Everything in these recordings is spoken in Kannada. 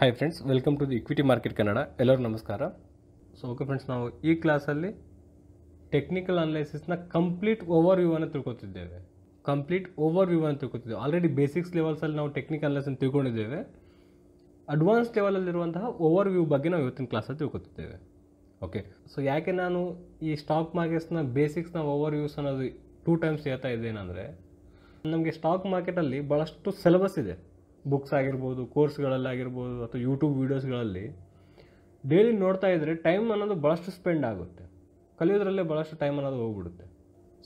hi friends welcome to the equity market Kannada ಎಲ್ಲರೂ ನಮಸ್ಕಾರ ಸೊ ಓಕೆ ಫ್ರೆಂಡ್ಸ್ ನಾವು ಈ ಕ್ಲಾಸಲ್ಲಿ ಟೆಕ್ನಿಕಲ್ ಅನಾಲಿಸಿಸ್ನ ಕಂಪ್ಲೀಟ್ ಓವರ್ ವ್ಯೂ ಅನ್ನು ತಿಳ್ಕೊತಿದ್ದೇವೆ ಕಂಪ್ಲೀಟ್ ಓವರ್ ವ್ಯೂ ಅನ್ನು ತಿಳ್ಕೊತಿದ್ದೇವೆ ಆಲ್ರೆಡಿ ಬೇಸಿಕ್ಸ್ ಲೆವೆಲ್ಸಲ್ಲಿ ನಾವು ಟೆಕ್ನಿಕಲ್ ಅನಾಲಿಸನ್ನು ತಿಳ್ಕೊಂಡಿದ್ದೇವೆ ಅಡ್ವಾನ್ಸ್ ಲೆವೆಲಲ್ಲಿರುವಂತಹ ಓವರ್ ವ್ಯೂ ಬಗ್ಗೆ ನಾವು ಇವತ್ತಿನ ಕ್ಲಾಸಲ್ಲಿ ತಿಳ್ಕೊತಿದ್ದೇವೆ ಓಕೆ ಸೊ ಯಾಕೆ ನಾನು ಈ ಸ್ಟಾಕ್ ಮಾರ್ಕೆಟ್ಸ್ನ ಬೇಸಿಕ್ಸ್ನ ಓವರ್ ವ್ಯೂಸ್ ಅನ್ನೋದು ಟೂ ಟೈಮ್ಸ್ ಹೇಳ್ತಾ ಇದ್ದೇನೆಂದರೆ ನಮಗೆ ಸ್ಟಾಕ್ ಮಾರ್ಕೆಟಲ್ಲಿ ಭಾಳಷ್ಟು ಸಿಲೆಬಸ್ ಇದೆ ಬುಕ್ಸ್ ಆಗಿರ್ಬೋದು ಕೋರ್ಸ್ಗಳಲ್ಲಾಗಿರ್ಬೋದು ಅಥವಾ ಯೂಟ್ಯೂಬ್ ವೀಡಿಯೋಸ್ಗಳಲ್ಲಿ ಡೈಲಿ ನೋಡ್ತಾ ಇದ್ದರೆ ಟೈಮ್ ಅನ್ನೋದು ಭಾಳಷ್ಟು ಸ್ಪೆಂಡ್ ಆಗುತ್ತೆ ಕಲಿಯೋದ್ರಲ್ಲೇ ಭಾಳಷ್ಟು ಟೈಮ್ ಅನ್ನೋದು ಹೋಗ್ಬಿಡುತ್ತೆ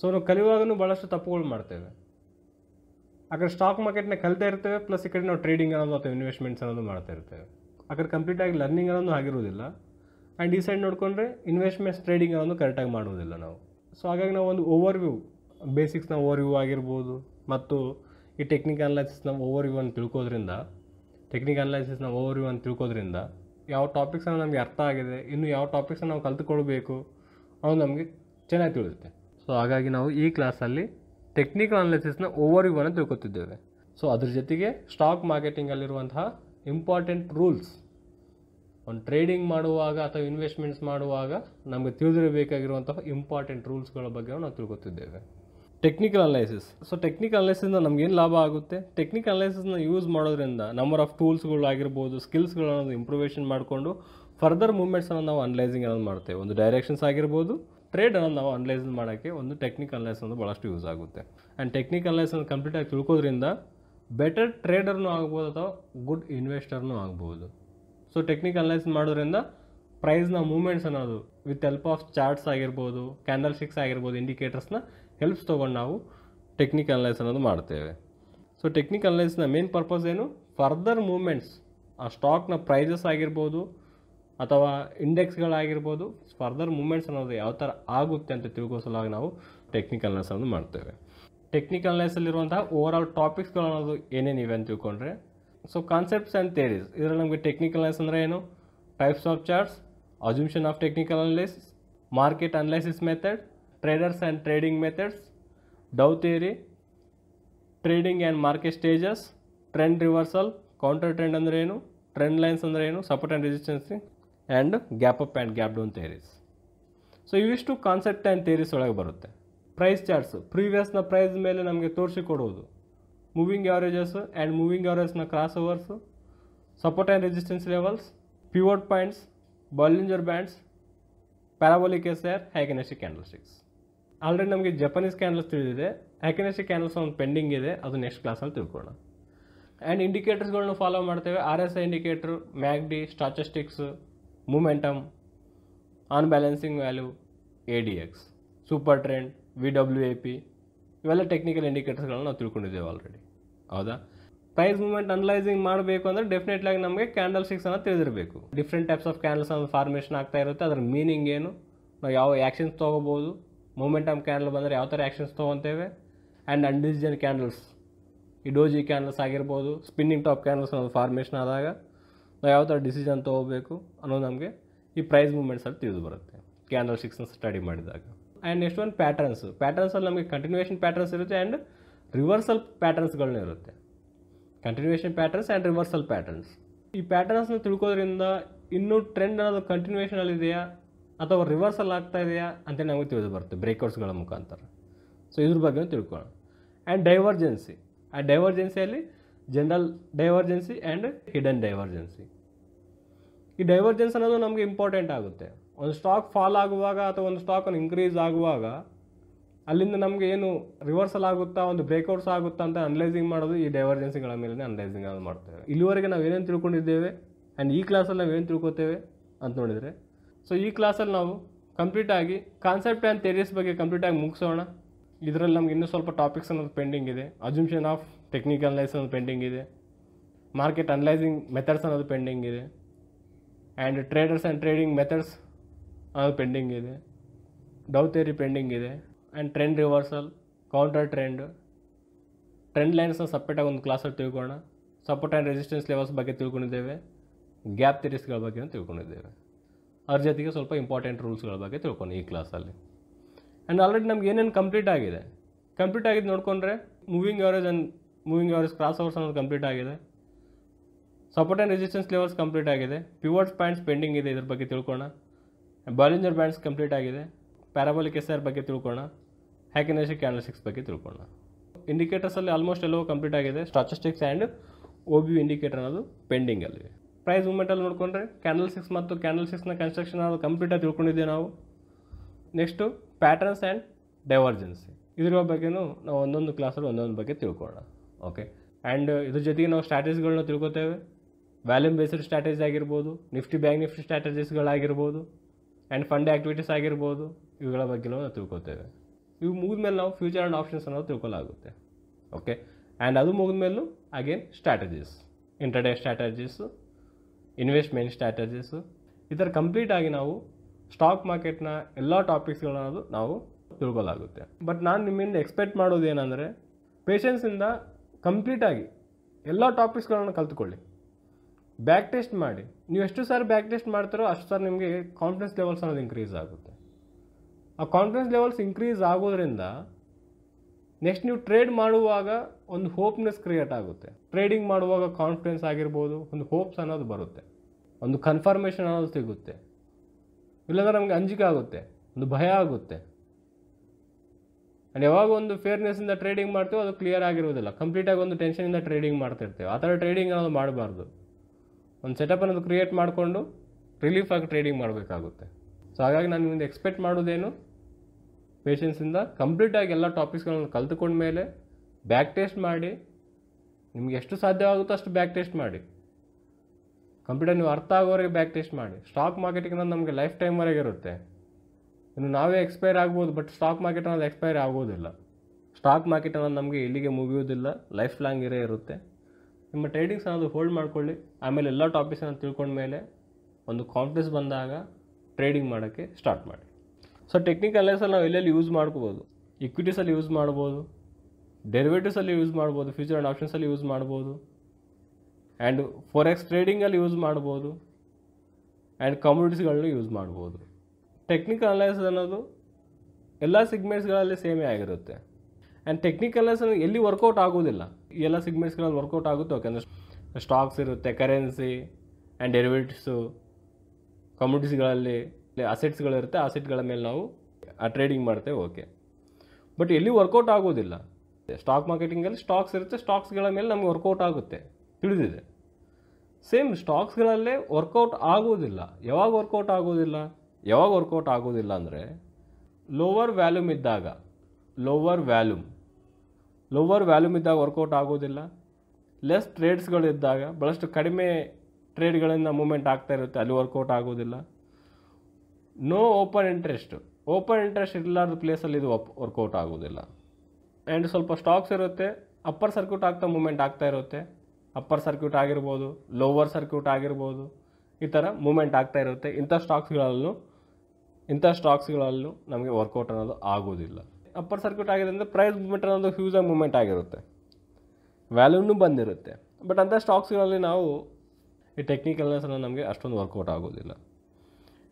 ಸೊ ನಾವು ಕಲಿಯುವಾಗೂ ಭಾಳಷ್ಟು ತಪ್ಪುಗಳು ಮಾಡ್ತೇವೆ ಆ ಸ್ಟಾಕ್ ಮಾರ್ಕೆಟ್ನ ಕಲಿತಾ ಇರ್ತೇವೆ ಪ್ಲಸ್ ಈ ಕಡೆ ನಾವು ಟ್ರೇಡಿಂಗ್ ಅನ್ನೋದು ಅಥವಾ ಇನ್ವೆಸ್ಟ್ಮೆಂಟ್ಸ್ ಅನ್ನೋದು ಮಾಡ್ತಾ ಇರ್ತೇವೆ ಆದರೆ ಕಂಪ್ಲೀಟಾಗಿ ಲರ್ನಿಂಗ್ ಅನ್ನೋದು ಆಗಿರೋದಿಲ್ಲ ಆ್ಯಂಡ್ ಈ ಸೈಡ್ ನೋಡಿಕೊಂಡ್ರೆ ಇನ್ವೆಸ್ಟ್ಮೆಂಟ್ಸ್ ಟ್ರೇಡಿಂಗ್ ಅನ್ನೋದು ಕರೆಕ್ಟಾಗಿ ಮಾಡೋದಿಲ್ಲ ನಾವು ಸೊ ಹಾಗಾಗಿ ನಾವು ಒಂದು ಓವರ್ ವ್ಯೂ ಬೇಸಿಕ್ಸ್ನ ಓವರ್ ವ್ಯೂ ಆಗಿರ್ಬೋದು ಮತ್ತು ಈ ಟೆಕ್ನಿಕ್ ಅನಲೈಸಿಸ್ ಓವರ್ ಇವನ್ ತಿಳ್ಕೋದ್ರಿಂದ ಟೆಕ್ನಿಕ್ ಅನಲೈಸಿಸ್ ಓವರ್ ಇವನ್ ತಿಳ್ಕೋದ್ರಿಂದ ಯಾವ ಟಾಪಿಕ್ಸನ್ನು ನಮಗೆ ಅರ್ಥ ಆಗಿದೆ ಇನ್ನು ಯಾವ ಟಾಪಿಕ್ಸನ್ನು ನಾವು ಕಲ್ತ್ಕೊಳ್ಬೇಕು ಅನ್ನೋದು ನಮಗೆ ಚೆನ್ನಾಗಿ ತಿಳಿಯುತ್ತೆ ಸೊ ಹಾಗಾಗಿ ನಾವು ಈ ಕ್ಲಾಸಲ್ಲಿ ಟೆಕ್ನಿಕಲ್ ಅನಾಲಿಸಿಸ್ನ ಓವರ್ ಅನ್ನು ತಿಳ್ಕೊತಿದ್ದೇವೆ ಸೊ ಅದ್ರ ಜೊತೆಗೆ ಸ್ಟಾಕ್ ಮಾರ್ಕೆಟಿಂಗಲ್ಲಿರುವಂತಹ ಇಂಪಾರ್ಟೆಂಟ್ ರೂಲ್ಸ್ ಒಂದು ಟ್ರೇಡಿಂಗ್ ಮಾಡುವಾಗ ಅಥವಾ ಇನ್ವೆಸ್ಟ್ಮೆಂಟ್ಸ್ ಮಾಡುವಾಗ ನಮಗೆ ತಿಳಿದಿರಬೇಕಾಗಿರುವಂತಹ ಇಂಪಾರ್ಟೆಂಟ್ ರೂಲ್ಸ್ಗಳ ಬಗ್ಗೆ ನಾವು ತಿಳ್ಕೊತಿದ್ದೇವೆ ಟೆಕ್ನಿಕಲ್ ಅನಲೈಸಿಸ್ ಸೊ ಟೆಕ್ನಿಕಲ್ ಅನಲೈಸಿಸ್ನ ಏನು ಲಾಭ ಆಗುತ್ತೆ ಟೆಕ್ನಿಕಲ್ ಅನಲೈಸಿಸ್ನ ಯೂಸ್ ಮಾಡೋದ್ರಿಂದ ನಂಬರ್ ಆಫ್ ಟೂಲ್ಸ್ಗಳು ಆಗಿರ್ಬೋದು ಸ್ಕಿಲ್ಸ್ಗಳನ್ನು ಇಂಪ್ರೂವೇಷನ್ ಮಾಡಿಕೊಂಡು ಫರ್ದರ್ ಮೂಮೆಂಟ್ಸನ್ನು ನಾವು ಅನಲೈಸಿಂಗ್ ಅನ್ನೋದು ಮಾಡ್ತೇವೆ ಒಂದು ಡೈರೆಕ್ಷನ್ಸ್ ಆಗಿರ್ಬೋದು ಟ್ರೇಡ್ ಅನ್ನೋದು ನಾವು ಅನಲೈಸ್ ಮಾಡೋಕ್ಕೆ ಒಂದು ಟೆಕ್ನಿಕಲ್ ಅನಲೈಸ್ ಭಾಳಷ್ಟು ಯೂಸ್ ಆಗುತ್ತೆ ಆ್ಯಂಡ್ ಟೆಕ್ನಿಕಲ್ ಅನಲೈಸನ್ನು ಕಂಪ್ಲೀಟಾಗಿ ತಿಳ್ಕೋದ್ರಿಂದ ಬೆಟರ್ ಟ್ರೇಡರ್ನೂ ಆಗ್ಬೋದು ಅಥವಾ ಗುಡ್ ಇನ್ವೆಸ್ಟರ್ನೂ ಆಗ್ಬೋದು ಸೊ ಟೆಕ್ನಿಕಲ್ ಅನಲೈಸ್ ಮಾಡೋದ್ರಿಂದ ಪ್ರೈಸ್ನ ಮೂಮೆಂಟ್ಸ್ ಅನ್ನೋದು ವಿತ್ ಹೆಲ್ಪ್ ಆಫ್ ಚಾರ್ಟ್ಸ್ ಆಗಿರ್ಬೋದು ಕ್ಯಾಂಡಲ್ ಸ್ಟಿಕ್ಸ್ ಆಗಿರ್ಬೋದು ಇಂಡಿಕೇಟರ್ಸ್ನ ಹೆಲ್ಪ್ಸ್ ತೊಗೊಂಡು ನಾವು ಟೆಕ್ನಿಕ್ ಅನಲೈಸ್ ಅನ್ನೋದು ಮಾಡ್ತೇವೆ ಸೊ ಟೆಕ್ನಿಕ್ ಅನಲೈಸ್ನ ಮೇನ್ ಪರ್ಪಸ್ ಏನು ಫರ್ದರ್ ಮೂಮೆಂಟ್ಸ್ ಆ ಸ್ಟಾಕ್ನ ಪ್ರೈಸಸ್ ಆಗಿರ್ಬೋದು ಅಥವಾ ಇಂಡೆಕ್ಸ್ಗಳಾಗಿರ್ಬೋದು ಫರ್ದರ್ ಮೂಮೆಂಟ್ಸ್ ಅನ್ನೋದು ಯಾವ ಥರ ಆಗುತ್ತೆ ಅಂತ ತಿಳ್ಕೊಸಲಾಗಿ ನಾವು ಟೆಕ್ನಿಕಲ್ ಅನಲೈಸ್ ಅನ್ನೋದು ಮಾಡ್ತೇವೆ ಟೆಕ್ನಿಕಲ್ ಅನಲೈಸಲ್ಲಿರುವಂತಹ ಓವರ್ ಆಲ್ ಟಾಪಿಕ್ಸ್ಗಳು ಅನ್ನೋದು ಏನೇನು ಇವೆ ಅಂತ ತಿಳ್ಕೊಂಡ್ರೆ ಸೊ ಕಾನ್ಸೆಪ್ಟ್ಸ್ ಆ್ಯಂಡ್ ಥೇರೀಸ್ ಇದರಲ್ಲಿ ನಮಗೆ ಟೆಕ್ನಿಕಲ್ ಅನಲೈಸ್ ಅಂದರೆ ಏನು types of charts assumption of technical analysis market analysis method traders and trading methods Dow theory trading and market stages trend reversal counter trend ಅಂದರೆ ಏನು ಟ್ರೆಂಡ್ ಲೈನ್ಸ್ ಅಂದರೆ ಏನು support and resistance and gap up and gap down theories so ಇವಿಷ್ಟು ಕಾನ್ಸೆಪ್ಟ್ ಆ್ಯಂಡ್ ಥಿಯರೀಸ್ ಒಳಗೆ ಬರುತ್ತೆ ಪ್ರೈಸ್ ಚಾರ್ಟ್ಸ್ ಪ್ರೀವಿಯಸ್ನ ಪ್ರೈಸ್ ಮೇಲೆ ನಮಗೆ ತೋರಿಸಿಕೊಡುವುದು ಮೂವಿಂಗ್ ಆ್ಯಾವ್ರೇಜಸ್ ಆ್ಯಂಡ್ ಮೂವಿಂಗ್ ಆ್ಯಾವ್ರೇಜ್ನ crossovers support and resistance levels pivot points Bollinger bands parabolic S R ಹ್ಯಾಗನೆಸ್ಟಿಕ್ ಕ್ಯಾಂಡಲ್ ಸ್ಟಿಕ್ಸ್ ಆಲ್ರೆಡಿ ನಮಗೆ ಜಪನೀಸ್ ಕ್ಯಾನ್ಲಸ್ ತಿಳಿದಿದೆ ಆ್ಯಕ್ಯುನೇಸಿ ಕ್ಯಾನ್ಲ್ಸ್ ಒಂದು ಪೆಂಡಿಂಗ್ ಇದೆ ಅದು ನೆಕ್ಸ್ಟ್ ಕ್ಲಾಸಲ್ಲಿ ತಿಳ್ಕೊಳ್ಳೋಣ ಆ್ಯಂಡ್ ಇಂಡಿಕೇಟರ್ಸ್ಗಳನ್ನ ಫಾಲೋ ಮಾಡ್ತೇವೆ R S I indicator MACD stochastics momentum on balancing value A D X super trend V W A P ಇವೆಲ್ಲ ಟೆಕ್ನಿಕಲ್ ಇಂಡಿಕೇಟರ್ಸ್ಗಳನ್ನ ನಾವು ತಿಳ್ಕೊಂಡಿದ್ದೇವೆ ಆಲ್ರೆಡಿ ಹೌದಾ ಪ್ರೈಸ್ ಮೂಮೆಂಟ್ ಅನಲೈಸಿಂಗ್ ಮಾಡಬೇಕು ಅಂದರೆ ಡೆಫಿನೆಟ್ಲಾಗಿ ನಮಗೆ ಕ್ಯಾಂಡಲ್ ಸ್ಟಿಕ್ಸನ್ನು ತಿಳಿದಿರಬೇಕು ಡಿಫ್ರೆಂಟ್ ಟೈಪ್ಸ್ ಆಫ್ ಕ್ಯಾಂಡಲ್ಸ್ ಅನ್ನೋ ಫಾರ್ಮೇಷನ್ ಆಗ್ತಾ ಇರುತ್ತೆ ಅದರ ಮೀನಿಂಗ್ ಏನು ನಾವು ಯಾವ ಆ್ಯಕ್ಷನ್ಸ್ ತೊಗೋಬೋದು ಆಮ್ ಕ್ಯಾಂಡಲ್ ಬಂದರೆ ಯಾವ ಥರ ಆ್ಯಕ್ಷನ್ಸ್ ತೊಗೊತೇವೆ ಆ್ಯಂಡ್ ಅನ್ಡಿಸಿಜನ್ ಕ್ಯಾಂಡಲ್ಸ್ ಇಡೋಜಿ ಕ್ಯಾಂಡಲ್ಸ್ ಆಗಿರ್ಬೋದು ಸ್ಪಿನ್ನಿಂಗ್ ಟಾಪ್ ಕ್ಯಾಂಡಲ್ಸ್ ಅನ್ನೋದು ಫಾರ್ಮೇಷನ್ ಆದಾಗ ನಾವು ಯಾವ ಥರ ಡಿಸಿಷನ್ ತೊಗೋಬೇಕು ಅನ್ನೋದು ನಮಗೆ ಈ ಪ್ರೈಸ್ ಮೂಮೆಂಟ್ಸಲ್ಲಿ ತಿಳಿದು ಬರುತ್ತೆ ಕ್ಯಾಂಡಲ್ ಸಿಕ್ಸ್ನ ಸ್ಟಡಿ ಮಾಡಿದಾಗ ಆ್ಯಂಡ್ ನೆಕ್ಸ್ಟ್ ಒಂದು ಪ್ಯಾಟರ್ನ್ಸ್ ಪ್ಯಾಟರ್ನ್ಸಲ್ಲಿ ನಮಗೆ ಕಂಟಿನ್ಯೂಯೇಷನ್ ಪ್ಯಾಟರ್ನ್ಸ್ ಇರುತ್ತೆ ಆ್ಯಂಡ್ ರಿವರ್ಸಲ್ ಪ್ಯಾಟರ್ನ್ಸ್ಗಳನ್ನ ಇರುತ್ತೆ continuation patterns and reversal patterns ಈ ಪ್ಯಾಟರ್ನ್ಸ್ನ ತಿಳ್ಕೋದ್ರಿಂದ ಇನ್ನೂ ಟ್ರೆಂಡ್ ಅನ್ನೋದು ಕಂಟಿನ್ಯೂಯೇಷನಲ್ಲಿದೆಯಾ ಅಥವಾ ರಿವರ್ಸಲ್ ಆಗ್ತಾ ಇದೆಯಾ ಅಂತ ನಮಗೆ ತಿಳಿದು ಬರುತ್ತೆ ಬ್ರೇಕರ್ಸ್ಗಳ ಮುಖಾಂತರ ಸೊ ಇದ್ರ ಬಗ್ಗೆ ತಿಳ್ಕೊಳ್ಳೋಣ ಆ್ಯಂಡ್ ಡೈವರ್ಜೆನ್ಸಿ ಆ ಡೈವರ್ಜೆನ್ಸಿಯಲ್ಲಿ general divergence and hidden divergence ಈ ಡೈವರ್ಜೆನ್ಸ್ ಅನ್ನೋದು ನಮಗೆ ಇಂಪಾರ್ಟೆಂಟ್ ಆಗುತ್ತೆ ಒಂದು ಸ್ಟಾಕ್ ಫಾಲ್ ಆಗುವಾಗ ಅಥವಾ ಒಂದು ಸ್ಟಾಕ್ ಇನ್ಕ್ರೀಸ್ ಆಗುವಾಗ ಅಲ್ಲಿಂದ ನಮಗೆ ಏನು ರಿವರ್ಸಲ್ ಆಗುತ್ತಾ ಒಂದು ಬ್ರೇಕ್ಔಟ್ಸ್ ಆಗುತ್ತಾ ಅಂತ ಅನಲೈಸಿಂಗ್ ಮಾಡೋದು ಈ ಡೈವರ್ಜೆನ್ಸಿಗಳ ಮೇಲೆ ಅನಲೈಸಿಂಗ್ ಮಾಡ್ತೇವೆ ಇಲ್ಲಿವರೆಗೆ ನಾವು ಏನೇನು ತಿಳ್ಕೊಂಡಿದ್ದೇವೆ ಆ್ಯಂಡ್ ಈ ಕ್ಲಾಸಲ್ಲಿ ನಾವು ಏನು ತಿಳ್ಕೊತೇವೆ ಅಂತ ನೋಡಿದರೆ ಸೊ ಈ ಕ್ಲಾಸಲ್ಲಿ ನಾವು ಕಂಪ್ಲೀಟಾಗಿ ಕಾನ್ಸೆಪ್ಟ್ ಆ್ಯಂಡ್ ಥೆರೀಸ್ ಬಗ್ಗೆ ಕಂಪ್ಲೀಟಾಗಿ ಮುಗಿಸೋಣ ಇದರಲ್ಲಿ ನಮ್ಗೆ ಇನ್ನೂ ಸ್ವಲ್ಪ ಟಾಪಿಕ್ಸ್ ಅನ್ನೋದು ಪೆಂಡಿಂಗ್ ಇದೆ ಅಜ್ಯೂಮ್ಷನ್ ಆಫ್ ಟೆಕ್ನಿಕಲ್ ಅನಲೈಸ್ ಅನ್ನೋದು ಪೆಂಡಿಂಗ್ ಇದೆ ಮಾರ್ಕೆಟ್ ಅನಲೈಸಿಂಗ್ ಮೆಥಡ್ಸ್ ಅನ್ನೋದು ಪೆಂಡಿಂಗ್ ಇದೆ and traders and trading methods ಅನ್ನೋದು ಪೆಂಡಿಂಗ್ ಇದೆ ಡೌ ಥೇರಿ ಪೆಂಡಿಂಗ್ ಇದೆ and trend reversal counter trend trend ಲೈನ್ಸ್ನ ಸಪ್ರೇಟಾಗಿ ಒಂದು ಕ್ಲಾಸಲ್ಲಿ ತಿಳ್ಕೊಳ್ಳೋಣ ಸಪೋರ್ಟ್ ಆ್ಯಂಡ್ ರೆಸಿಸ್ಟೆನ್ಸ್ ಲೆವೆಲ್ಸ್ ಬಗ್ಗೆ ತಿಳ್ಕೊಂಡಿದ್ದೇವೆ ಗ್ಯಾಪ್ ಥೆರೀಸ್ಗಳ ಬಗ್ಗೆ ತಿಳ್ಕೊಂಡಿದ್ದೇವೆ ಅದ್ರ ಜೊತೆಗೆ ಸ್ವಲ್ಪ ಇಂಪಾರ್ಟೆಂಟ್ ರೂಲ್ಸ್ಗಳ ಬಗ್ಗೆ ತಿಳ್ಕೊಂಡು ಈ ಕ್ಲಾಸಲ್ಲಿ ಆ್ಯಂಡ್ ಆಲ್ರೆಡಿ ನಮ್ಗೆ ಏನೇನು ಕಂಪ್ಲೀಟ್ ಆಗಿದೆ ಕಂಪ್ಲೀಟ್ ಆಗಿದ್ದು ನೋಡಿಕೊಂಡ್ರೆ moving average and moving average crossovers ಅನ್ನೋದು ಕಂಪ್ಲೀಟ್ ಆಗಿದೆ support and resistance levels complete ಆಗಿದೆ ಪ್ಯೂವರ್ಸ್ ಪ್ಯಾಂಟ್ಸ್ ಪೆಂಡಿಂಗ್ ಇದೆ ಇದ್ರ ಬಗ್ಗೆ ತಿಳ್ಕೊಣ ಬಾಲಿಂಜರ್ ಬ್ಯಾಂಡ್ಸ್ ಕಂಪ್ಲೀಟ್ ಆಗಿದೆ ಪ್ಯಾರಾಬೋಲಿಕ್ ಎಸ್ ಆರ್ ಬಗ್ಗೆ ತಿಳ್ಕೊಣ ಹ್ಯಾಕಿನೇಶಿ ಸ್ಟಿಕ್ಸ್ ಬಗ್ಗೆ ತಿಳ್ಕೊಣ ಇಂಡಿಕೇಟರ್ಸಲ್ಲಿ ಆಲ್ಮೋಸ್ಟ್ ಎಲ್ಲವೂ ಕಂಪ್ಲೀಟ್ ಆಗಿದೆ statistics and O B indicator ಅನ್ನೋದು ಪೆಂಡಿಂಗಲ್ಲಿ ಪ್ರೈಸ್ ಮೂಮೆಂಟಲ್ಲಿ ನೋಡಿಕೊಂಡ್ರೆ ಕ್ಯಾಂಡಲ್ ಸಿಕ್ಸ್ ಮತ್ತು ಕ್ಯಾಂಡಲ್ ಸಿಕ್ಸ್ನ ಕನ್ಸ್ಟ್ರಕ್ಷನ್ ಅದು ಕಂಪ್ಲೀಟಾಗಿ ತಿಳ್ಕೊಂಡಿದ್ದೀವಿ ನಾವು ನೆಕ್ಸ್ಟು ಪ್ಯಾಟರ್ನ್ಸ್ ಆ್ಯಂಡ್ ಡೈವರ್ಜೆನ್ಸಿ ಇದರ ಬಗ್ಗೆಯೂ ನಾವು ಒಂದೊಂದು ಕ್ಲಾಸಲ್ಲಿ ಒಂದೊಂದು ಬಗ್ಗೆ ತಿಳ್ಕೊಳ್ಳೋಣ ಓಕೆ ಆ್ಯಂಡ್ ಇದ್ರ ಜೊತೆಗೆ ನಾವು ಸ್ಟ್ರಾಟಜಿಗಳನ್ನ ತಿಳ್ಕೊತೇವೆ ವ್ಯಾಲ್ಯೂಮ್ ಬೇಸ್ಡ್ ಸ್ಟ್ರಾಟಜಿ ಆಗಿರ್ಬೋದು ನಿಫ್ಟಿ ಬ್ಯಾಂಕ್ ನಿಫ್ಟಿ ಸ್ಟ್ರಾಟಜೀಸ್ಗಳಾಗಿರ್ಬೋದು ಆ್ಯಂಡ್ ಫಂಡ್ ಆ್ಯಕ್ಟಿವಿಟೀಸ್ ಆಗಿರ್ಬೋದು ಇವುಗಳ ಬಗ್ಗೆನೂ ನಾವು ತಿಳ್ಕೊತೇವೆ ಇವು ಮುಗಿದ್ಮೇಲೆ ನಾವು ಫ್ಯೂಚರ್ ಆ್ಯಂಡ್ ಆಪ್ಷನ್ಸ್ ಅನ್ನೋದು ತಿಳ್ಕೊಲಾಗುತ್ತೆ ಓಕೆ ಆ್ಯಂಡ್ ಅದು ಮುಗಿದ್ಮೇಲೂ again strategies intraday strategies investment strategies ಈ ಥರ ಕಂಪ್ಲೀಟಾಗಿ ನಾವು ಸ್ಟಾಕ್ ಮಾರ್ಕೆಟ್ನ ಎಲ್ಲ ಟಾಪಿಕ್ಸ್ಗಳನ್ನೋದು ನಾವು ತಿಳ್ಕೊಲಾಗುತ್ತೆ ಬಟ್ ನಾನು ನಿಮ್ಮಿಂದ ಎಕ್ಸ್ಪೆಕ್ಟ್ ಮಾಡೋದು ಏನಂದರೆ ಪೇಷನ್ಸಿಂದ ಕಂಪ್ಲೀಟಾಗಿ ಎಲ್ಲ ಟಾಪಿಕ್ಸ್ಗಳನ್ನು ಕಲ್ತ್ಕೊಳ್ಳಿ ಬ್ಯಾಕ್ ಟೆಸ್ಟ್ ಮಾಡಿ ನೀವು ಎಷ್ಟು ಸಾರಿ ಬ್ಯಾಕ್ ಟೆಸ್ಟ್ ಮಾಡ್ತಾರೋ ಅಷ್ಟು ಸಾರಿ ನಿಮಗೆ ಕಾನ್ಫಿಡೆನ್ಸ್ ಲೆವೆಲ್ಸ್ ಅನ್ನೋದು ಇನ್ಕ್ರೀಸ್ ಆಗುತ್ತೆ ಆ ಕಾನ್ಫಿಡೆನ್ಸ್ ಲೆವೆಲ್ಸ್ ಇನ್ಕ್ರೀಸ್ ಆಗೋದ್ರಿಂದ ನೆಕ್ಸ್ಟ್ ನೀವು ಟ್ರೇಡ್ ಮಾಡುವಾಗ ಒಂದು ಹೋಪ್ನೆಸ್ ಕ್ರಿಯೇಟ್ ಆಗುತ್ತೆ ಟ್ರೇಡಿಂಗ್ ಮಾಡುವಾಗ ಕಾನ್ಫಿಡೆನ್ಸ್ ಆಗಿರ್ಬೋದು ಒಂದು ಹೋಪ್ಸ್ ಅನ್ನೋದು ಬರುತ್ತೆ ಒಂದು ಕನ್ಫರ್ಮೇಷನ್ ಅನ್ನೋದು ಸಿಗುತ್ತೆ ಇಲ್ಲಾಂದ್ರೆ ನಮಗೆ ಅಂಜಿಕೆ ಆಗುತ್ತೆ ಒಂದು ಭಯ ಆಗುತ್ತೆ ಆ್ಯಂಡ್ ಯಾವಾಗ ಒಂದು ಫೇರ್ನೆಸ್ಸಿಂದ ಟ್ರೇಡಿಂಗ್ ಮಾಡ್ತೀವೋ ಅದು ಕ್ಲಿಯರ್ ಆಗಿರೋದಿಲ್ಲ ಕಂಪ್ಲೀಟಾಗಿ ಒಂದು ಟೆನ್ಷನಿಂದ ಟ್ರೇಡಿಂಗ್ ಮಾಡ್ತಿರ್ತೇವೆ ಆ ಥರ ಟ್ರೇಡಿಂಗ್ ಅನ್ನೋದು ಮಾಡಬಾರ್ದು ಒಂದು ಸೆಟಪ್ ಅನ್ನೋದು ಕ್ರಿಯೇಟ್ ಮಾಡಿಕೊಂಡು ರಿಲೀಫಾಗಿ ಟ್ರೇಡಿಂಗ್ ಮಾಡಬೇಕಾಗುತ್ತೆ ಸೊ ಹಾಗಾಗಿ ನಾನು ನಿಮ್ಮಿಂದ ಎಕ್ಸ್ಪೆಕ್ಟ್ ಮಾಡೋದೇನು ಪೇಷನ್ಸಿಂದ ಕಂಪ್ಲೀಟಾಗಿ ಎಲ್ಲ ಟಾಪಿಕ್ಸ್ಗಳನ್ನು ಕಲ್ತ್ಕೊಂಡ್ಮೇಲೆ ಮೇಲೆ ಬ್ಯಾಕ್ ಟೆಸ್ಟ್ ಮಾಡಿ ನಿಮ್ಗೆ ಎಷ್ಟು ಸಾಧ್ಯವಾಗುತ್ತೋ ಅಷ್ಟು ಬ್ಯಾಕ್ ಟೆಸ್ಟ್ ಮಾಡಿ ಕಂಪ್ಯೂಟರ್ ನೀವು ಅರ್ಥ ಆಗೋವರೆಗೆ ಬ್ಯಾಕ್ ಟೆಸ್ಟ್ ಮಾಡಿ ಸ್ಟಾಕ್ ಮಾರ್ಕೆಟಿಂಗ್ ನಮಗೆ ಲೈಫ್ ಟೈಮ್ವರೆಗೆ ಇರುತ್ತೆ ಇನ್ನು ನಾವೇ ಎಕ್ಸ್ಪೈರ್ ಆಗ್ಬೋದು ಬಟ್ ಸ್ಟಾಕ್ ಮಾರ್ಕೆಟ್ ಅನ್ನೋದು ಎಕ್ಸ್ಪೈರ್ ಆಗೋದಿಲ್ಲ ಸ್ಟಾಕ್ ಮಾರ್ಕೆಟ್ ಅನ್ನೋದು ನಮಗೆ ಇಲ್ಲಿಗೆ ಮುಗಿಯೋದಿಲ್ಲ ಲೈಫ್ ಲಾಂಗ್ ಇರೇ ಇರುತ್ತೆ ನಿಮ್ಮ ಟ್ರೇಡಿಂಗ್ಸ್ ಅನ್ನೋದು ಹೋಲ್ಡ್ ಮಾಡ್ಕೊಳ್ಳಿ ಆಮೇಲೆ ಎಲ್ಲ ಟಾಪಿಕ್ಸನ್ನು ತಿಳ್ಕೊಂಡ ಮೇಲೆ ಒಂದು ಕಾನ್ಫಿಡೆನ್ಸ್ ಬಂದಾಗ ಟ್ರೇಡಿಂಗ್ ಮಾಡೋಕ್ಕೆ ಸ್ಟಾರ್ಟ್ ಮಾಡಿ ಸೊ ಟೆಕ್ನಿಕಲ್ ಅನಲಿಸಲ್ಲಿ ನಾವು ಎಲ್ಲೆಲ್ಲಿ ಯೂಸ್ ಮಾಡ್ಕೋಬೋದು ಇಕ್ವಿಟೀಸಲ್ಲಿ ಯೂಸ್ ಮಾಡ್ಬೋದು ಡೆರಿವೇಟಿವ್ಸಲ್ಲಿ ಯೂಸ್ ಮಾಡ್ಬೋದು ಫ್ಯೂಚರ್ ಆ್ಯಂಡ್ ಆಪ್ಷನ್ಸಲ್ಲಿ ಯೂಸ್ ಮಾಡ್ಬೋದು ಆ್ಯಂಡ್ ಎಕ್ಸ್ ಟ್ರೇಡಿಂಗಲ್ಲಿ ಯೂಸ್ ಮಾಡ್ಬೋದು ಆ್ಯಂಡ್ ಕಮ್ಯುನಿಟೀಸ್ಗಳನ್ನೂ ಯೂಸ್ ಮಾಡ್ಬೋದು ಟೆಕ್ನಿಕಲ್ ಅನಾಲಿಸ್ ಅನ್ನೋದು ಎಲ್ಲ ಸಿಗ್ಮೆಂಟ್ಸ್ಗಳಲ್ಲಿ ಸೇಮೇ ಆಗಿರುತ್ತೆ ಆ್ಯಂಡ್ ಟೆಕ್ನಿಕಲ್ ಅನಾಲಿಸ್ ಎಲ್ಲಿ ವರ್ಕೌಟ್ ಆಗೋದಿಲ್ಲ ಎಲ್ಲ ಸಿಗ್ಮೆಂಟ್ಸ್ಗಳಲ್ಲಿ ವರ್ಕೌಟ್ ಆಗುತ್ತೆ ಯಾಕೆಂದರೆ ಸ್ಟಾಕ್ಸ್ ಇರುತ್ತೆ ಕರೆನ್ಸಿ ಆ್ಯಂಡ್ ಡೆರಿವೇಟಿವ್ಸು ಕಮ್ಯುನಿಟೀಸ್ಗಳಲ್ಲಿ ಅಸೆಟ್ಸ್ಗಳಿರುತ್ತೆ ಅಸೆಟ್ಗಳ ಮೇಲೆ ನಾವು ಟ್ರೇಡಿಂಗ್ ಮಾಡ್ತೇವೆ ಓಕೆ ಬಟ್ ಎಲ್ಲಿ ವರ್ಕೌಟ್ ಆಗೋದಿಲ್ಲ ಸ್ಟಾಕ್ ಮಾರ್ಕೆಟಿಂಗಲ್ಲಿ ಸ್ಟಾಕ್ಸ್ ಇರುತ್ತೆ ಸ್ಟಾಕ್ಸ್ಗಳ ಮೇಲೆ ನಮಗೆ ವರ್ಕೌಟ್ ಆಗುತ್ತೆ ತಿಳಿದಿದೆ ಸೇಮ್ ಸ್ಟಾಕ್ಸ್ಗಳಲ್ಲೇ ವರ್ಕೌಟ್ ಆಗೋದಿಲ್ಲ ಯಾವಾಗ ವರ್ಕೌಟ್ ಆಗೋದಿಲ್ಲ ಯಾವಾಗ ವರ್ಕೌಟ್ ಆಗೋದಿಲ್ಲ ಅಂದರೆ ಲೋವರ್ ವ್ಯಾಲ್ಯೂಮ್ ಇದ್ದಾಗ ಲೋವರ್ ವ್ಯಾಲ್ಯೂಮ್ ಲೋವರ್ ವ್ಯಾಲ್ಯೂಮ್ ಇದ್ದಾಗ ವರ್ಕೌಟ್ ಆಗೋದಿಲ್ಲ ಲೆಸ್ ಟ್ರೇಡ್ಸ್ಗಳಿದ್ದಾಗ ಭಾಳಷ್ಟು ಕಡಿಮೆ ಟ್ರೇಡ್ಗಳಿಂದ ಮೂಮೆಂಟ್ ಆಗ್ತಾ ಇರುತ್ತೆ ಅಲ್ಲಿ ವರ್ಕೌಟ್ ಆಗೋದಿಲ್ಲ no open interest open interest ಇರಲಾರ್ದ ಪ್ಲೇಸಲ್ಲಿ ಇದು ಅಪ್ ವರ್ಕೌಟ್ ಆಗೋದಿಲ್ಲ ಆ್ಯಂಡ್ ಸ್ವಲ್ಪ ಸ್ಟಾಕ್ಸ್ ಇರುತ್ತೆ ಅಪ್ಪರ್ ಸರ್ಕ್ಯೂಟ್ ಆಗ್ತಾ ಮೂಮೆಂಟ್ ಆಗ್ತಾ ಇರುತ್ತೆ ಅಪ್ಪರ್ ಸರ್ಕ್ಯೂಟ್ ಆಗಿರ್ಬೋದು ಲೋವರ್ ಸರ್ಕ್ಯೂಟ್ ಆಗಿರ್ಬೋದು ಈ ಥರ ಮೂಮೆಂಟ್ ಆಗ್ತಾ ಇರುತ್ತೆ ಇಂಥ ಸ್ಟಾಕ್ಸ್ಗಳಲ್ಲೂ ಇಂಥ ಸ್ಟಾಕ್ಸ್ಗಳಲ್ಲೂ ನಮಗೆ ವರ್ಕೌಟ್ ಅನ್ನೋದು ಆಗೋದಿಲ್ಲ ಅಪ್ಪರ್ ಸರ್ಕ್ಯೂಟ್ ಆಗಿದೆ ಅಂದರೆ ಪ್ರೈಸ್ ಮೂಮೆಂಟ್ ಅನ್ನೋದು ಹ್ಯೂಸ್ ಮೂಮೆಂಟ್ ಆಗಿರುತ್ತೆ ವ್ಯಾಲ್ಯೂನೂ ಬಂದಿರುತ್ತೆ ಬಟ್ ಅಂಥ ಸ್ಟಾಕ್ಸ್ಗಳಲ್ಲಿ ನಾವು ಈ ಟೆಕ್ನಿಕಲ್ನೆಸ್ ನಮಗೆ ಅಷ್ಟೊಂದು ವರ್ಕೌಟ್ ಆಗೋದಿಲ್ಲ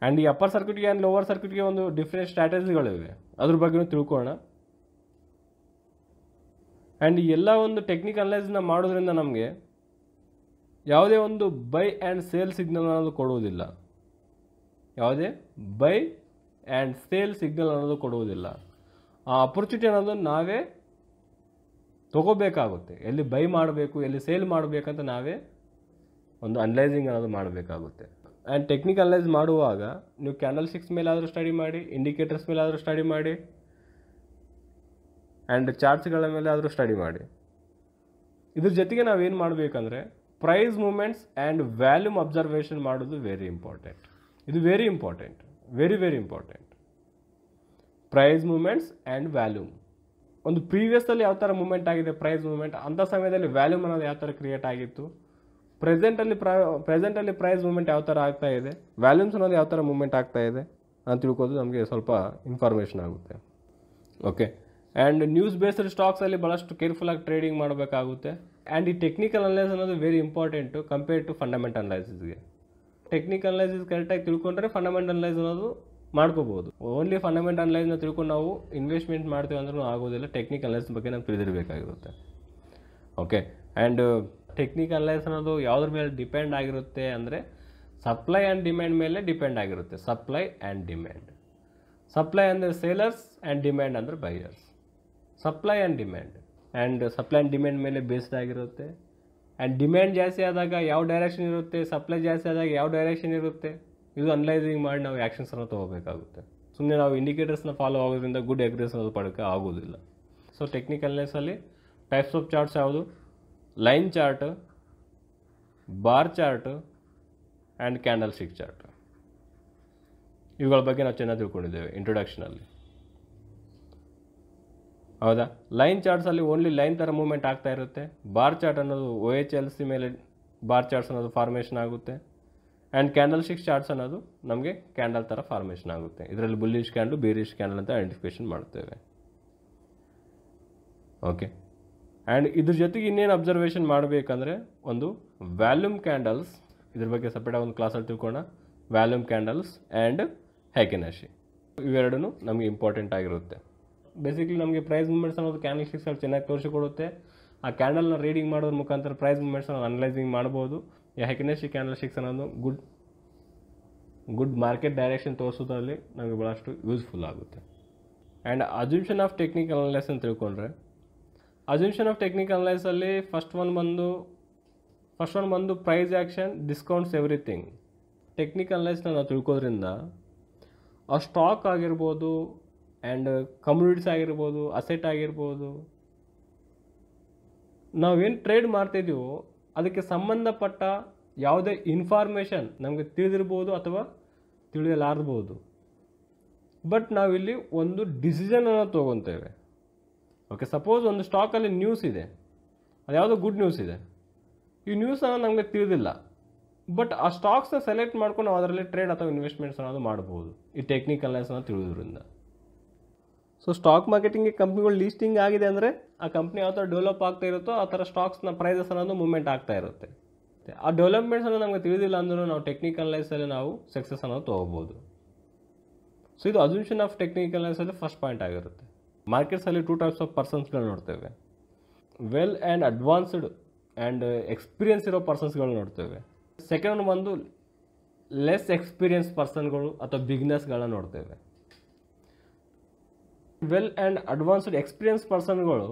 ಆ್ಯಂಡ್ ಈ ಅಪ್ಪರ್ ಸರ್ಕ್ಯೂಟ್ಗೆ ಆ್ಯಂಡ್ ಲೋವರ್ ಸರ್ಕ್ಯೂಟ್ಗೆ ಒಂದು ಡಿಫ್ರೆಂಟ್ ಸ್ಟ್ರಾಟಜಿಗಳಿವೆ ಅದ್ರ ಬಗ್ಗೆ ತಿಳ್ಕೊಳ್ಳೋಣ ಆ್ಯಂಡ್ ಎಲ್ಲ ಒಂದು ಟೆಕ್ನಿಕ್ ಅನಲೈಸನ್ನ ಮಾಡೋದ್ರಿಂದ ನಮಗೆ ಯಾವುದೇ ಒಂದು ಬೈ ಆ್ಯಂಡ್ ಸೇಲ್ ಸಿಗ್ನಲ್ ಅನ್ನೋದು ಕೊಡುವುದಿಲ್ಲ ಯಾವುದೇ ಬೈ ಆ್ಯಂಡ್ ಸೇಲ್ ಸಿಗ್ನಲ್ ಅನ್ನೋದು ಕೊಡುವುದಿಲ್ಲ ಆ ಅಪರ್ಚುನಿಟಿ ಅನ್ನೋದು ನಾವೇ ತಗೋಬೇಕಾಗುತ್ತೆ ಎಲ್ಲಿ ಬೈ ಮಾಡಬೇಕು ಎಲ್ಲಿ ಸೇಲ್ ಮಾಡಬೇಕಂತ ನಾವೇ ಒಂದು ಅನಲೈಸಿಂಗ್ ಅನ್ನೋದು ಮಾಡಬೇಕಾಗುತ್ತೆ ಆ್ಯಂಡ್ ಟೆಕ್ನಿಕ್ ಅನಲೈಸ್ ಮಾಡುವಾಗ ನೀವು ಕ್ಯಾಂಡಲ್ ಸಿಕ್ಸ್ ಮೇಲಾದರೂ ಸ್ಟಡಿ ಮಾಡಿ ಇಂಡಿಕೇಟರ್ಸ್ ಮೇಲಾದರೂ ಸ್ಟಡಿ ಮಾಡಿ ಆ್ಯಂಡ್ ಚಾರ್ಟ್ಸ್ಗಳ ಮೇಲೆ ಆದರೂ ಸ್ಟಡಿ ಮಾಡಿ ಇದ್ರ ಜೊತೆಗೆ ನಾವೇನು ಮಾಡಬೇಕಂದ್ರೆ price moments and volume observation ಮಾಡೋದು ವೆರಿ ಇಂಪಾರ್ಟೆಂಟ್ ಇದು very important very very important price moments and volume ಒಂದು ಪ್ರೀವಿಯಸ್ಸಲ್ಲಿ ಯಾವ ಥರ ಮೂಮೆಂಟ್ ಆಗಿದೆ ಪ್ರೈಸ್ ಮೂಮೆಂಟ್ ಅಂಥ ಸಮಯದಲ್ಲಿ ವ್ಯಾಲ್ಯೂಮ್ ಅನ್ನೋದು ಯಾವ ಥರ ಕ್ರಿಯೇಟ್ ಆಗಿತ್ತು ಪ್ರೆಸೆಂಟಲ್ಲಿ ಪ್ರಾ ಪ್ರೆಸೆಂಟಲ್ಲಿ ಪ್ರೈಸ್ ಮೂಮೆಂಟ್ ಯಾವ ಥರ ಆಗ್ತಾ ಇದೆ ವ್ಯಾಲ್ಯೂಮ್ಸ್ ಅನ್ನೋದು ಯಾವ ಥರ ಮೂಮೆಂಟ್ ಆಗ್ತಾ ಇದೆ ಅಂತ ತಿಳ್ಕೋದು ನಮಗೆ ಸ್ವಲ್ಪ ಇನ್ಫಾರ್ಮೇಷನ್ ಆಗುತ್ತೆ ಓಕೆ ಆ್ಯಂಡ್ ನ್ಯೂಸ್ ಬೇಸ್ಡ್ ಸ್ಟಾಕ್ಸಲ್ಲಿ ಭಾಳಷ್ಟು ಕೇರ್ಫುಲ್ಲಾಗಿ ಟ್ರೇಡಿಂಗ್ ಮಾಡಬೇಕಾಗುತ್ತೆ ಆ್ಯಂಡ್ ಈ ಟೆಕ್ನಿಕಲ್ ಅನಲೈಸ್ ಅನ್ನೋದು very important compare to fundament ಅನಲೈಸಿಸ್ಗೆ ಟೆಕ್ನಿಕಲ್ ಅನಲೈಸಿಸ್ ಕರೆಕ್ಟಾಗಿ ತಿಳ್ಕೊಂಡ್ರೆ ಫಂಡಮೆಂಟ್ ಅನಲೈಸ್ ಅನ್ನೋದು ಮಾಡ್ಕೋಬೋದು ಓನ್ಲಿ ಫಂಡಮೆಂಟ್ ಅನಲೈಸ್ನ ತಿಳ್ಕೊಂಡು ನಾವು ಇನ್ವೆಸ್ಟ್ಮೆಂಟ್ ಮಾಡ್ತೀವಿ ಅಂದ್ರೂ ಆಗೋದಿಲ್ಲ ಟೆಕ್ನಿಕಲ್ ಅನಲೈಸ್ ಬಗ್ಗೆ ನಾವು ತಿಳಿದಿರಬೇಕಾಗಿರುತ್ತೆ ಓಕೆ ಆ್ಯಂಡ್ ಟೆಕ್ನಿಕಲ್ ಅನಲೈಸ್ ಅನ್ನೋದು ಯಾವುದ್ರ ಮೇಲೆ ಡಿಪೆಂಡ್ ಆಗಿರುತ್ತೆ ಅಂದರೆ ಸಪ್ಲೈ ಆ್ಯಂಡ್ ಡಿಮ್ಯಾಂಡ್ ಮೇಲೆ ಡಿಪೆಂಡ್ ಆಗಿರುತ್ತೆ ಸಪ್ಲೈ ಆ್ಯಂಡ್ ಡಿಮ್ಯಾಂಡ್ ಸಪ್ಲೈ ಅಂದರೆ ಸೇಲರ್ಸ್ ಆ್ಯಂಡ್ ಡಿಮ್ಯಾಂಡ್ ಅಂದರೆ buyers supply and demand and supply and demand ಮೇಲೆ ಬೇಸ್ಡ್ ಆಗಿರುತ್ತೆ ಆ್ಯಂಡ್ ಡಿಮ್ಯಾಂಡ್ ಜಾಸ್ತಿ ಆದಾಗ ಯಾವ ಡೈರೆಕ್ಷನ್ ಇರುತ್ತೆ ಸಪ್ಲೈ ಜಾಸ್ತಿ ಆದಾಗ ಯಾವ ಡೈರೆಕ್ಷನ್ ಇರುತ್ತೆ ಇದು ಅನಲೈಸಿಂಗ್ ಮಾಡಿ ನಾವು ಆ್ಯಕ್ಷನ್ಸನ್ನು ತೊಗೋಬೇಕಾಗುತ್ತೆ ಸುಮ್ಮನೆ ನಾವು ಇಂಡಿಕೇಟರ್ಸ್ನ ಫಾಲೋ ಆಗೋದ್ರಿಂದ ಗುಡ್ ಎಗ್ರೆಸ್ ಅದು ಪಡೋಕ್ಕೆ ಆಗೋದಿಲ್ಲ ಸೊ ಟೆಕ್ನಿಕಲ್ನೆಸ್ಸಲ್ಲಿ ಟೈಪ್ಸ್ ಆಫ್ ಚಾರ್ಟ್ಸ್ ಯಾವುದು line chart bar chart and candlestick chart ಇವುಗಳ ಬಗ್ಗೆ ನಾವು ಚೆನ್ನಾಗಿ ತಿಳ್ಕೊಂಡಿದ್ದೇವೆ ಇಂಟ್ರೊಡಕ್ಷನಲ್ಲಿ ಹೌದಾ ಲೈನ್ ಚಾರ್ಟ್ಸಲ್ಲಿ ಓನ್ಲಿ ಲೈನ್ ಥರ ಮೂವ್ಮೆಂಟ್ ಆಗ್ತಾ ಇರುತ್ತೆ ಬಾರ್ ಚಾರ್ಟ್ ಅನ್ನೋದು ಒ ಎಚ್ ಎಲ್ ಸಿ ಮೇಲೆ ಬಾರ್ ಚಾರ್ಟ್ಸ್ ಅನ್ನೋದು ಫಾರ್ಮೇಷನ್ ಆಗುತ್ತೆ ಆ್ಯಂಡ್ ಕ್ಯಾಂಡಲ್ ಸ್ಟಿಕ್ ಚಾರ್ಟ್ಸ್ ಅನ್ನೋದು ನಮಗೆ ಕ್ಯಾಂಡಲ್ ಥರ ಫಾರ್ಮೇಷನ್ ಆಗುತ್ತೆ ಇದರಲ್ಲಿ ಬುಲ್ಲಿಶ್ ಕ್ಯಾಂಡಲ್ ಬೇರಿಶ್ ಕ್ಯಾಂಡಲ್ ಅಂತ ಐಡೆಂಟಿಫಿಕೇಷನ್ ಮಾಡ್ತೇವೆ ಓಕೆ ಆ್ಯಂಡ್ ಇದ್ರ ಜೊತೆಗೆ ಇನ್ನೇನು ಅಬ್ಸರ್ವೇಷನ್ ಮಾಡಬೇಕಂದ್ರೆ ಒಂದು ವ್ಯಾಲ್ಯೂಮ್ ಕ್ಯಾಂಡಲ್ಸ್ ಇದ್ರ ಬಗ್ಗೆ ಸಪ್ರೇಟಾಗಿ ಒಂದು ಕ್ಲಾಸಲ್ಲಿ ತಿಳ್ಕೊಳ್ಳೋಣ ವ್ಯಾಲ್ಯೂಮ್ ಕ್ಯಾಂಡಲ್ಸ್ ಆ್ಯಂಡ್ ಹ್ಯಾಕಿನಾಶಿ ಇವೆರಡೂ ನಮಗೆ ಇಂಪಾರ್ಟೆಂಟ್ ಆಗಿರುತ್ತೆ ಬೇಸಿಕಲಿ ನಮಗೆ ಪ್ರೈಸ್ ಮೂಮೆಂಟ್ಸ್ ಅನ್ನೋದು ಕ್ಯಾಂಡಲ್ ಚೆನ್ನಾಗಿ ತೋರಿಸಿಕೊಡುತ್ತೆ ಆ ಕ್ಯಾಂಡಲ್ನ ರೀಡಿಂಗ್ ಮಾಡೋದ್ರ ಮುಖಾಂತರ ಪ್ರೈಸ್ ಮೂಮೆಂಟ್ಸ್ನ ಅನಲೈಸಿಂಗ್ ಮಾಡ್ಬೋದು ಹ್ಯಾಕಿನಾಶಿ ಕ್ಯಾಂಡಲ್ ಸ್ಟಿಕ್ಸ್ ಅನ್ನೋದು ಗುಡ್ ಗುಡ್ ಮಾರ್ಕೆಟ್ ಡೈರೆಕ್ಷನ್ ತೋರಿಸೋದ್ರಲ್ಲಿ ನಮಗೆ ಭಾಳಷ್ಟು ಯೂಸ್ಫುಲ್ ಆಗುತ್ತೆ ಆ್ಯಂಡ್ ಅಜ್ಯೂಷನ್ ಆಫ್ ಟೆಕ್ನಿಕಲ್ ಅನಲೈಸ್ ಅಂತ ತಿಳ್ಕೊಂಡ್ರೆ ಅಸ್ಯೂಮ್ಷನ್ ಆಫ್ ಟೆಕ್ನಿಕಲ್ ಅನಲೈಸಲ್ಲಿ ಫಸ್ಟ್ ಒನ್ ಬಂದು ಫಸ್ಟ್ ಒನ್ ಬಂದು price action discounts everything technical ಅನಲೈಸ್ನ ನಾವು ತಿಳ್ಕೋದ್ರಿಂದ ಆ ಸ್ಟಾಕ್ ಆಗಿರ್ಬೋದು ಆ್ಯಂಡ್ ಕಮ್ಯುನಿಟೀಸ್ ಆಗಿರ್ಬೋದು ಅಸೆಟ್ ಆಗಿರ್ಬೋದು ನಾವೇನು ಟ್ರೇಡ್ ಮಾಡ್ತಿದ್ದೀವೋ ಅದಕ್ಕೆ ಸಂಬಂಧಪಟ್ಟ ಯಾವುದೇ ಇನ್ಫಾರ್ಮೇಷನ್ ನಮಗೆ ತಿಳಿದಿರ್ಬೋದು ಅಥವಾ ತಿಳಿಯಲಾರ್ಬೋದು ಬಟ್ ನಾವಿಲ್ಲಿ ಒಂದು ಡಿಸಿಷನನ್ನು ತೊಗೊತೇವೆ ಓಕೆ ಸಪೋಸ್ ಒಂದು ಸ್ಟಾಕಲ್ಲಿ ನ್ಯೂಸ್ ಇದೆ ಅದು ಯಾವುದೋ ಗುಡ್ ನ್ಯೂಸ್ ಇದೆ ಈ ನ್ಯೂಸ್ ನಮಗೆ ತಿಳಿದಿಲ್ಲ ಬಟ್ ಆ ಸ್ಟಾಕ್ಸ್ನ ಸೆಲೆಕ್ಟ್ ಮಾಡ್ಕೊಂಡು ನಾವು ಅದರಲ್ಲಿ ಟ್ರೇಡ್ ಅಥವಾ ಇನ್ವೆಸ್ಟ್ಮೆಂಟ್ಸ್ ಅನ್ನೋದು ಮಾಡ್ಬೋದು ಈ ಟೆಕ್ನಿಕಲ್ ಟೆಕ್ನಿಕಲ್ನೆಸ್ನ ತಿಳಿಯೋದ್ರಿಂದ ಸೊ ಸ್ಟಾಕ್ ಮಾರ್ಕೆಟಿಂಗ್ಗೆ ಕಂಪ್ನಿಗಳು ಲಿಸ್ಟಿಂಗ್ ಆಗಿದೆ ಅಂದರೆ ಆ ಕಂಪ್ನಿ ಯಾವ ಥರ ಡೆವಲಪ್ ಆಗ್ತಾ ಇರುತ್ತೋ ಆ ಥರ ಸ್ಟಾಕ್ಸ್ನ ಪ್ರೈಸಸ್ ಅನ್ನೋದು ಮೂವ್ಮೆಂಟ್ ಆಗ್ತಾ ಇರುತ್ತೆ ಆ ಡೆವಲಪ್ಮೆಂಟ್ಸ್ ಅನ್ನೋದು ನಮಗೆ ತಿಳಿದಿಲ್ಲ ಅಂದರೂ ನಾವು ಟೆಕ್ನಿಕಲ್ ಅಲ್ಲಿ ನಾವು ಸಕ್ಸಸ್ ಅನ್ನೋದು ತೊಗೋಬೋದು ಸೊ ಇದು ಅಸೂಷನ್ ಆಫ್ ಟೆಕ್ನಿಕಲ್ ಟೆಕ್ನಿಕಲ್ನೈಸಲ್ಲಿ ಫಸ್ಟ್ ಪಾಯಿಂಟ್ ಆಗಿರುತ್ತೆ ಮಾರ್ಕೆಟ್ಸಲ್ಲಿ ಟೂ ಟೈಪ್ಸ್ ಆಫ್ ಪರ್ಸನ್ಸ್ಗಳು ನೋಡ್ತೇವೆ well and advanced and experience ಇರೋ ಪರ್ಸನ್ಸ್ಗಳು ನೋಡ್ತೇವೆ ಸೆಕೆಂಡ್ ಬಂದು ಲೆಸ್ ಎಕ್ಸ್ಪೀರಿಯನ್ಸ್ ಪರ್ಸನ್ಗಳು ಅಥವಾ ಬಿಗ್ನೆಸ್ಗಳನ್ನ ನೋಡ್ತೇವೆ ವೆಲ್ ಆ್ಯಂಡ್ ಅಡ್ವಾನ್ಸ್ಡ್ ಎಕ್ಸ್ಪೀರಿಯನ್ಸ್ ಪರ್ಸನ್ಗಳು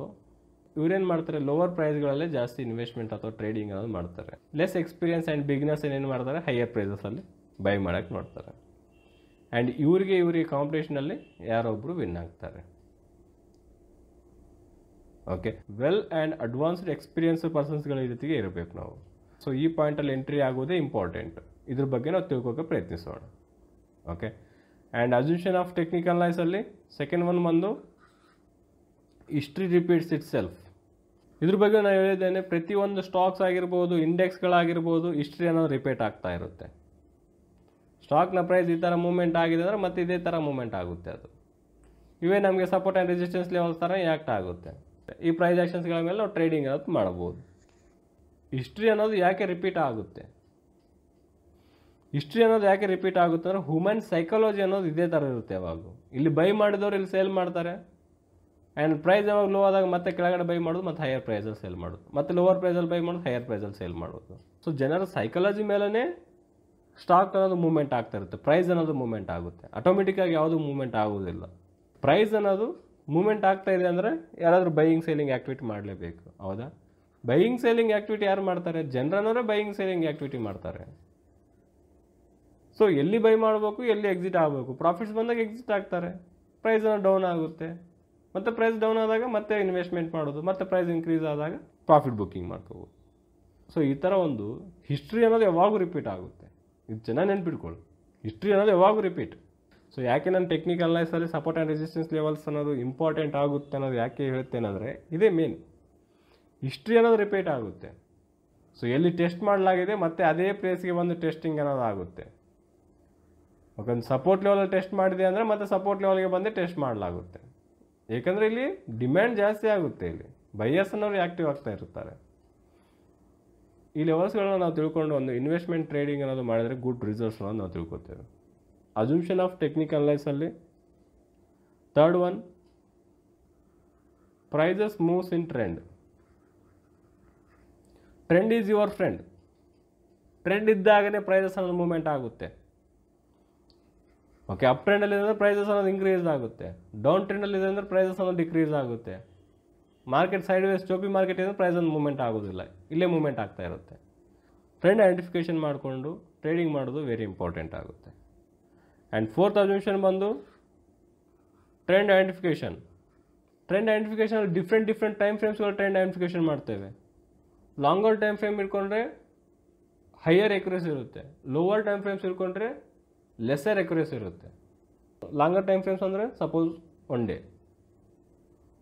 ಇವ್ರೇನು ಮಾಡ್ತಾರೆ ಲೋವರ್ ಪ್ರೈಸ್ಗಳಲ್ಲೇ ಜಾಸ್ತಿ ಇನ್ವೆಸ್ಟ್ಮೆಂಟ್ ಅಥವಾ ಟ್ರೇಡಿಂಗ್ ಅನ್ನೋದು ಮಾಡ್ತಾರೆ ಲೆಸ್ ಎಕ್ಸ್ಪೀರಿಯನ್ಸ್ ಆ್ಯಂಡ್ ಬಿಗ್ನೆಸ್ ಏನೇನು ಮಾಡ್ತಾರೆ ಹೈಯರ್ ಪ್ರೈಸಸಲ್ಲಿ ಬೈ ಮಾಡೋಕ್ಕೆ ನೋಡ್ತಾರೆ ಆ್ಯಂಡ್ ಇವರಿಗೆ ಇವ್ರಿಗೆ ಕಾಂಪಿಟೇಷನಲ್ಲಿ ಯಾರೊಬ್ಬರು ವಿನ್ ಆಗ್ತಾರೆ okay well and advanced experience ಪರ್ಸನ್ಸ್ಗಳ ಜೊತೆಗೆ ಇರಬೇಕು ನಾವು ಸೊ ಈ ಪಾಯಿಂಟಲ್ಲಿ ಎಂಟ್ರಿ ಆಗೋದೇ ಇಂಪಾರ್ಟೆಂಟ್ ಇದ್ರ ಬಗ್ಗೆ ನಾವು ತಿಳ್ಕೋಕೆ ಪ್ರಯತ್ನಿಸೋಣ ಓಕೆ ಆ್ಯಂಡ್ ಅಜ್ಯೂಷನ್ ಆಫ್ ಟೆಕ್ನಿಕಲ್ ನಾಯ್ಸಲ್ಲಿ ಸೆಕೆಂಡ್ ಒನ್ ಬಂದು ಹಿಸ್ಟ್ರಿ ರಿಪೀಟ್ಸ್ ಇಟ್ ಸೆಲ್ಫ್ ಇದ್ರ ಬಗ್ಗೆ ನಾನು ಹೇಳಿದ್ದೇನೆ ಪ್ರತಿಯೊಂದು ಸ್ಟಾಕ್ಸ್ ಆಗಿರ್ಬೋದು ಇಂಡೆಕ್ಸ್ಗಳಾಗಿರ್ಬೋದು ಹಿಸ್ಟ್ರಿ ಅನ್ನೋದು ರಿಪೀಟ್ ಆಗ್ತಾ ಇರುತ್ತೆ ಸ್ಟಾಕ್ನ ಪ್ರೈಸ್ ಈ ಥರ ಮೂಮೆಂಟ್ ಆಗಿದೆ ಅಂದರೆ ಮತ್ತೆ ಇದೇ ಥರ ಮೂಮೆಂಟ್ ಆಗುತ್ತೆ ಅದು ಇವೇ ನಮಗೆ ಸಪೋರ್ಟ್ ಆ್ಯಂಡ್ ರೆಸಿಸ್ಟೆನ್ಸ್ ಲೆವೆಲ್ ಥರ ಆ್ಯಕ್ಟ್ ಆಗುತ್ತೆ ಈ ಪ್ರೈಸ್ ಆ್ಯಕ್ಷನ್ಸ್ಗಳ ಮೇಲೆ ನಾವು ಟ್ರೇಡಿಂಗ್ ಅನ್ನೋದು ಮಾಡ್ಬೋದು ಹಿಸ್ಟ್ರಿ ಅನ್ನೋದು ಯಾಕೆ ರಿಪೀಟ್ ಆಗುತ್ತೆ ಹಿಸ್ಟ್ರಿ ಅನ್ನೋದು ಯಾಕೆ ರಿಪೀಟ್ ಆಗುತ್ತೆ ಅಂದರೆ ಹ್ಯೂಮನ್ ಸೈಕಾಲಜಿ ಅನ್ನೋದು ಇದೇ ಥರ ಇರುತ್ತೆ ಯಾವಾಗ ಇಲ್ಲಿ ಬೈ ಮಾಡಿದವರು ಇಲ್ಲಿ ಸೇಲ್ ಮಾಡ್ತಾರೆ ಆ್ಯಂಡ್ ಪ್ರೈಸ್ ಯಾವಾಗ ಲೋ ಆದಾಗ ಮತ್ತೆ ಕೆಳಗಡೆ ಬೈ ಮಾಡೋದು ಮತ್ತು ಹೈಯರ್ ಪ್ರೈಸಲ್ಲಿ ಸೇಲ್ ಮಾಡೋದು ಮತ್ತು ಲೋವರ್ ಪ್ರೈಸಲ್ಲಿ ಬೈ ಮಾಡೋದು ಹೈಯರ್ ಪ್ರೈಸಲ್ಲಿ ಸೇಲ್ ಮಾಡೋದು ಸೊ ಜನರ ಸೈಕಾಲಜಿ ಮೇಲೇ ಸ್ಟಾಕ್ ಅನ್ನೋದು ಮೂಮೆಂಟ್ ಆಗ್ತಾ ಇರುತ್ತೆ ಪ್ರೈಸ್ ಅನ್ನೋದು ಮೂಮೆಂಟ್ ಆಗುತ್ತೆ ಆಗಿ ಯಾವುದು ಮೂಮೆಂಟ್ ಆಗೋದಿಲ್ಲ ಪ್ರೈಸ್ ಅನ್ನೋದು ಮೂಮೆಂಟ್ ಆಗ್ತಾ ಇದೆ ಅಂದರೆ ಯಾರಾದರೂ ಬೈಯಿಂಗ್ ಸೇಲಿಂಗ್ ಆ್ಯಕ್ಟಿವಿಟಿ ಮಾಡಲೇಬೇಕು ಹೌದಾ ಬೈಯಿಂಗ್ ಸೇಲಿಂಗ್ ಆ್ಯಕ್ಟಿವಿಟಿ ಯಾರು ಮಾಡ್ತಾರೆ ಜನರನ್ನೋರೇ ಬೈಯಿಂಗ್ ಸೇಲಿಂಗ್ ಆ್ಯಕ್ಟಿವಿಟಿ ಮಾಡ್ತಾರೆ ಸೊ ಎಲ್ಲಿ ಬೈ ಮಾಡಬೇಕು ಎಲ್ಲಿ ಎಕ್ಸಿಟ್ ಆಗಬೇಕು ಪ್ರಾಫಿಟ್ಸ್ ಬಂದಾಗ ಎಕ್ಸಿಟ್ ಆಗ್ತಾರೆ ಪ್ರೈಸ್ ಡೌನ್ ಆಗುತ್ತೆ ಮತ್ತು ಪ್ರೈಸ್ ಡೌನ್ ಆದಾಗ ಮತ್ತೆ ಇನ್ವೆಸ್ಟ್ಮೆಂಟ್ ಮಾಡೋದು ಮತ್ತೆ ಪ್ರೈಸ್ ಇನ್ಕ್ರೀಸ್ ಆದಾಗ ಪ್ರಾಫಿಟ್ ಬುಕ್ಕಿಂಗ್ ಮಾಡ್ಕೋಬೋದು ಸೊ ಈ ಥರ ಒಂದು ಹಿಸ್ಟ್ರಿ ಅನ್ನೋದು ಯಾವಾಗೂ ರಿಪೀಟ್ ಆಗುತ್ತೆ ಇದು ಚೆನ್ನಾಗಿ ನೆನ್ಪಿಟ್ಕೊಳ್ಳಿ ಹಿಸ್ಟ್ರಿ ಅನ್ನೋದು ಯಾವಾಗೂ ರಿಪೀಟ್ ಸೊ ಯಾಕೆ ನಾನು ಟೆಕ್ನಿಕಲ್ ಅನಲೈಸಲ್ಲಿ ಸಪೋರ್ಟ್ ಆ್ಯಂಡ್ ರೆಸಿಸ್ಟೆನ್ಸ್ ಲೆವೆಲ್ಸ್ ಅನ್ನೋದು ಇಂಪಾರ್ಟೆಂಟ್ ಆಗುತ್ತೆ ಅನ್ನೋದು ಯಾಕೆ ಹೇಳ್ತೇನೆ ಅಂದರೆ ಇದೇ ಮೇನ್ ಹಿಸ್ಟ್ರಿ ಅನ್ನೋದು ರಿಪೀಟ್ ಆಗುತ್ತೆ ಸೊ ಎಲ್ಲಿ ಟೆಸ್ಟ್ ಮಾಡಲಾಗಿದೆ ಮತ್ತೆ ಅದೇ ಪ್ಲೇಸ್ಗೆ ಬಂದು ಟೆಸ್ಟಿಂಗ್ ಅನ್ನೋದು ಆಗುತ್ತೆ ಒಂದು ಸಪೋರ್ಟ್ ಲೆವೆಲಲ್ಲಿ ಟೆಸ್ಟ್ ಮಾಡಿದೆ ಅಂದರೆ ಮತ್ತೆ ಸಪೋರ್ಟ್ ಲೆವೆಲ್ಗೆ ಬಂದು ಟೆಸ್ಟ್ ಮಾಡಲಾಗುತ್ತೆ ಏಕೆಂದರೆ ಇಲ್ಲಿ ಡಿಮ್ಯಾಂಡ್ ಜಾಸ್ತಿ ಆಗುತ್ತೆ ಇಲ್ಲಿ ಬೈಯರ್ಸ್ ಅನ್ನೋರು ಆ್ಯಕ್ಟಿವ್ ಆಗ್ತಾ ಇರ್ತಾರೆ ಈ ಲೆವೆಲ್ಸ್ಗಳನ್ನ ನಾವು ತಿಳ್ಕೊಂಡು ಒಂದು ಇನ್ವೆಸ್ಟ್ಮೆಂಟ್ ಟ್ರೇಡಿಂಗ್ ಅನ್ನೋದು ಮಾಡಿದರೆ ಗುಡ್ ರಿಸಲ್ಟ್ಸ್ ಅನ್ನೋದು ನಾವು ತಿಳ್ಕೊತೇವೆ ಅಸೂಮ್ಷನ್ ಆಫ್ ಟೆಕ್ನಿಕಲ್ ಅನಲೈಸಲ್ಲಿ third one prices moves in trend trend is your friend trend ಇದ್ದಾಗಲೇ ಪ್ರೈಸಸ್ ಅನ್ನೋದು ಮೂವ್ಮೆಂಟ್ ಆಗುತ್ತೆ ಓಕೆ ಅಪ್ ಟ್ರೆಂಡಲ್ಲಿ ಅಂದರೆ ಪ್ರೈಸಸ್ ಅನ್ನೋದು ಇನ್ಕ್ರೀಸ್ ಆಗುತ್ತೆ ಡೌನ್ ಟ್ರೆಂಡಲ್ಲಿ ಇದೆ ಅಂದರೆ ಪ್ರೈಸಸ್ ಅನ್ನೋದು ಡಿಕ್ರೀಸ್ ಆಗುತ್ತೆ market sideways choppy market ಇದ್ದರೆ ಪ್ರೈಸ್ ಅನ್ನೋದು ಮೂವ್ಮೆಂಟ್ ಆಗೋದಿಲ್ಲ ಇಲ್ಲೇ ಮೂವ್ಮೆಂಟ್ ಆಗ್ತಾ ಇರುತ್ತೆ ಟ್ರೆಂಡ್ ಐಡೆಂಟಿಫಿಕೇಶನ್ ಮಾಡಿಕೊಂಡು ಟ್ರೇಡಿಂಗ್ ಮಾಡೋದು ವೆರಿ ಇಂಪಾರ್ಟೆಂಟ್ ಆಗುತ್ತೆ ಆ್ಯಂಡ್ ಫೋರ್ತ್ ಅಬ್ಸರ್ವೇಷನ್ ಬಂದು ಟ್ರೆಂಡ್ ಐಡೆಂಟಿಫಿಕೇಷನ್ ಟ್ರೆಂಡ್ ಐಡೆಂಟಿಫಿಕೇಷನಲ್ಲಿ ಡಿಫ್ರೆಂಟ್ ಡಿಫ್ರೆಂಟ್ ಟೈಮ್ ಫ್ರೇಮ್ಸ್ಗಳು ಟ್ರೆಂಡ್ ಐಡೆಂಟಿಫಿಕೇಷನ್ ಮಾಡ್ತೇವೆ ಲಾಂಗರ್ ಟೈಮ್ ಫ್ರೇಮ್ ಇಟ್ಕೊಂಡ್ರೆ ಹೈಯರ್ ಎಕ್ಯುರೇಸ್ ಇರುತ್ತೆ ಲೋವರ್ ಟೈಮ್ ಫ್ರೇಮ್ಸ್ ಇಟ್ಕೊಂಡ್ರೆ ಲೆಸರ್ ಎಕ್ಯುರೇಸ್ ಇರುತ್ತೆ ಲಾಂಗರ್ ಟೈಮ್ ಫ್ರೇಮ್ಸ್ ಅಂದರೆ suppose one day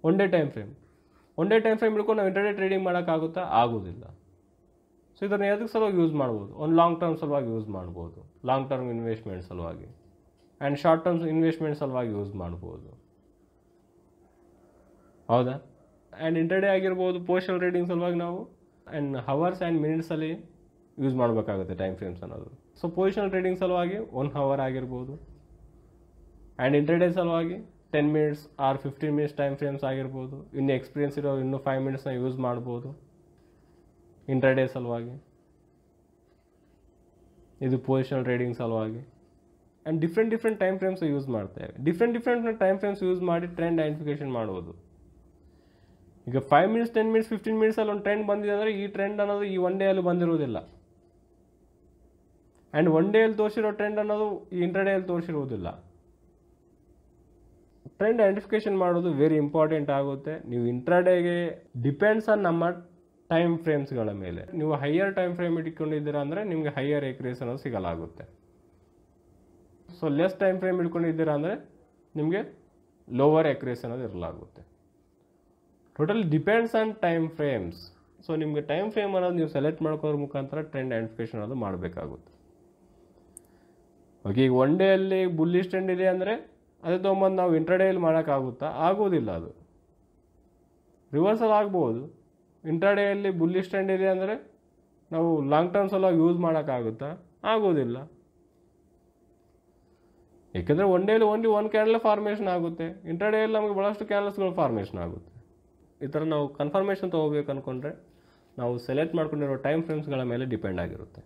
one day time frame one day time frame ಹಿಡ್ಕೊಂಡು ನಾವು ಇಂಟರ್ನೆಟ್ ಟ್ರೇಡಿಂಗ್ ಮಾಡೋಕ್ಕಾಗುತ್ತಾ ಆಗೋದಿಲ್ಲ ಸೊ ಇದನ್ನು ಯಾವುದಕ್ಕೆ ಸಲುವಾಗಿ ಯೂಸ್ ಮಾಡ್ಬೋದು ಒಂದು ಲಾಂಗ್ ಟರ್ಮ್ ಸಲುವಾಗಿ ಯೂಸ್ ಮಾಡ್ಬೋದು ಲಾಂಗ್ ಟರ್ಮ್ ಇನ್ವೆಸ್ಟ್ಮೆಂಟ್ ಸಲುವಾಗಿ ಆ್ಯಂಡ್ ಶಾರ್ಟ್ ಟರ್ಮ್ಸ್ ಇನ್ವೆಸ್ಟ್ಮೆಂಟ್ ಸಲುವಾಗಿ ಯೂಸ್ ಮಾಡ್ಬೋದು ಹೌದಾ ಆ್ಯಂಡ್ ಇಂಟರ್ಡೇ ಆಗಿರ್ಬೋದು ಪೋಸ್ಟಲ್ ರೀಡಿಂಗ್ ಸಲುವಾಗಿ ನಾವು ಆ್ಯಂಡ್ ಹವರ್ಸ್ ಆ್ಯಂಡ್ ಮಿನಿಟ್ಸಲ್ಲಿ ಯೂಸ್ ಮಾಡಬೇಕಾಗುತ್ತೆ ಟೈಮ್ ಫ್ರೇಮ್ಸ್ ಅನ್ನೋದು ಸೊ ಪೊಸಿಷನಲ್ ಟ್ರೇಡಿಂಗ್ ಸಲುವಾಗಿ ಒನ್ ಹವರ್ ಆಗಿರ್ಬೋದು ಆ್ಯಂಡ್ ಇಂಟರ್ಡೇ ಸಲುವಾಗಿ ten minutes or fifteen minutes time frames ಆಗಿರ್ಬೋದು ಇನ್ನು ಎಕ್ಸ್ಪೀರಿಯನ್ಸ್ ಇರೋ ಇನ್ನೂ ಫೈವ್ ಮಿನಿಟ್ಸ್ನ ಯೂಸ್ ಮಾಡ್ಬೋದು ಇಂಟರ್ಡೇ ಸಲುವಾಗಿ ಇದು ಪೊಸಿಷನಲ್ ಟ್ರೇಡಿಂಗ್ ಸಲುವಾಗಿ and different different time frames use ಮಾಡ್ತೇವೆ different different time frames use ಮಾಡಿ ಟ್ರೆಂಡ್ ಐಡೆಂಟಿಫಿಕೇಶನ್ ಮಾಡ್ಬೋದು ಈಗ five minutes ten minutes fifteen ಮಿನಿಟ್ಸಲ್ಲಿ ಒಂದು ಟ್ರೆಂಡ್ ಬಂದಿದೆ ಅಂದರೆ ಈ ಟ್ರೆಂಡ್ ಅನ್ನೋದು ಈ ಒನ್ ಡೇಯಲ್ಲಿ ಬಂದಿರುವುದಿಲ್ಲ ಆ್ಯಂಡ್ ಒನ್ ಡೇ ಅಲ್ಲಿ ತೋರಿಸಿರೋ ಟ್ರೆಂಡ್ ಅನ್ನೋದು ಈ ಅಲ್ಲಿ ತೋರಿಸಿರುವುದಿಲ್ಲ ಟ್ರೆಂಡ್ ಐಡೆಂಟಿಫಿಕೇಷನ್ ಮಾಡೋದು ವೆರಿ ಇಂಪಾರ್ಟೆಂಟ್ ಆಗುತ್ತೆ ನೀವು ಇಂಟ್ರಾಡೇಗೆ ಡಿಪೆಂಡ್ಸ್ ಆನ್ ನಮ್ಮ ಟೈಮ್ ಫ್ರೇಮ್ಸ್ಗಳ ಮೇಲೆ ನೀವು ಹೈಯರ್ ಟೈಮ್ ಫ್ರೇಮ್ ಇಟ್ಕೊಂಡಿದ್ದೀರಾ ಅಂದರೆ ನಿಮಗೆ ಹೈಯರ್ ಎಕ್ರೇಸ್ ಅನ್ನೋದು ಸಿಗಲಾಗುತ್ತೆ ಸೊ ಲೆಸ್ ಟೈಮ್ ಫ್ರೇಮ್ ಇಟ್ಕೊಂಡಿದ್ದೀರಾ ಅಂದರೆ ನಿಮಗೆ ಲೋವರ್ ಎಕ್ರೇಸ್ ಅನ್ನೋದು ಇರಲಾಗುತ್ತೆ total depends on time frames so ನಿಮಗೆ ಟೈಮ್ ಫ್ರೇಮ್ ಅನ್ನೋದು ನೀವು ಸೆಲೆಕ್ಟ್ ಮಾಡ್ಕೋದ್ರ ಮುಖಾಂತರ ಟ್ರೆಂಡ್ ಐಡೆಂಟಿಫಿಕೇಶನ್ ಅನ್ನೋದು ಮಾಡಬೇಕಾಗುತ್ತೆ ಓಕೆ ಈಗ ಒನ್ ಡೇಯಲ್ಲಿ ಬುಲ್ಲಿಶ್ ಟ್ರೆಂಡ್ ಇದೆ ಅಂದರೆ ಅದೇ ತೊಗೊಂಬಂದು ನಾವು ಡೇಯಲ್ಲಿ ಮಾಡೋಕ್ಕಾಗುತ್ತಾ ಆಗೋದಿಲ್ಲ ಅದು ರಿವರ್ಸಲ್ ಆಗ್ಬೋದು ಡೇಯಲ್ಲಿ ಬುಲ್ಲಿಶ್ ಟ್ರೆಂಡ್ ಇದೆ ಅಂದರೆ ನಾವು ಲಾಂಗ್ ಟರ್ಮ್ ಸಲುವಾಗಿ ಯೂಸ್ ಮಾಡೋಕ್ಕಾಗುತ್ತಾ ಆಗೋದಿಲ್ಲ ಏಕೆಂದರೆ one daily only one candle formation ಆಗುತ್ತೆ ಡೇಲಿ ನಮಗೆ ಭಾಳಷ್ಟು ಕ್ಯಾಂಡಲ್ಸ್ಗಳು ಫಾರ್ಮೇಷನ್ ಆಗುತ್ತೆ ಈ ಥರ ನಾವು ಕನ್ಫರ್ಮೇಷನ್ ತೊಗೋಬೇಕು ಅಂದ್ಕೊಂಡ್ರೆ ನಾವು ಸೆಲೆಕ್ಟ್ ಮಾಡ್ಕೊಂಡಿರೋ ಟೈಮ್ ಫ್ರೇಮ್ಸ್ಗಳ ಮೇಲೆ ಡಿಪೆಂಡ್ ಆಗಿರುತ್ತೆ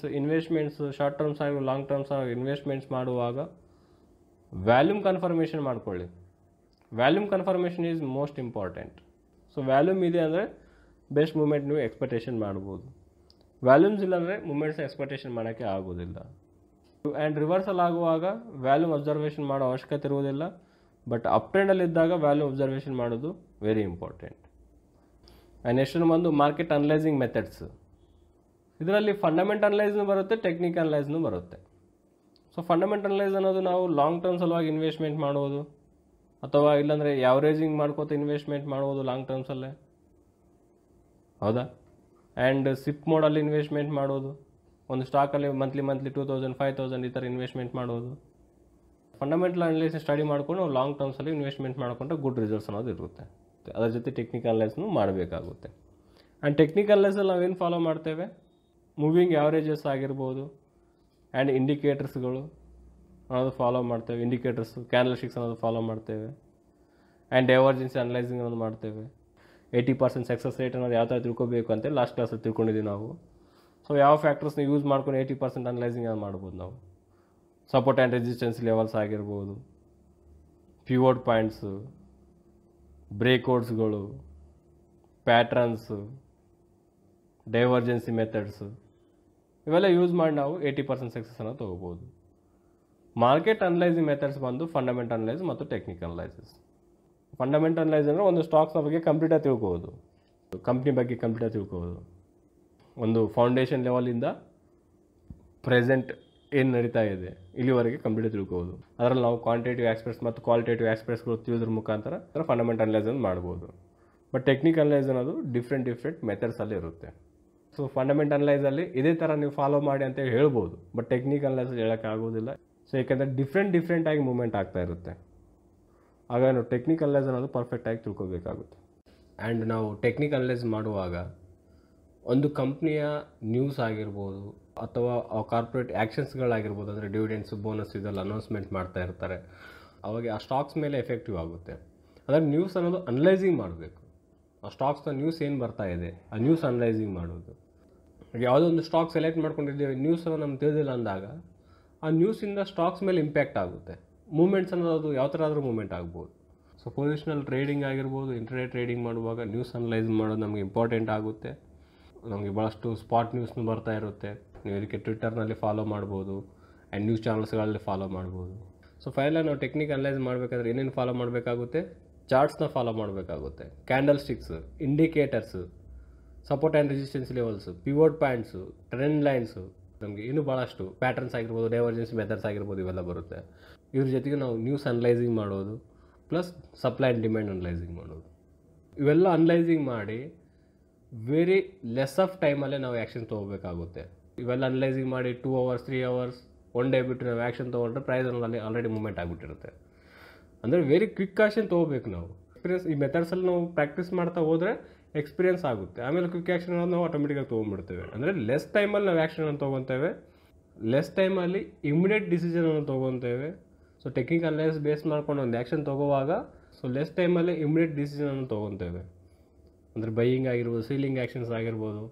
ಸೊ ಇನ್ವೆಸ್ಟ್ಮೆಂಟ್ಸ್ ಶಾರ್ಟ್ ಟರ್ಮ್ಸ್ ಆಗಿ ಲಾಂಗ್ ಟರ್ಮ್ಸ್ ಆಗಿ ಇನ್ವೆಸ್ಟ್ಮೆಂಟ್ಸ್ ಮಾಡುವಾಗ ವ್ಯಾಲ್ಯೂಮ್ ಕನ್ಫರ್ಮೇಷನ್ ಮಾಡ್ಕೊಳ್ಳಿ volume confirmation is most important so volume ಇದೆ ಅಂದರೆ ಬೆಸ್ಟ್ ಮೂಮೆಂಟ್ ನೀವು ಎಕ್ಸ್ಪೆಕ್ಟೇಷನ್ ಮಾಡ್ಬೋದು ವ್ಯಾಲ್ಯೂಮ್ಸ್ ಇಲ್ಲಾಂದರೆ ಮೂಮೆಂಟ್ಸ್ ಎಕ್ಸ್ಪೆಕ್ಟೇಷನ್ ಮಾಡೋಕ್ಕೆ ಆಗೋದಿಲ್ಲ ಆ್ಯಂಡ್ ರಿವರ್ಸಲ್ ಆಗುವಾಗ ವ್ಯಾಲ್ಯೂಮ್ ಅಬ್ಸರ್ವೇಷನ್ ಮಾಡೋ ಅವಶ್ಯಕತೆ ಇರುವುದಿಲ್ಲ ಬಟ್ ಅಪ್ ಇದ್ದಾಗ ವ್ಯಾಲ್ಯೂ ಅಬ್ಸರ್ವೇಷನ್ ಮಾಡೋದು ವೆರಿ ಇಂಪಾರ್ಟೆಂಟ್ ಆ್ಯಂಡ್ ನೆಕ್ಸ್ಟ್ ಬಂದು ಮಾರ್ಕೆಟ್ ಅನಲೈಸಿಂಗ್ ಮೆಥಡ್ಸ್ ಇದರಲ್ಲಿ ಫಂಡಮೆಂಟ್ ಅನಲೈಸ್ನೂ ಬರುತ್ತೆ ಟೆಕ್ನಿಕ್ ಅನಲೈಸ್ನೂ ಬರುತ್ತೆ ಸೊ ಫಂಡಮೆಂಟ್ ಅನಲೈಸ್ ಅನ್ನೋದು ನಾವು ಲಾಂಗ್ ಟರ್ಮ್ ಸಲುವಾಗಿ ಇನ್ವೆಸ್ಟ್ಮೆಂಟ್ ಮಾಡೋದು ಅಥವಾ ಇಲ್ಲಾಂದರೆ ಯಾವ್ರೇಜಿಂಗ್ ಮಾಡ್ಕೋತ ಇನ್ವೆಸ್ಟ್ಮೆಂಟ್ ಮಾಡ್ಬೋದು ಲಾಂಗ್ ಟರ್ಮ್ಸಲ್ಲೇ ಹೌದಾ ಆ್ಯಂಡ್ ಸಿಪ್ ಮೋಡಲ್ಲಿ ಇನ್ವೆಸ್ಟ್ಮೆಂಟ್ ಮಾಡೋದು ಒಂದು ಸ್ಟಾಕಲ್ಲಿ monthly monthly two thousand five thousand ಈ ಥರ ಇನ್ವೆಸ್ಟ್ಮೆಂಟ್ ಮಾಡೋದು ಫಂಡಮೆಂಟಲ್ ಅನಲಿಸಿಸ್ ಸ್ಟಡಿ ಮಾಡಿಕೊಂಡು ಲಾಂಗ್ ಟರ್ಮ್ಸಲ್ಲಿ ಇನ್ವೆಸ್ಟ್ಮೆಂಟ್ ಮಾಡಿಕೊಂಡ್ರೆ ಗುಡ್ ರಿಸಲ್ಟ್ಸ್ ಅನ್ನೋದು ಇರುತ್ತೆ ಅದರ ಜೊತೆ ಟೆಕ್ನಿಕಲ್ ಅನಲೈಸ್ನು ಮಾಡಬೇಕಾಗುತ್ತೆ ಆ್ಯಂಡ್ ಟೆಕ್ನಿಕಲ್ ಅನಲೈಸಲ್ಲಿ ನಾವೇನು ಫಾಲೋ ಮಾಡ್ತೇವೆ ಮೂವಿಂಗ್ ಆ್ಯಾವ್ರೇಜಸ್ ಆಗಿರ್ಬೋದು ಆ್ಯಂಡ್ ಇಂಡಿಕೇಟರ್ಸ್ಗಳು ಅನ್ನೋದು ಫಾಲೋ ಮಾಡ್ತೇವೆ ಕ್ಯಾಂಡಲ್ ಸ್ಟಿಕ್ಸ್ ಅನ್ನೋದು ಫಾಲೋ ಮಾಡ್ತೇವೆ ಆ್ಯಂಡ್ ಡೈವರ್ಜೆನ್ಸಿ ಅನಲೈಸಿಂಗ್ ಅನ್ನೋದು ಮಾಡ್ತೇವೆ ಏಯ್ಟಿ ಪರ್ಸೆಂಟ್ ಸಕ್ಸಸ್ ರೇಟ್ ಅನ್ನೋದು ಯಾವ ಥರ ತಿಳ್ಕೊಬೇಕು ಅಂತೇಳಿ ಲಾಸ್ಟ್ ಕ್ಲಾಸಲ್ಲಿ ತಿಳ್ಕೊಂಡಿದ್ದೀವಿ ನಾವು ಸೊ ಯಾವ ಫ್ಯಾಕ್ಟರ್ಸ್ನ ಯೂಸ್ ಮಾಡ್ಕೊಂಡು ಏಯ್ಟಿ ಪರ್ಸೆಂಟ್ ಅನಲೈಸಿಂಗ್ ಅದು ಮಾಡ್ಬೋದು ನಾವು ಸಪೋರ್ಟ್ ಆ್ಯಂಡ್ ರೆಸಿಸ್ಟೆನ್ಸ್ ಲೆವೆಲ್ಸ್ ಆಗಿರ್ಬೋದು ಪಿವೋಟ್ ಪಾಯಿಂಟ್ಸು ಬ್ರೇಕ್ಔಟ್ಸ್ಗಳು ಪ್ಯಾಟ್ರನ್ಸು ಡೈವರ್ಜೆನ್ಸಿ ಮೆಥಡ್ಸು ಇವೆಲ್ಲ ಯೂಸ್ ಮಾಡಿ ನಾವು ಏಯ್ಟಿ ಪರ್ಸೆಂಟ್ ಸಕ್ಸಸ್ಸನ್ನು ತೊಗೋಬೋದು ಮಾರ್ಕೆಟ್ ಅನಲೈಸಿಂಗ್ ಮೆಥಡ್ಸ್ ಬಂದು ಫಂಡಮೆಂಟ್ ಅನಲೈಸ್ ಮತ್ತು ಟೆಕ್ನಿಕಲ್ ಅನಲೈಸಿಸ್ ಫಂಡಮೆಂಟ್ ಅನಲೈಸ್ ಅಂದರೆ ಒಂದು ಸ್ಟಾಕ್ಸ್ನ ಬಗ್ಗೆ ಕಂಪ್ಲೀಟಾಗಿ ತಿಳ್ಕೋಬೋದು ಕಂಪ್ನಿ ಬಗ್ಗೆ ಕಂಪ್ಲೀಟಾಗಿ ತಿಳ್ಕೋಬೋದು ಒಂದು ಫೌಂಡೇಶನ್ ಲೆವೆಲಿಂದ ಪ್ರೆಸೆಂಟ್ ಏನು ನಡೀತಾ ಇದೆ ಇಲ್ಲಿವರೆಗೆ ಕಂಪ್ಲೀಟ್ ತಿಳ್ಕೋಬೋದು ಅದರಲ್ಲಿ ನಾವು ಕ್ವಾಂಟಿಟಿವ್ ಆಸ್ಪೆಕ್ಟ್ಸ್ ಮತ್ತು ಕ್ವಾಲಿಟೇಟಿವ್ ಆಸ್ಪೆಕ್ಟ್ಸ್ಗಳು ತಿಳಿದ್ರ ಮುಖಾಂತರ ಅದರ ಫಂಡಮೆಂಟ್ ಅನಲೈಸನ್ನು ಮಾಡ್ಬೋದು ಬಟ್ ಟೆಕ್ನಿಕಲ್ ಅನಲೈಸ್ ಅನ್ನೋದು ಡಿಫ್ರೆಂಟ್ ಡಿಫ್ರೆಂಟ್ ಮೆಥಡ್ಸಲ್ಲಿ ಇರುತ್ತೆ ಸೊ ಫಂಡಮೆಂಟ್ ಅನಲೈಸಲ್ಲಿ ಇದೇ ಥರ ನೀವು ಫಾಲೋ ಮಾಡಿ ಅಂತ ಹೇಳ್ಬೋದು ಬಟ್ ಟೆಕ್ನಿಕಲ್ ಅನಲೈಸ್ ಹೇಳೋಕ್ಕಾಗೋದಿಲ್ಲ ಸೊ ಏಕೆಂದರೆ ಡಿಫ್ರೆಂಟ್ ಡಿಫ್ರೆಂಟಾಗಿ ಮೂಮೆಂಟ್ ಆಗ್ತಾ ಇರುತ್ತೆ ಆಗ ನಾವು ಟೆಕ್ನಿಕಲ್ ಅನಲೈಸ್ ಅನ್ನೋದು ಪರ್ಫೆಕ್ಟಾಗಿ ತಿಳ್ಕೊಬೇಕಾಗುತ್ತೆ ಆ್ಯಂಡ್ ನಾವು ಟೆಕ್ನಿಕ್ ಅನಲೈಸ್ ಮಾಡುವಾಗ ಒಂದು ಕಂಪ್ನಿಯ ನ್ಯೂಸ್ ಆಗಿರ್ಬೋದು ಅಥವಾ ಕಾರ್ಪೊರೇಟ್ ಆ್ಯಕ್ಷನ್ಸ್ಗಳಾಗಿರ್ಬೋದು ಅಂದರೆ ಡಿವಿಡೆಂಡ್ಸ್ ಬೋನಸ್ ಇದೆಲ್ಲ ಅನೌನ್ಸ್ಮೆಂಟ್ ಮಾಡ್ತಾ ಇರ್ತಾರೆ ಅವಾಗ ಆ ಸ್ಟಾಕ್ಸ್ ಮೇಲೆ ಎಫೆಕ್ಟಿವ್ ಆಗುತ್ತೆ ಅಂದರೆ ನ್ಯೂಸ್ ಅನ್ನೋದು ಅನಲೈಸಿಂಗ್ ಮಾಡಬೇಕು ಆ ಸ್ಟಾಕ್ಸ್ನ ನ್ಯೂಸ್ ಏನು ಬರ್ತಾ ಇದೆ ಆ ನ್ಯೂಸ್ ಅನಲೈಸಿಂಗ್ ಮಾಡೋದು ಯಾವುದೋ ಒಂದು ಸ್ಟಾಕ್ ಸೆಲೆಕ್ಟ್ ಮಾಡ್ಕೊಂಡಿದ್ದೀವಿ ನ್ಯೂಸ್ ನಮ್ಗೆ ತಿಳಿದಿಲ್ಲ ಅಂದಾಗ ಆ ನ್ಯೂಸಿಂದ ಸ್ಟಾಕ್ಸ್ ಮೇಲೆ ಇಂಪ್ಯಾಕ್ಟ್ ಆಗುತ್ತೆ ಮೂಮೆಂಟ್ಸ್ ಅನ್ನೋದು ಯಾವ ಥರ ಆದರೂ ಮೂಮೆಂಟ್ ಆಗ್ಬೋದು ಸೊ ಪೊಸಿಷನಲ್ ಟ್ರೇಡಿಂಗ್ ಆಗಿರ್ಬೋದು ಇಂಟರ್ನೆಟ್ ಟ್ರೇಡಿಂಗ್ ಮಾಡುವಾಗ ನ್ಯೂಸ್ ಅನಲೈಸ್ ಮಾಡೋದು ನಮಗೆ ಇಂಪಾರ್ಟೆಂಟ್ ಆಗುತ್ತೆ ನಮಗೆ ಭಾಳಷ್ಟು ಸ್ಪಾಟ್ ನ್ಯೂಸ್ನು ಬರ್ತಾ ಇರುತ್ತೆ ನೀವು ಇದಕ್ಕೆ ಟ್ವಿಟರ್ನಲ್ಲಿ ಫಾಲೋ ಮಾಡ್ಬೋದು ಆ್ಯಂಡ್ ನ್ಯೂಸ್ ಚಾನಲ್ಸ್ಗಳಲ್ಲಿ ಫಾಲೋ ಮಾಡ್ಬೋದು ಸೊ ಫೈನಲ್ ನಾವು ಟೆಕ್ನಿಕ್ ಅನಲೈಸ್ ಮಾಡಬೇಕಾದ್ರೆ ಏನೇನು ಫಾಲೋ ಮಾಡಬೇಕಾಗುತ್ತೆ ಚಾರ್ಟ್ಸ್ನ ಫಾಲೋ ಮಾಡಬೇಕಾಗುತ್ತೆ candlesticks indicators support and resistance levels pivot points trend lines ನಮಗೆ ಇನ್ನೂ ಭಾಳಷ್ಟು ಪ್ಯಾಟರ್ನ್ಸ್ ಆಗಿರ್ಬೋದು ಡೈವರ್ಜೆನ್ಸ್ ಮೆಥಡ್ಸ್ ಆಗಿರ್ಬೋದು ಇವೆಲ್ಲ ಬರುತ್ತೆ ಇದ್ರ ಜೊತೆಗೆ ನಾವು ನ್ಯೂಸ್ ಅನಲೈಸಿಂಗ್ ಮಾಡೋದು plus supply and demand analysing ಮಾಡೋದು ಇವೆಲ್ಲ ಅನಲೈಸಿಂಗ್ ಮಾಡಿ ವೆರಿ ಲೆಸ್ ಆಫ್ ಟೈಮಲ್ಲೇ ನಾವು ಆ್ಯಕ್ಷನ್ ತೊಗೋಬೇಕಾಗುತ್ತೆ ಇವೆಲ್ಲ ಅನಲೈಸಿಂಗ್ ಮಾಡಿ two hours three hours one day ಬಿಟ್ಟು ನಾವು ಆ್ಯಕ್ಷನ್ ತೊಗೊಂಡ್ರೆ ಪ್ರೈಸ್ ಅಲ್ಲಿ ಆಲ್ರೆಡಿ ಮೂಮೆಂಟ್ ಆಗಿಬಿಟ್ಟಿರುತ್ತೆ ಅಂದರೆ ವೆರಿ ಕ್ವಿಕ್ ಆ್ಯಕ್ಷನ್ ತೊಗೋಬೇಕು ನಾವು ಎಕ್ಸ್ಪೀರಿಯನ್ಸ್ ಈ ಮೆಥಡ್ಸಲ್ಲಿ ನಾವು ಪ್ರಾಕ್ಟೀಸ್ ಮಾಡ್ತಾ ಹೋದರೆ ಎಕ್ಸ್ಪೀರಿಯನ್ಸ್ ಆಗುತ್ತೆ ಆಮೇಲೆ ಕ್ವಿಕ್ ಆ್ಯಕ್ಷನ್ ನಾವು ಆಟೋಮೆಟಿಕಾಗಿ ತೊಗೊಂಡ್ಬಿಡ್ತೇವೆ ಅಂದರೆ ಲೆಸ್ ಟೈಮಲ್ಲಿ ನಾವು ಆ್ಯಕ್ಷನನ್ನು ತೊಗೊತೇವೆ ಲೆಸ್ ಟೈಮಲ್ಲಿ ಇಮಿಡಿಯೇಟ್ ಡಿಸಿಷನನ್ನು ತೊಗೊತೇವೆ ಸೊ ಟೆಕ್ನಿಕಲ್ ಅನಲೈಸ್ ಬೇಸ್ ಮಾಡ್ಕೊಂಡು ಒಂದು ಆ್ಯಕ್ಷನ್ ತೊಗೋವಾಗ ಸೊ ಲೆಸ್ ಟೈಮಲ್ಲಿ ಇಮಿಡಿಯೇಟ್ ಡಿಸಿಷನನ್ನು ತೊಗೊತೇವೆ ಅಂದರೆ ಬೈಯಿಂಗ್ ಆಗಿರ್ಬೋದು ಸೀಲಿಂಗ್ ಆ್ಯಕ್ಷನ್ಸ್ ಆಗಿರ್ಬೋದು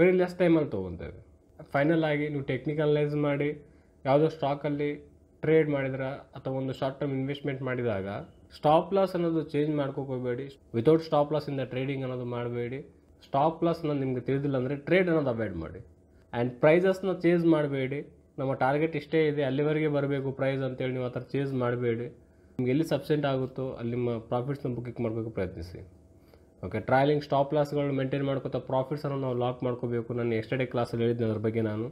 ವೆರಿ ಲೆಸ್ ಟೈಮಲ್ಲಿ ತೊಗೊತೇವೆ ಫೈನಲ್ ಆಗಿ ನೀವು ಟೆಕ್ನಿಕಲೈಸ್ ಮಾಡಿ ಯಾವುದೋ ಸ್ಟಾಕಲ್ಲಿ ಟ್ರೇಡ್ ಮಾಡಿದ್ರೆ ಅಥವಾ ಒಂದು ಶಾರ್ಟ್ ಟರ್ಮ್ ಇನ್ವೆಸ್ಟ್ಮೆಂಟ್ ಮಾಡಿದಾಗ ಸ್ಟಾಪ್ ಲಾಸ್ ಅನ್ನೋದು ಚೇಂಜ್ ಮಾಡ್ಕೋಕೋಬೇಡಿ ವಿತೌಟ್ ಸ್ಟಾಪ್ ಇಂದ ಟ್ರೇಡಿಂಗ್ ಅನ್ನೋದು ಮಾಡಬೇಡಿ ಸ್ಟಾಪ್ ಲಾಸ್ ಅನ್ನೋದು ನಿಮಗೆ ತಿಳಿದಿಲ್ಲ ಅಂದರೆ ಟ್ರೇಡ್ ಅನ್ನೋದು ಅವಾಯ್ಡ್ ಮಾಡಿ ಆ್ಯಂಡ್ ಪ್ರೈಸಸ್ನ ಚೇಂಜ್ ಮಾಡಬೇಡಿ ನಮ್ಮ ಟಾರ್ಗೆಟ್ ಇಷ್ಟೇ ಇದೆ ಅಲ್ಲಿವರೆಗೆ ಬರಬೇಕು ಪ್ರೈಸ್ ಅಂತೇಳಿ ನೀವು ಆ ಥರ ಚೇಂಜ್ ಮಾಡಬೇಡಿ ನಿಮ್ಗೆ ಎಲ್ಲಿ ಸಬ್ಸೆಂಟ್ ಆಗುತ್ತೋ ಅಲ್ಲಿ ನಿಮ್ಮ ಪ್ರಾಫಿಟ್ಸ್ನ ಬುಕ್ಕಿಂಗ್ ಮಾಡಬೇಕು ಪ್ರಯತ್ನಿಸಿ ಓಕೆ ಟ್ರಾಯಲಿಂಗ್ ಸ್ಟಾಪ್ ಲಾಸ್ಗಳನ್ನ ಮೇಂಟೈನ್ ಮಾಡ್ಕೋತಾ ಪ್ರಾಫಿಟ್ಸನ್ನು ನಾವು ಲಾಕ್ ಮಾಡ್ಕೋಬೇಕು ನಾನು ಎಷ್ಟೇ ಕ್ಲಾಸಲ್ಲಿ ಹೇಳಿದ್ದೆ ಅದ್ರ ಬಗ್ಗೆ ನಾನು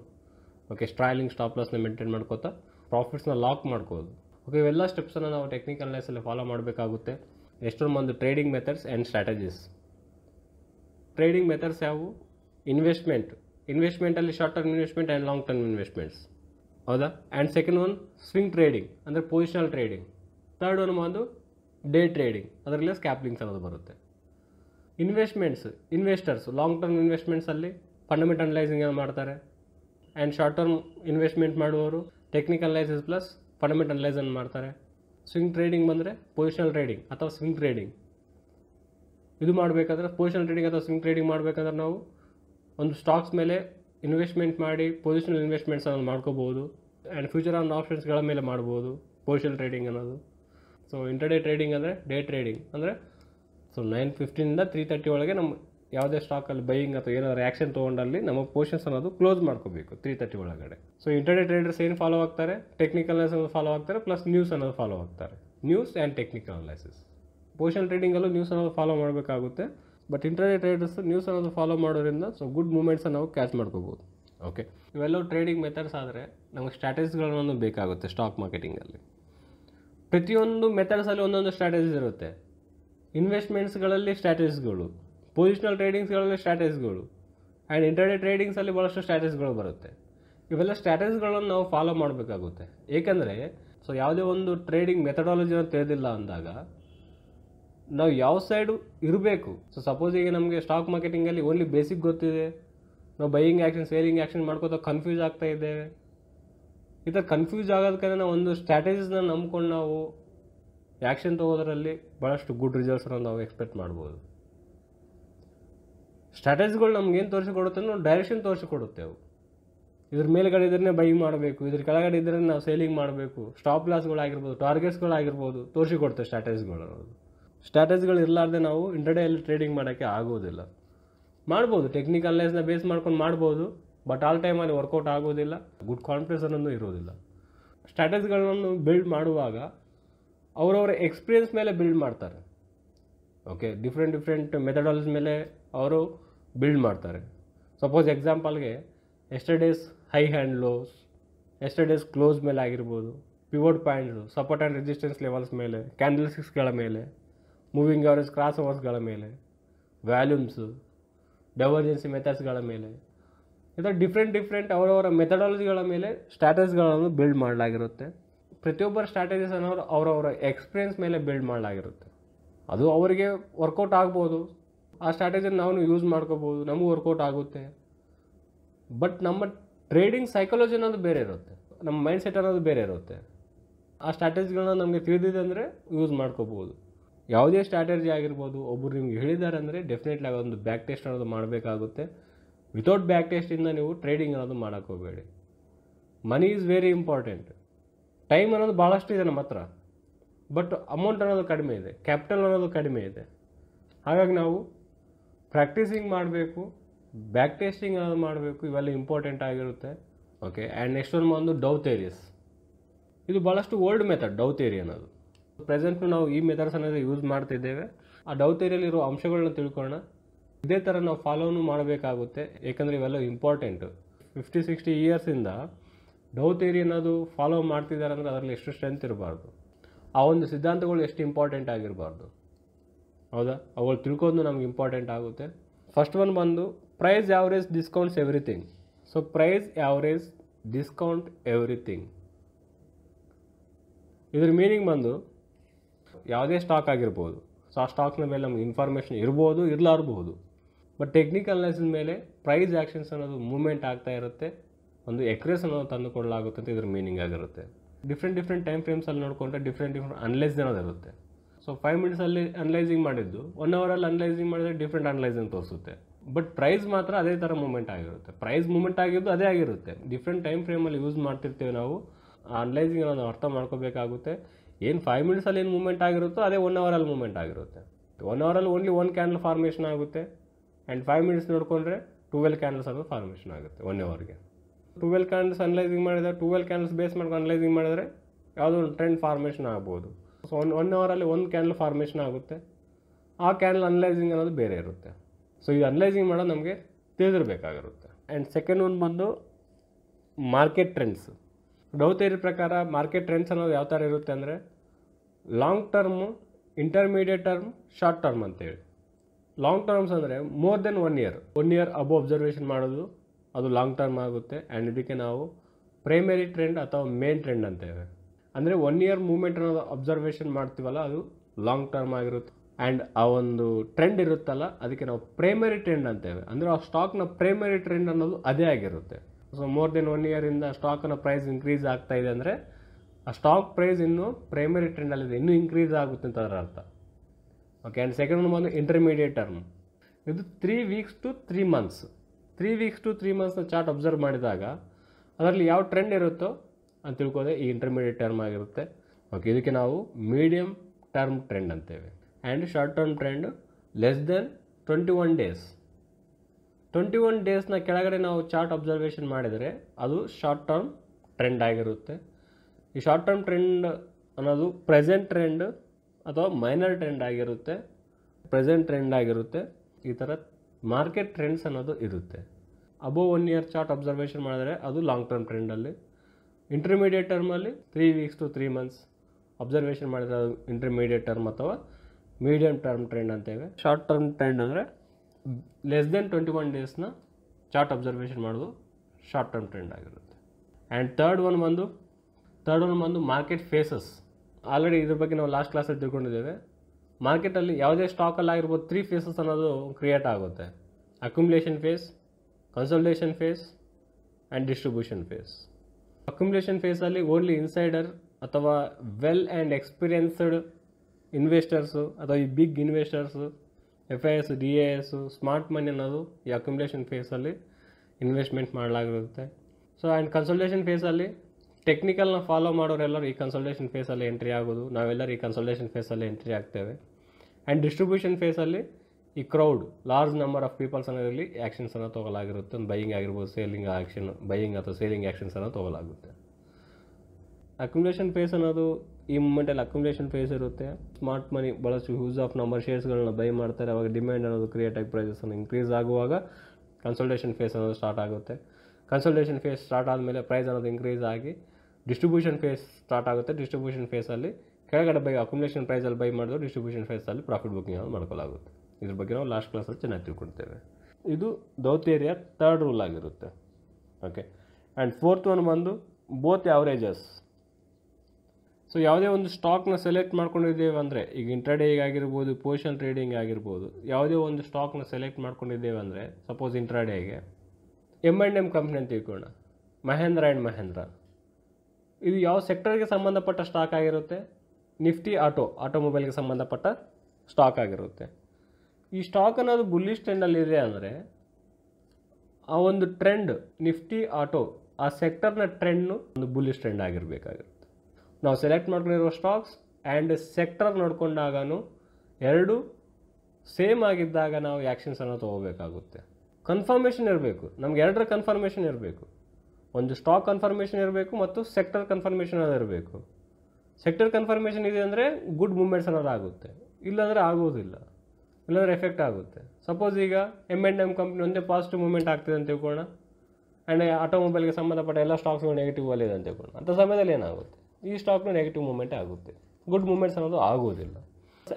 ಓಕೆ ಟ್ರಾಯಲಿಂಗ್ ಸ್ಟಾಪ್ ಲಾಸ್ನ ಮೇಂಟೈನ್ ಮಾಡ್ಕೋತಾ ಪ್ರಾಫಿಟ್ಸ್ನ ಲಾಕ್ ಮಾಡ್ಕೋದು ಓಕೆ ಇವೆಲ್ಲ ಸ್ಟೆಪ್ಸನ್ನು ನಾವು ಟೆಕ್ನಿಕಲ್ ಲೈಸಲ್ಲಿ ಫಾಲೋ ಮಾಡಬೇಕಾಗುತ್ತೆ ಎಷ್ಟೊಂದು ಬಂದು trading methods and strategies trading methods ಯಾವುವು ಇನ್ವೆಸ್ಟ್ಮೆಂಟ್ ಇನ್ವೆಸ್ಟ್ಮೆಂಟಲ್ಲಿ short term investment and long term investments ಹೌದಾ and second one swing trading ಅಂದರೆ ಪೊಸಿಷನಲ್ ಟ್ರೇಡಿಂಗ್ ತರ್ಡ್ ಒನ್ ಒಂದು ಡೇ ಟ್ರೇಡಿಂಗ್ ಅದರಲ್ಲೇ ಸ್ಕ್ಯಾಪ್ಲಿಂಗ್ಸ್ ಅನ್ನೋದು ಬರುತ್ತೆ ಇನ್ವೆಸ್ಟ್ಮೆಂಟ್ಸ್ ಇನ್ವೆಸ್ಟರ್ಸ್ ಲಾಂಗ್ ಟರ್ಮ್ ಇನ್ವೆಸ್ಟ್ಮೆಂಟ್ಸಲ್ಲಿ ಫಂಡಮೆಂಟ್ ಅನಲೈಸಿಂಗ್ ಏನು ಮಾಡ್ತಾರೆ ಆ್ಯಂಡ್ ಶಾರ್ಟ್ ಟರ್ಮ್ ಇನ್ವೆಸ್ಟ್ಮೆಂಟ್ ಮಾಡುವವರು ಟೆಕ್ನಿಕಲ್ ಅನಲೈಸಿಸ್ ಪ್ಲಸ್ ಫಂಡಮೆಂಟಲ್ ಅನ್ನು ಮಾಡ್ತಾರೆ ಸ್ವಿಂಗ್ ಟ್ರೇಡಿಂಗ್ ಬಂದರೆ ಪೊಸಿಷನಲ್ ಟ್ರೇಡಿಂಗ್ ಅಥವಾ ಸ್ವಿಂಗ್ ಟ್ರೇಡಿಂಗ್ ಇದು ಮಾಡಬೇಕಾದ್ರೆ ಪೊಸಿಷನಲ್ ಟ್ರೇಡಿಂಗ್ ಅಥವಾ ಸ್ವಿಂಗ್ ಟ್ರೇಡಿಂಗ್ ಮಾಡಬೇಕಂದ್ರೆ ನಾವು ಒಂದು ಸ್ಟಾಕ್ಸ್ ಮೇಲೆ ಇನ್ವೆಸ್ಟ್ಮೆಂಟ್ ಮಾಡಿ ಪೊಸಿಷನಲ್ ಇನ್ವೆಸ್ಟ್ಮೆಂಟ್ಸ್ ಅನ್ನೋದು ಮಾಡ್ಕೋಬೋದು ಆ್ಯಂಡ್ ಫ್ಯೂಚರ್ ಆನ್ ಆಪ್ಷನ್ಸ್ಗಳ ಮೇಲೆ ಮಾಡ್ಬೋದು ಪೊಸಿಷನಲ್ ಟ್ರೇಡಿಂಗ್ ಅನ್ನೋದು ಸೊ ಡೇ ಟ್ರೇಡಿಂಗ್ ಅಂದರೆ ಡೇ ಟ್ರೇಡಿಂಗ್ ಅಂದರೆ ಸೊ ನೈನ್ ಫಿಫ್ಟೀನಿಂದ ತ್ರೀ ತರ್ಟಿ ಒಳಗೆ ನಮ್ಮ ಯಾವುದೇ ಸ್ಟಾಕಲ್ಲಿ ಬೈಯಿಂಗ್ ಅಥವಾ ಏನಾದರೂ ಆ್ಯಕ್ಷನ್ ತೊಗೊಂಡಲ್ಲಿ ನಮ್ಮ ಪೋಷನ್ಸ್ ಅನ್ನೋದು ಕ್ಲೋಸ್ ಮಾಡ್ಕೋಬೇಕು ತ್ರೀ ತರ್ಟಿ ಒಳಗಡೆ ಸೊ ಇಂಟರ್ನೆಟ್ ಟ್ರೇಡರ್ಸ್ ಏನು ಫಾಲೋ ಆಗ್ತಾರೆ ಟೆಕ್ನಿಕಲ್ ಅನ್ನೋದು ಫಾಲೋ ಆಗ್ತಾರೆ ಪ್ಲಸ್ ನ್ಯೂಸ್ ಅನ್ನೋದು ಫಾಲೋ ಆಗ್ತಾರೆ news and technical analysis portion ಟ್ರೇಡಿಂಗಲ್ಲೂ ನ್ಯೂಸ್ ಅನ್ನೋದು ಫಾಲೋ ಮಾಡಬೇಕಾಗುತ್ತೆ ಬಟ್ ಇಂಟರ್ನೆಟ್ ಟ್ರೇಡರ್ಸ್ ನ್ಯೂಸ್ ಅನ್ನೋದು ಫಾಲೋ ಮಾಡೋದ್ರಿಂದ ಸೊ ಗುಡ್ ಮೂಮೆಂಟ್ಸನ್ನು ನಾವು ಕ್ಯಾಚ್ ಮಾಡ್ಕೋಬೋದು ಓಕೆ ಇವೆಲ್ಲವೂ ಟ್ರೇಡಿಂಗ್ ಮೆಥಡ್ಸ್ ಆದರೆ ನಮಗೆ ಸ್ಟ್ರಾಟಜಿಗಳನ್ನು ಬೇಕಾಗುತ್ತೆ ಸ್ಟಾಕ್ ಮಾರ್ಕೆಟಿಂಗಲ್ಲಿ ಪ್ರತಿಯೊಂದು ಮೆಥಡ್ಸಲ್ಲಿ ಒಂದೊಂದು ಸ್ಟ್ರಾಟಜಿಸ್ ಇರುತ್ತೆ ಇನ್ವೆಸ್ಟ್ಮೆಂಟ್ಸ್ಗಳಲ್ಲಿ ಸ್ಟ್ರಾಟಜಿಸ್ಗಳು ಪೊಸಿಷನಲ್ ಟ್ರೇಡಿಂಗ್ಸ್ಗಳಲ್ಲಿ ಸ್ಟ್ರಾಟಜಿಸ್ಗಳು ಆ್ಯಂಡ್ ಇಂಟರ್ನೆಟ್ ಟ್ರೇಡಿಂಗ್ಸಲ್ಲಿ ಭಾಳಷ್ಟು ಸ್ಟ್ರಾಟಜಿಗಳು ಬರುತ್ತೆ ಇವೆಲ್ಲ ಸ್ಟ್ರಾಟಜಿಗಳನ್ನು ನಾವು ಫಾಲೋ ಮಾಡಬೇಕಾಗುತ್ತೆ ಏಕೆಂದರೆ ಸೊ ಯಾವುದೇ ಒಂದು ಟ್ರೇಡಿಂಗ್ ಮೆಥಡಾಲಜಿನ ತಿಳಿದಿಲ್ಲ ಅಂದಾಗ ನಾವು ಯಾವ ಸೈಡು ಇರಬೇಕು ಸೊ ಸಪೋಸ್ ಈಗ ನಮಗೆ ಸ್ಟಾಕ್ ಮಾರ್ಕೆಟಿಂಗಲ್ಲಿ ಓನ್ಲಿ ಬೇಸಿಕ್ ಗೊತ್ತಿದೆ ನಾವು ಬೈಯಿಂಗ್ ಆ್ಯಕ್ಷನ್ ಸೇಲಿಂಗ್ ಆ್ಯಕ್ಷನ್ ಮಾಡ್ಕೋತಾ ಕನ್ಫ್ಯೂಸ್ ಆಗ್ತಾ ಇದ್ದೇವೆ ಈ ಥರ ಕನ್ಫ್ಯೂಸ್ ಆಗೋದಕ್ಕೆ ನಾವು ಒಂದು ಸ್ಟ್ರಾಟಜಿಸ್ನ ನಂಬ್ಕೊಂಡು ನಾವು ಆ್ಯಕ್ಷನ್ ತೊಗೋದ್ರಲ್ಲಿ ಭಾಳಷ್ಟು ಗುಡ್ ರಿಸಲ್ಟ್ಸನ್ನ ನಾವು ಎಕ್ಸ್ಪೆಕ್ಟ್ ಮಾಡ್ಬೋದು ಸ್ಟ್ರಾಟಜಿಗಳು ನಮ್ಗೇನು ತೋರಿಸಿಕೊಡುತ್ತೆ ನಾವು ಡೈರೆಕ್ಷನ್ ತೋರಿಸಿಕೊಡುತ್ತೆ ಅವು ಇದ್ರ ಮೇಲ್ಗಡೆ ಇದ್ರೆ ಬೈ ಮಾಡಬೇಕು ಇದ್ರ ಕೆಳಗಡೆ ಇದ್ರೆ ನಾವು ಸೇಲಿಂಗ್ ಮಾಡಬೇಕು ಸ್ಟಾಪ್ ಲಾಸ್ಗಳಾಗಿರ್ಬೋದು ಟಾರ್ಗೆಟ್ಸ್ಗಳಾಗಿರ್ಬೋದು ತೋರಿಸಿಕೊಡುತ್ತೆ ಸ್ಟ್ರಾಟಜಿಗಳು ಅನ್ನೋದು ಸ್ಟ್ರಾಟಜಿಗಳು ಇರಲಾರ್ದೆ ನಾವು ಇಂಟರ್ಡೇಯಲ್ಲಿ ಟ್ರೇಡಿಂಗ್ ಮಾಡೋಕ್ಕೆ ಆಗೋದಿಲ್ಲ ಮಾಡ್ಬೋದು ಟೆಕ್ನಿಕಲ್ ಅನಲೈಸ್ನ ಬೇಸ್ ಮಾಡ್ಕೊಂಡು ಮಾಡ್ಬೋದು ಬಟ್ ಆಲ್ ಟೈಮಲ್ಲಿ ವರ್ಕೌಟ್ ಆಗೋದಿಲ್ಲ ಗುಡ್ ಕಾನ್ಫಿಡೆನ್ಸ್ ಅನ್ನೋದು ಇರೋದಿಲ್ಲ ಸ್ಟ್ರಾಟಜಿಗಳನ್ನು ಬಿಲ್ಡ್ ಮಾಡುವಾಗ ಅವರವರ ಎಕ್ಸ್ಪೀರಿಯನ್ಸ್ ಮೇಲೆ ಬಿಲ್ಡ್ ಮಾಡ್ತಾರೆ ಓಕೆ ಡಿಫ್ರೆಂಟ್ ಡಿಫ್ರೆಂಟ್ ಮೆಥಡಾಲಜಿ ಮೇಲೆ ಅವರು ಬಿಲ್ಡ್ ಮಾಡ್ತಾರೆ ಸಪೋಸ್ ಎಕ್ಸಾಂಪಲ್ಗೆ yesterday's high and lows yesterday's close ಮೇಲೆ ಆಗಿರ್ಬೋದು pivot points support and resistance levels ಮೇಲೆ ಕ್ಯಾಂಡಲ್ ಸ್ಟಿಕ್ಸ್ಗಳ ಮೇಲೆ ಮೂವಿಂಗ್ ಅವರೇಜ್ ಕ್ರಾಸ್ ಓವರ್ಸ್ಗಳ ಮೇಲೆ ವ್ಯಾಲ್ಯೂಮ್ಸು ಡೈವರ್ಜೆನ್ಸಿ ಮೆಥಡ್ಸ್ಗಳ ಮೇಲೆ ಈ ಥರ ಡಿಫ್ರೆಂಟ್ ಡಿಫ್ರೆಂಟ್ ಅವರವರ ಮೆಥಡಾಲಜಿಗಳ ಮೇಲೆ ಸ್ಟ್ಯಾಟಸ್ಗಳನ್ನು ಬಿಲ್ಡ್ ಮಾಡಲಾಗಿರುತ್ತೆ ಪ್ರತಿಯೊಬ್ಬರ ಸ್ಟ್ರಾಟಜೀಸ್ ಅನ್ನೋರು ಅವರವರ ಎಕ್ಸ್ಪೀರಿಯನ್ಸ್ ಮೇಲೆ ಬಿಲ್ಡ್ ಮಾಡಲಾಗಿರುತ್ತೆ ಅದು ಅವರಿಗೆ ವರ್ಕೌಟ್ ಆಗ್ಬೋದು ಆ ಸ್ಟ್ರಾಟಜಿನ ನಾವು ಯೂಸ್ ಮಾಡ್ಕೋಬೋದು ನಮಗೂ ವರ್ಕೌಟ್ ಆಗುತ್ತೆ ಬಟ್ ನಮ್ಮ ಟ್ರೇಡಿಂಗ್ ಸೈಕಾಲಜಿ ಅನ್ನೋದು ಬೇರೆ ಇರುತ್ತೆ ನಮ್ಮ ಮೈಂಡ್ ಸೆಟ್ ಅನ್ನೋದು ಬೇರೆ ಇರುತ್ತೆ ಆ ಸ್ಟ್ರಾಟಜಿಗಳನ್ನ ನಮಗೆ ತಿಳಿದಿದೆ ಅಂದರೆ ಯೂಸ್ ಮಾಡ್ಕೋಬೋದು ಯಾವುದೇ ಸ್ಟ್ರಾಟಜಿ ಆಗಿರ್ಬೋದು ಒಬ್ಬರು ನಿಮ್ಗೆ ಹೇಳಿದ್ದಾರೆ ಅಂದರೆ ಡೆಫಿನೆಟ್ಲಿ ಅದೊಂದು ಬ್ಯಾಕ್ ಟೆಸ್ಟ್ ಅನ್ನೋದು ಮಾಡಬೇಕಾಗುತ್ತೆ ವಿತೌಟ್ ಬ್ಯಾಕ್ ಟೆಸ್ಟಿಂದ ನೀವು ಟ್ರೇಡಿಂಗ್ ಅನ್ನೋದು ಮಾಡೋಕ್ಕೋಗಬೇಡಿ money is very important time ಅನ್ನೋದು ಭಾಳಷ್ಟು ಇದೆ ನಮ್ಮ ಹತ್ರ ಬಟ್ ಅಮೌಂಟ್ ಅನ್ನೋದು ಕಡಿಮೆ ಇದೆ ಕ್ಯಾಪಿಟಲ್ ಅನ್ನೋದು ಕಡಿಮೆ ಇದೆ ಹಾಗಾಗಿ ನಾವು ಪ್ರಾಕ್ಟೀಸಿಂಗ್ ಮಾಡಬೇಕು ಬ್ಯಾಕ್ ಟೇಸ್ಟಿಂಗ್ ಅನ್ನೋದು ಮಾಡಬೇಕು ಇವೆಲ್ಲ ಇಂಪಾರ್ಟೆಂಟ್ ಆಗಿರುತ್ತೆ ಓಕೆ ಆ್ಯಂಡ್ ನೆಕ್ಸ್ಟ್ ಒನ್ ಒಂದು ಡೌ ಏರಿಯಸ್ ಇದು ಭಾಳಷ್ಟು ಓಲ್ಡ್ ಮೆಥಡ್ ಡೌ ಥೇರಿ ಅನ್ನೋದು ಪ್ರೆಸೆಂಟ್ನು ನಾವು ಈ ಮೆಥಡ್ಸ್ ಅನ್ನೋದು ಯೂಸ್ ಮಾಡ್ತಿದ್ದೇವೆ ಆ ಡೌ ಥೇರಿಯಲ್ಲಿರೋ ಅಂಶಗಳನ್ನ ತಿಳ್ಕೊಳ್ಳೋಣ ಇದೇ ಥರ ನಾವು ಫಾಲೋನು ಮಾಡಬೇಕಾಗುತ್ತೆ ಏಕೆಂದರೆ ಇವೆಲ್ಲ ಇಂಪಾರ್ಟೆಂಟು ಫಿಫ್ಟಿ ಸಿಕ್ಸ್ಟಿ ಇಯರ್ಸಿಂದ ಡೌ ಥಿಯರಿ ಅನ್ನೋದು ಫಾಲೋ ಮಾಡ್ತಿದ್ದಾರೆ ಅಂದರೆ ಅದರಲ್ಲಿ ಎಷ್ಟು ಸ್ಟ್ರೆಂತ್ ಇರಬಾರ್ದು ಆ ಒಂದು ಸಿದ್ಧಾಂತಗಳು ಎಷ್ಟು ಇಂಪಾರ್ಟೆಂಟ್ ಆಗಿರಬಾರ್ದು ಹೌದಾ ಅವುಗಳು ತಿಳ್ಕೊಂಡು ನಮ್ಗೆ ಇಂಪಾರ್ಟೆಂಟ್ ಆಗುತ್ತೆ ಫಸ್ಟ್ ಒನ್ ಬಂದು price average discounts everything so price average discount everything ಇದ್ರ ಮೀನಿಂಗ್ ಬಂದು ಯಾವುದೇ ಸ್ಟಾಕ್ ಆಗಿರ್ಬೋದು ಸೊ ಆ ಸ್ಟಾಕ್ನ ಮೇಲೆ ನಮ್ಗೆ ಇನ್ಫಾರ್ಮೇಷನ್ ಇರ್ಬೋದು ಇರಲಾರ್ಬೋದು ಬಟ್ ಟೆಕ್ನಿಕಲ್ ಅನಾಲಿಸಿಸ್ ಮೇಲೆ ಪ್ರೈಸ್ ಆ್ಯಕ್ಷನ್ಸ್ ಅನ್ನೋದು ಮೂವ್ಮೆಂಟ್ ಆಗ್ತಾ ಇರುತ್ತೆ ಒಂದು ಎಕ್ರೆಸನ್ನು ತಂದುಕೊಡಲಾಗುತ್ತೆ ಅಂತ ಇದ್ರ ಮೀನಿಂಗ್ ಆಗಿರುತ್ತೆ ಡಿಫ್ರೆಂಟ್ ಡಿಫ್ರೆಂಟ್ ಟೈಮ್ ಫ್ರೇಮ್ಸಲ್ಲಿ ನೋಡಿಕೊಂಡ್ರೆ ಡಿಫ್ರೆಂಟ್ ಡಿಫ್ರೆಂಟ್ ಅನಲೈಸ್ ಇರುತ್ತೆ ಸೊ ಫೈವ್ ಮಿನಿಟ್ಸಲ್ಲಿ ಅನಲೈಸಿಂಗ್ ಮಾಡಿದ್ದು ಒನ್ ಅವರಲ್ಲಿ ಅನಲೈಸಿಂಗ್ ಮಾಡಿದ್ರೆ ಡಿಫ್ರೆಂಟ್ ಅನಲೈಸಿಂಗ್ ತೋರಿಸುತ್ತೆ ಬಟ್ ಪ್ರೈಸ್ ಮಾತ್ರ ಅದೇ ಥರ ಮೂಮೆಂಟ್ ಆಗಿರುತ್ತೆ ಪ್ರೈಸ್ ಮೂಮೆಂಟ್ ಆಗಿದ್ದು ಅದೇ ಆಗಿರುತ್ತೆ ಡಿಫ್ರೆಂಟ್ ಟೈಮ್ ಫ್ರೇಮಲ್ಲಿ ಯೂಸ್ ಮಾಡ್ತಿರ್ತೇವೆ ನಾವು ಅನಲೈಸಿಂಗ್ ಅನ್ನೋದು ಅರ್ಥ ಮಾಡ್ಕೋಬೇಕಾಗುತ್ತೆ ಏನು ಫೈವ್ ಮಿನಿಟ್ಸಲ್ಲಿ ಏನು ಮೂಮೆಂಟ್ ಆಗಿರುತ್ತೋ ಅದೇ ಒನ್ ಅವರಲ್ಲಿ ಮೂಮೆಂಟ್ ಆಗಿರುತ್ತೆ ಒನ್ ಅವರಲ್ಲಿ ಓನ್ಲಿ ಒನ್ ಕ್ಯಾಂಡಲ್ ಫಾರ್ಮೇಷನ್ ಆಗುತ್ತೆ ಆ್ಯಂಡ್ ಫೈವ್ ಮಿನಿಟ್ಸ್ ನೋಡಿಕೊಂಡ್ರೆ ಟ್ವೆಲ್ ಕ್ಯಾನಲ್ಸ್ ಅನ್ನೋದು ಫಾರ್ಮೇಷನ್ ಆಗುತ್ತೆ ಒನ್ ಅವರ್ಗೆ ಟ್ವೆಲ್ ಕ್ಯಾಂಡಲ್ಸ್ ಅನಲೈಸಿಂಗ್ ಮಾಡಿದರೆ ಟೂವೆಲ್ ಕ್ಯಾಂಡಲ್ಸ್ ಬೇಸ್ ಮಾಡ್ಕೊಂಡು ಅನಲೈಸಿಂಗ್ ಮಾಡಿದರೆ ಯಾವುದೋ ಒಂದು ಟ್ರೆಂಡ್ ಫಾರ್ಮೇಷನ್ ಆಗ್ಬೋದು ಸೊ ಒನ್ ಒನ್ ಅವರಲ್ಲಿ ಒಂದು ಕ್ಯಾಂಡಲ್ ಫಾರ್ಮೇಷನ್ ಆಗುತ್ತೆ ಆ ಕ್ಯಾಂಡಲ್ ಅನಲೈಸಿಂಗ್ ಅನ್ನೋದು ಬೇರೆ ಇರುತ್ತೆ ಸೊ ಇದು ಅನಲೈಸಿಂಗ್ ಮಾಡೋದು ನಮಗೆ ತಿಳಿದಿರಬೇಕಾಗಿರುತ್ತೆ ಆ್ಯಂಡ್ ಸೆಕೆಂಡ್ ಒಂದು ಬಂದು ಮಾರ್ಕೆಟ್ ಟ್ರೆಂಡ್ಸ್ ಡೌ ಪ್ರಕಾರ ಮಾರ್ಕೆಟ್ ಟ್ರೆಂಡ್ಸ್ ಅನ್ನೋದು ಯಾವ ಥರ ಇರುತ್ತೆ ಅಂದರೆ long term intermediate term short term ಅಂತೇಳಿ ಲಾಂಗ್ ಟರ್ಮ್ಸ್ ಅಂದರೆ more than one year one year above observation ಮಾಡೋದು ಅದು ಲಾಂಗ್ ಟರ್ಮ್ ಆಗುತ್ತೆ ಆ್ಯಂಡ್ ಇದಕ್ಕೆ ನಾವು ಪ್ರೈಮರಿ ಟ್ರೆಂಡ್ ಅಥವಾ ಮೇನ್ ಟ್ರೆಂಡ್ ಅಂತೇವೆ ಅಂದರೆ ಒನ್ ಇಯರ್ ಮೂಮೆಂಟ್ ಅನ್ನೋದು ಅಬ್ಸರ್ವೇಷನ್ ಮಾಡ್ತೀವಲ್ಲ ಅದು ಲಾಂಗ್ ಟರ್ಮ್ ಆಗಿರುತ್ತೆ ಆ್ಯಂಡ್ ಆ ಒಂದು ಟ್ರೆಂಡ್ ಇರುತ್ತಲ್ಲ ಅದಕ್ಕೆ ನಾವು ಪ್ರೈಮರಿ ಟ್ರೆಂಡ್ ಅಂತೇವೆ ಅಂದರೆ ಆ ಸ್ಟಾಕ್ನ ಪ್ರೈಮರಿ ಟ್ರೆಂಡ್ ಅನ್ನೋದು ಅದೇ ಆಗಿರುತ್ತೆ ಸೊ ಮೋರ್ ದೆನ್ ಒನ್ ಇಯರಿಂದ ಸ್ಟಾಕ್ನ ಪ್ರೈಸ್ ಇನ್ಕ್ರೀಸ್ ಆಗ್ತಾ ಇದೆ ಅಂದರೆ ಆ ಸ್ಟಾಕ್ ಪ್ರೈಸ್ ಇನ್ನೂ ಪ್ರೈಮರಿ ಟ್ರೆಂಡಲ್ಲಿದೆ ಇನ್ನೂ ಇನ್ಕ್ರೀಸ್ ಆಗುತ್ತೆ ಅಂತ ಅದರ ಅರ್ಥ ಓಕೆ ಆ್ಯಂಡ್ ಸೆಕೆಂಡ್ ಬಂದು ಇಂಟರ್ಮೀಡಿಯೇಟ್ ಟರ್ಮ್ ಇದು three weeks to three months three weeks to three ಮಂತ್ಸ್ನ ಚಾರ್ಟ್ ಅಬ್ಸರ್ವ್ ಮಾಡಿದಾಗ ಅದರಲ್ಲಿ ಯಾವ ಟ್ರೆಂಡ್ ಇರುತ್ತೋ ಅಂತ ತಿಳ್ಕೋದೆ ಈ ಇಂಟರ್ಮೀಡಿಯೇಟ್ ಟರ್ಮ್ ಆಗಿರುತ್ತೆ ಓಕೆ ಇದಕ್ಕೆ ನಾವು ಮೀಡಿಯಮ್ ಟರ್ಮ್ ಟ್ರೆಂಡ್ ಅಂತೇವೆ and short term trend less than twenty one days twenty one ಡೇಸ್ನ ಕೆಳಗಡೆ ನಾವು ಚಾರ್ಟ್ ಅಬ್ಸರ್ವೇಷನ್ ಮಾಡಿದರೆ ಅದು ಶಾರ್ಟ್ ಟರ್ಮ್ ಟ್ರೆಂಡ್ ಆಗಿರುತ್ತೆ ಈ ಶಾರ್ಟ್ ಟರ್ಮ್ ಟ್ರೆಂಡ್ ಅನ್ನೋದು ಪ್ರೆಸೆಂಟ್ ಟ್ರೆಂಡ್ ಅಥವಾ ಮೈನರ್ ಟ್ರೆಂಡ್ ಆಗಿರುತ್ತೆ ಪ್ರೆಸೆಂಟ್ ಟ್ರೆಂಡ್ ಆಗಿರುತ್ತೆ ಈ ಥರ ಮಾರ್ಕೆಟ್ ಟ್ರೆಂಡ್ಸ್ ಅನ್ನೋದು ಇರುತ್ತೆ above one year chart observation ಮಾಡಿದ್ರೆ ಅದು ಲಾಂಗ್ ಟರ್ಮ್ ಟ್ರೆಂಡಲ್ಲಿ ಇಂಟರ್ಮೀಡಿಯೇಟ್ ಟರ್ಮಲ್ಲಿ three weeks to three months observation ಮಾಡಿದರೆ ಅದು ಇಂಟರ್ಮೀಡಿಯೇಟ್ ಟರ್ಮ್ ಅಥವಾ ಮೀಡಿಯಮ್ ಟರ್ಮ್ ಟ್ರೆಂಡ್ ಅಂತೇವೆ ಶಾರ್ಟ್ ಟರ್ಮ್ ಟ್ರೆಂಡ್ ಅಂದರೆ ಲೆಸ್ ದೆನ್ ಟ್ವೆಂಟಿ ಒನ್ ಡೇಸ್ನ ಚಾರ್ಟ್ ಅಬ್ಸರ್ವೇಷನ್ ಮಾಡೋದು ಶಾರ್ಟ್ ಟರ್ಮ್ ಟ್ರೆಂಡ್ ಆಗಿರುತ್ತೆ ಆ್ಯಂಡ್ ತರ್ಡ್ ಒನ್ ಬಂದು ಥರ್ಡ್ ಒನ್ ಬಂದು ಮಾರ್ಕೆಟ್ ಫೇಸಸ್ ಆಲ್ರೆಡಿ ಇದ್ರ ಬಗ್ಗೆ ನಾವು ಲಾಸ್ಟ್ ಕ್ಲಾಸಲ್ಲಿ ತಿಳ್ಕೊಂಡಿದ್ದೇವೆ ಮಾರ್ಕೆಟಲ್ಲಿ ಯಾವುದೇ ಸ್ಟಾಕಲ್ಲಿ ಆಗಿರ್ಬೋದು ತ್ರೀ ಫೇಸಸ್ ಅನ್ನೋದು ಕ್ರಿಯೇಟ್ ಆಗುತ್ತೆ accumulation phase consultation phase and distribution phase accumulation ಫೇಸಲ್ಲಿ ಓನ್ಲಿ ಇನ್ಸೈಡರ್ ಅಥವಾ ವೆಲ್ ಆ್ಯಂಡ್ ಎಕ್ಸ್ಪೀರಿಯನ್ಸ್ಡ್ ಇನ್ವೆಸ್ಟರ್ಸು ಅಥವಾ ಈ big investors F I S D A S smart money ಅನ್ನೋದು ಈ ಅಕ್ಯುಮ್ಯುಲೇಷನ್ ಫೇಸಲ್ಲಿ ಇನ್ವೆಸ್ಟ್ಮೆಂಟ್ ಮಾಡಲಾಗಿರುತ್ತೆ ಸೊ ಆ್ಯಂಡ್ ಕನ್ಸಲ್ಟೇಷನ್ ಫೇಸಲ್ಲಿ ಟೆಕ್ನಿಕಲ್ನ ಫಾಲೋ ಮಾಡೋರೆಲ್ಲರೂ ಈ ಕನ್ಸಲ್ಟೇಷನ್ ಫೇಸಲ್ಲಿ ಎಂಟ್ರಿ ಆಗೋದು ನಾವೆಲ್ಲರೂ ಈ ಕನ್ಸಲ್ಟೇಷನ್ ಫೇಸಲ್ಲಿ ಎಂಟ್ರಿ ಆಗ್ತೇವೆ ಆ್ಯಂಡ್ ಡಿಸ್ಟ್ರಿಬ್ಯೂಷನ್ ಫೇಸಲ್ಲಿ ಈ crowd large number of peoples ಅನ್ನೋದರಲ್ಲಿ ಆ್ಯಕ್ಷನ್ಸನ್ನು ತಗೊಲಾಗಿರುತ್ತೆ ಒಂದು ಬೈಯಿಂಗ್ ಆಗಿರ್ಬೋದು ಸೇಲಿಂಗ್ ಆ್ಯಕ್ಷನ್ ಬೈಯಿಂಗ್ ಅಥವಾ ಸೇಲಿಂಗ್ ಆ್ಯಕ್ಷನ್ಸನ್ನು ತೊಗೊಲಾಗುತ್ತೆ ಅಕ್ಯುಮುಲೇಷನ್ ಫೇಸ್ ಅನ್ನೋದು ಈ ಮೂಮೆಂಟಲ್ಲಿ ಅಕ್ಯುಮುಲೇಷನ್ ಫೇಸ್ ಇರುತ್ತೆ ಸ್ಮಾರ್ಟ್ ಮನಿ ಬಳಸಿ ಯೂಸ್ ಆಫ್ ನಂಬರ್ ಶೇರ್ಸ್ಗಳನ್ನ ಬೈ ಮಾಡ್ತಾರೆ ಅವಾಗ ಡಿಮ್ಯಾಂಡ್ ಅನ್ನೋದು ಕ್ರಿಯೇಟ್ ಆಗಿ ಪ್ರೈಸಸ್ಸನ್ನು ಇನ್ಕ್ರೀಸ್ ಆಗುವಾಗ ಕನ್ಸಲ್ಟೇಷನ್ ಫೇಸ್ ಅನ್ನೋದು ಸ್ಟಾರ್ಟ್ ಆಗುತ್ತೆ ಕನ್ಸಲ್ಟೇಷನ್ ಫೇಸ್ ಸ್ಟಾರ್ಟ್ ಆದಮೇಲೆ ಪ್ರೈಸ್ ಅನ್ನೋದು ಇನ್ಕ್ರೀಸ್ ಆಗಿ ಡಿಸ್ಟ್ರಿಬ್ಯೂಷನ್ ಫೇಸ್ ಸ್ಟಾರ್ಟ್ ಆಗುತ್ತೆ ಡಿಸ್ಟ್ರಿಬ್ಯೂಷನ್ ಫೇಸಲ್ಲಿ ಕೆಳಗಡೆ ಬೈ ಅಕುಮುಲೇಷನ್ ಪ್ರೈಸಲ್ಲಿ ಬೈ ಮಾಡಿದ್ರು ಡಿಸ್ಟ್ರಿಬ್ಯೂಷನ್ ಫೇಸಲ್ಲಿ ಪ್ರಾಫಿಟ್ ಬುಕ್ಕಿಂಗ್ ಮಾಡ್ಕೊಳ್ಳಾಗುತ್ತೆ ಇದ್ರ ಬಗ್ಗೆ ನಾವು ಲಾಸ್ಟ್ ಕ್ಲಾಸಲ್ಲಿ ಚೆನ್ನಾಗಿ ತಿಳ್ಕೊಳ್ತೇವೆ ಇದು ದೌತೇರಿಯ ತರ್ಡ್ ರೂಲ್ ಆಗಿರುತ್ತೆ ಓಕೆ ಆ್ಯಂಡ್ ಫೋರ್ತ್ ಒನ್ ಬಂದು ಬೋತ್ ಅವರೇಜಸ್ ಸೊ ಯಾವುದೇ ಒಂದು ಸ್ಟಾಕ್ನ ಸೆಲೆಕ್ಟ್ ಮಾಡ್ಕೊಂಡಿದ್ದೇವೆ ಅಂದರೆ ಈಗ ಇಂಟ್ರಾಡೇಗೆ ಆಗಿರ್ಬೋದು ಪೊಸಿಷನ್ ಟ್ರೇಡಿಂಗ್ ಆಗಿರ್ಬೋದು ಯಾವುದೇ ಒಂದು ಸ್ಟಾಕ್ನ ಸೆಲೆಕ್ಟ್ ಮಾಡ್ಕೊಂಡಿದ್ದೇವೆ ಅಂದರೆ ಸಪೋಸ್ ಇಂಟ್ರಾಡೇಗೆ ಎಮ್ ಆ್ಯಂಡ್ ಎಮ್ ಕಂಪ್ನಿ ಅಂತ ತಿಳ್ಕೋಣ ಮಹೇಂದ್ರ ಆ್ಯಂಡ್ ಮಹೇಂದ್ರ ಇದು ಯಾವ ಸೆಕ್ಟರ್ಗೆ ಸಂಬಂಧಪಟ್ಟ ಸ್ಟಾಕ್ ಆಗಿರುತ್ತೆ ನಿಫ್ಟಿ ಆಟೋ ಆಟೋಮೊಬೈಲ್ಗೆ ಸಂಬಂಧಪಟ್ಟ ಸ್ಟಾಕ್ ಆಗಿರುತ್ತೆ ಈ ಸ್ಟಾಕ್ ಅನ್ನೋದು ಬುಲ್ಲಿಶ್ ಟ್ರೆಂಡಲ್ಲಿದೆ ಅಂದರೆ ಆ ಒಂದು ಟ್ರೆಂಡ್ ನಿಫ್ಟಿ ಆಟೋ ಆ ಸೆಕ್ಟರ್ನ ಟ್ರೆಂಡ್ನು ಒಂದು ಬುಲ್ಲಿಶ್ ಟ್ರೆಂಡ್ ಆಗಿರಬೇಕಾಗಿರುತ್ತೆ ನಾವು ಸೆಲೆಕ್ಟ್ ಮಾಡ್ಕೊಂಡಿರೋ ಸ್ಟಾಕ್ಸ್ ಆ್ಯಂಡ್ ಸೆಕ್ಟರ್ ನೋಡ್ಕೊಂಡಾಗೂ ಎರಡು ಸೇಮ್ ಆಗಿದ್ದಾಗ ನಾವು ಆ್ಯಕ್ಷನ್ಸನ್ನು ತೊಗೋಬೇಕಾಗುತ್ತೆ ಕನ್ಫರ್ಮೇಷನ್ ಇರಬೇಕು ನಮ್ಗೆ ಎರಡರ ಕನ್ಫರ್ಮೇಷನ್ ಇರಬೇಕು ಒಂದು ಸ್ಟಾಕ್ ಕನ್ಫರ್ಮೇಷನ್ ಇರಬೇಕು ಮತ್ತು ಸೆಕ್ಟರ್ ಕನ್ಫರ್ಮೇಷನ್ ಅನ್ನೋದು ಇರಬೇಕು ಸೆಕ್ಟರ್ ಕನ್ಫರ್ಮೇಷನ್ ಇದೆ ಅಂದರೆ ಗುಡ್ ಮೂಮೆಂಟ್ಸ್ ಅನ್ನೋದು ಆಗುತ್ತೆ ಇಲ್ಲಾಂದರೆ ಆಗೋದಿಲ್ಲ ಇಲ್ಲಾಂದರೆ ಎಫೆಕ್ಟ್ ಆಗುತ್ತೆ ಸಪೋಸ್ ಈಗ ಎಮ್ ಆ್ಯಂಡ್ ಎಮ್ ಕಂಪ್ನಿ ಒಂದೇ ಪಾಸಿಟಿವ್ ಮೂಮೆಂಟ್ ಆಗ್ತಿದೆ ಅಂತ ತಿಳ್ಕೊಳ್ಳೋಣ ಆ್ಯಂಡ್ ಆಟೋಮೊಬೈಲ್ಗೆ ಸಂಬಂಧಪಟ್ಟ ಎಲ್ಲ ಸ್ಟಾಕ್ಸ್ಗಳು ನೆಗೆಟಿವ್ ಇದೆ ಅಂತ ತಿಳ್ಕೊಳ್ಳೋಣ ಅಂಥ ಸಮಯದಲ್ಲಿ ಏನಾಗುತ್ತೆ ಈ ಸ್ಟಾಕ್ನೂ ನೆಗೆಟಿವ್ ಮೂಮೆಂಟ್ ಆಗುತ್ತೆ ಗುಡ್ ಮೂಮೆಂಟ್ಸ್ ಅನ್ನೋದು ಆಗೋದಿಲ್ಲ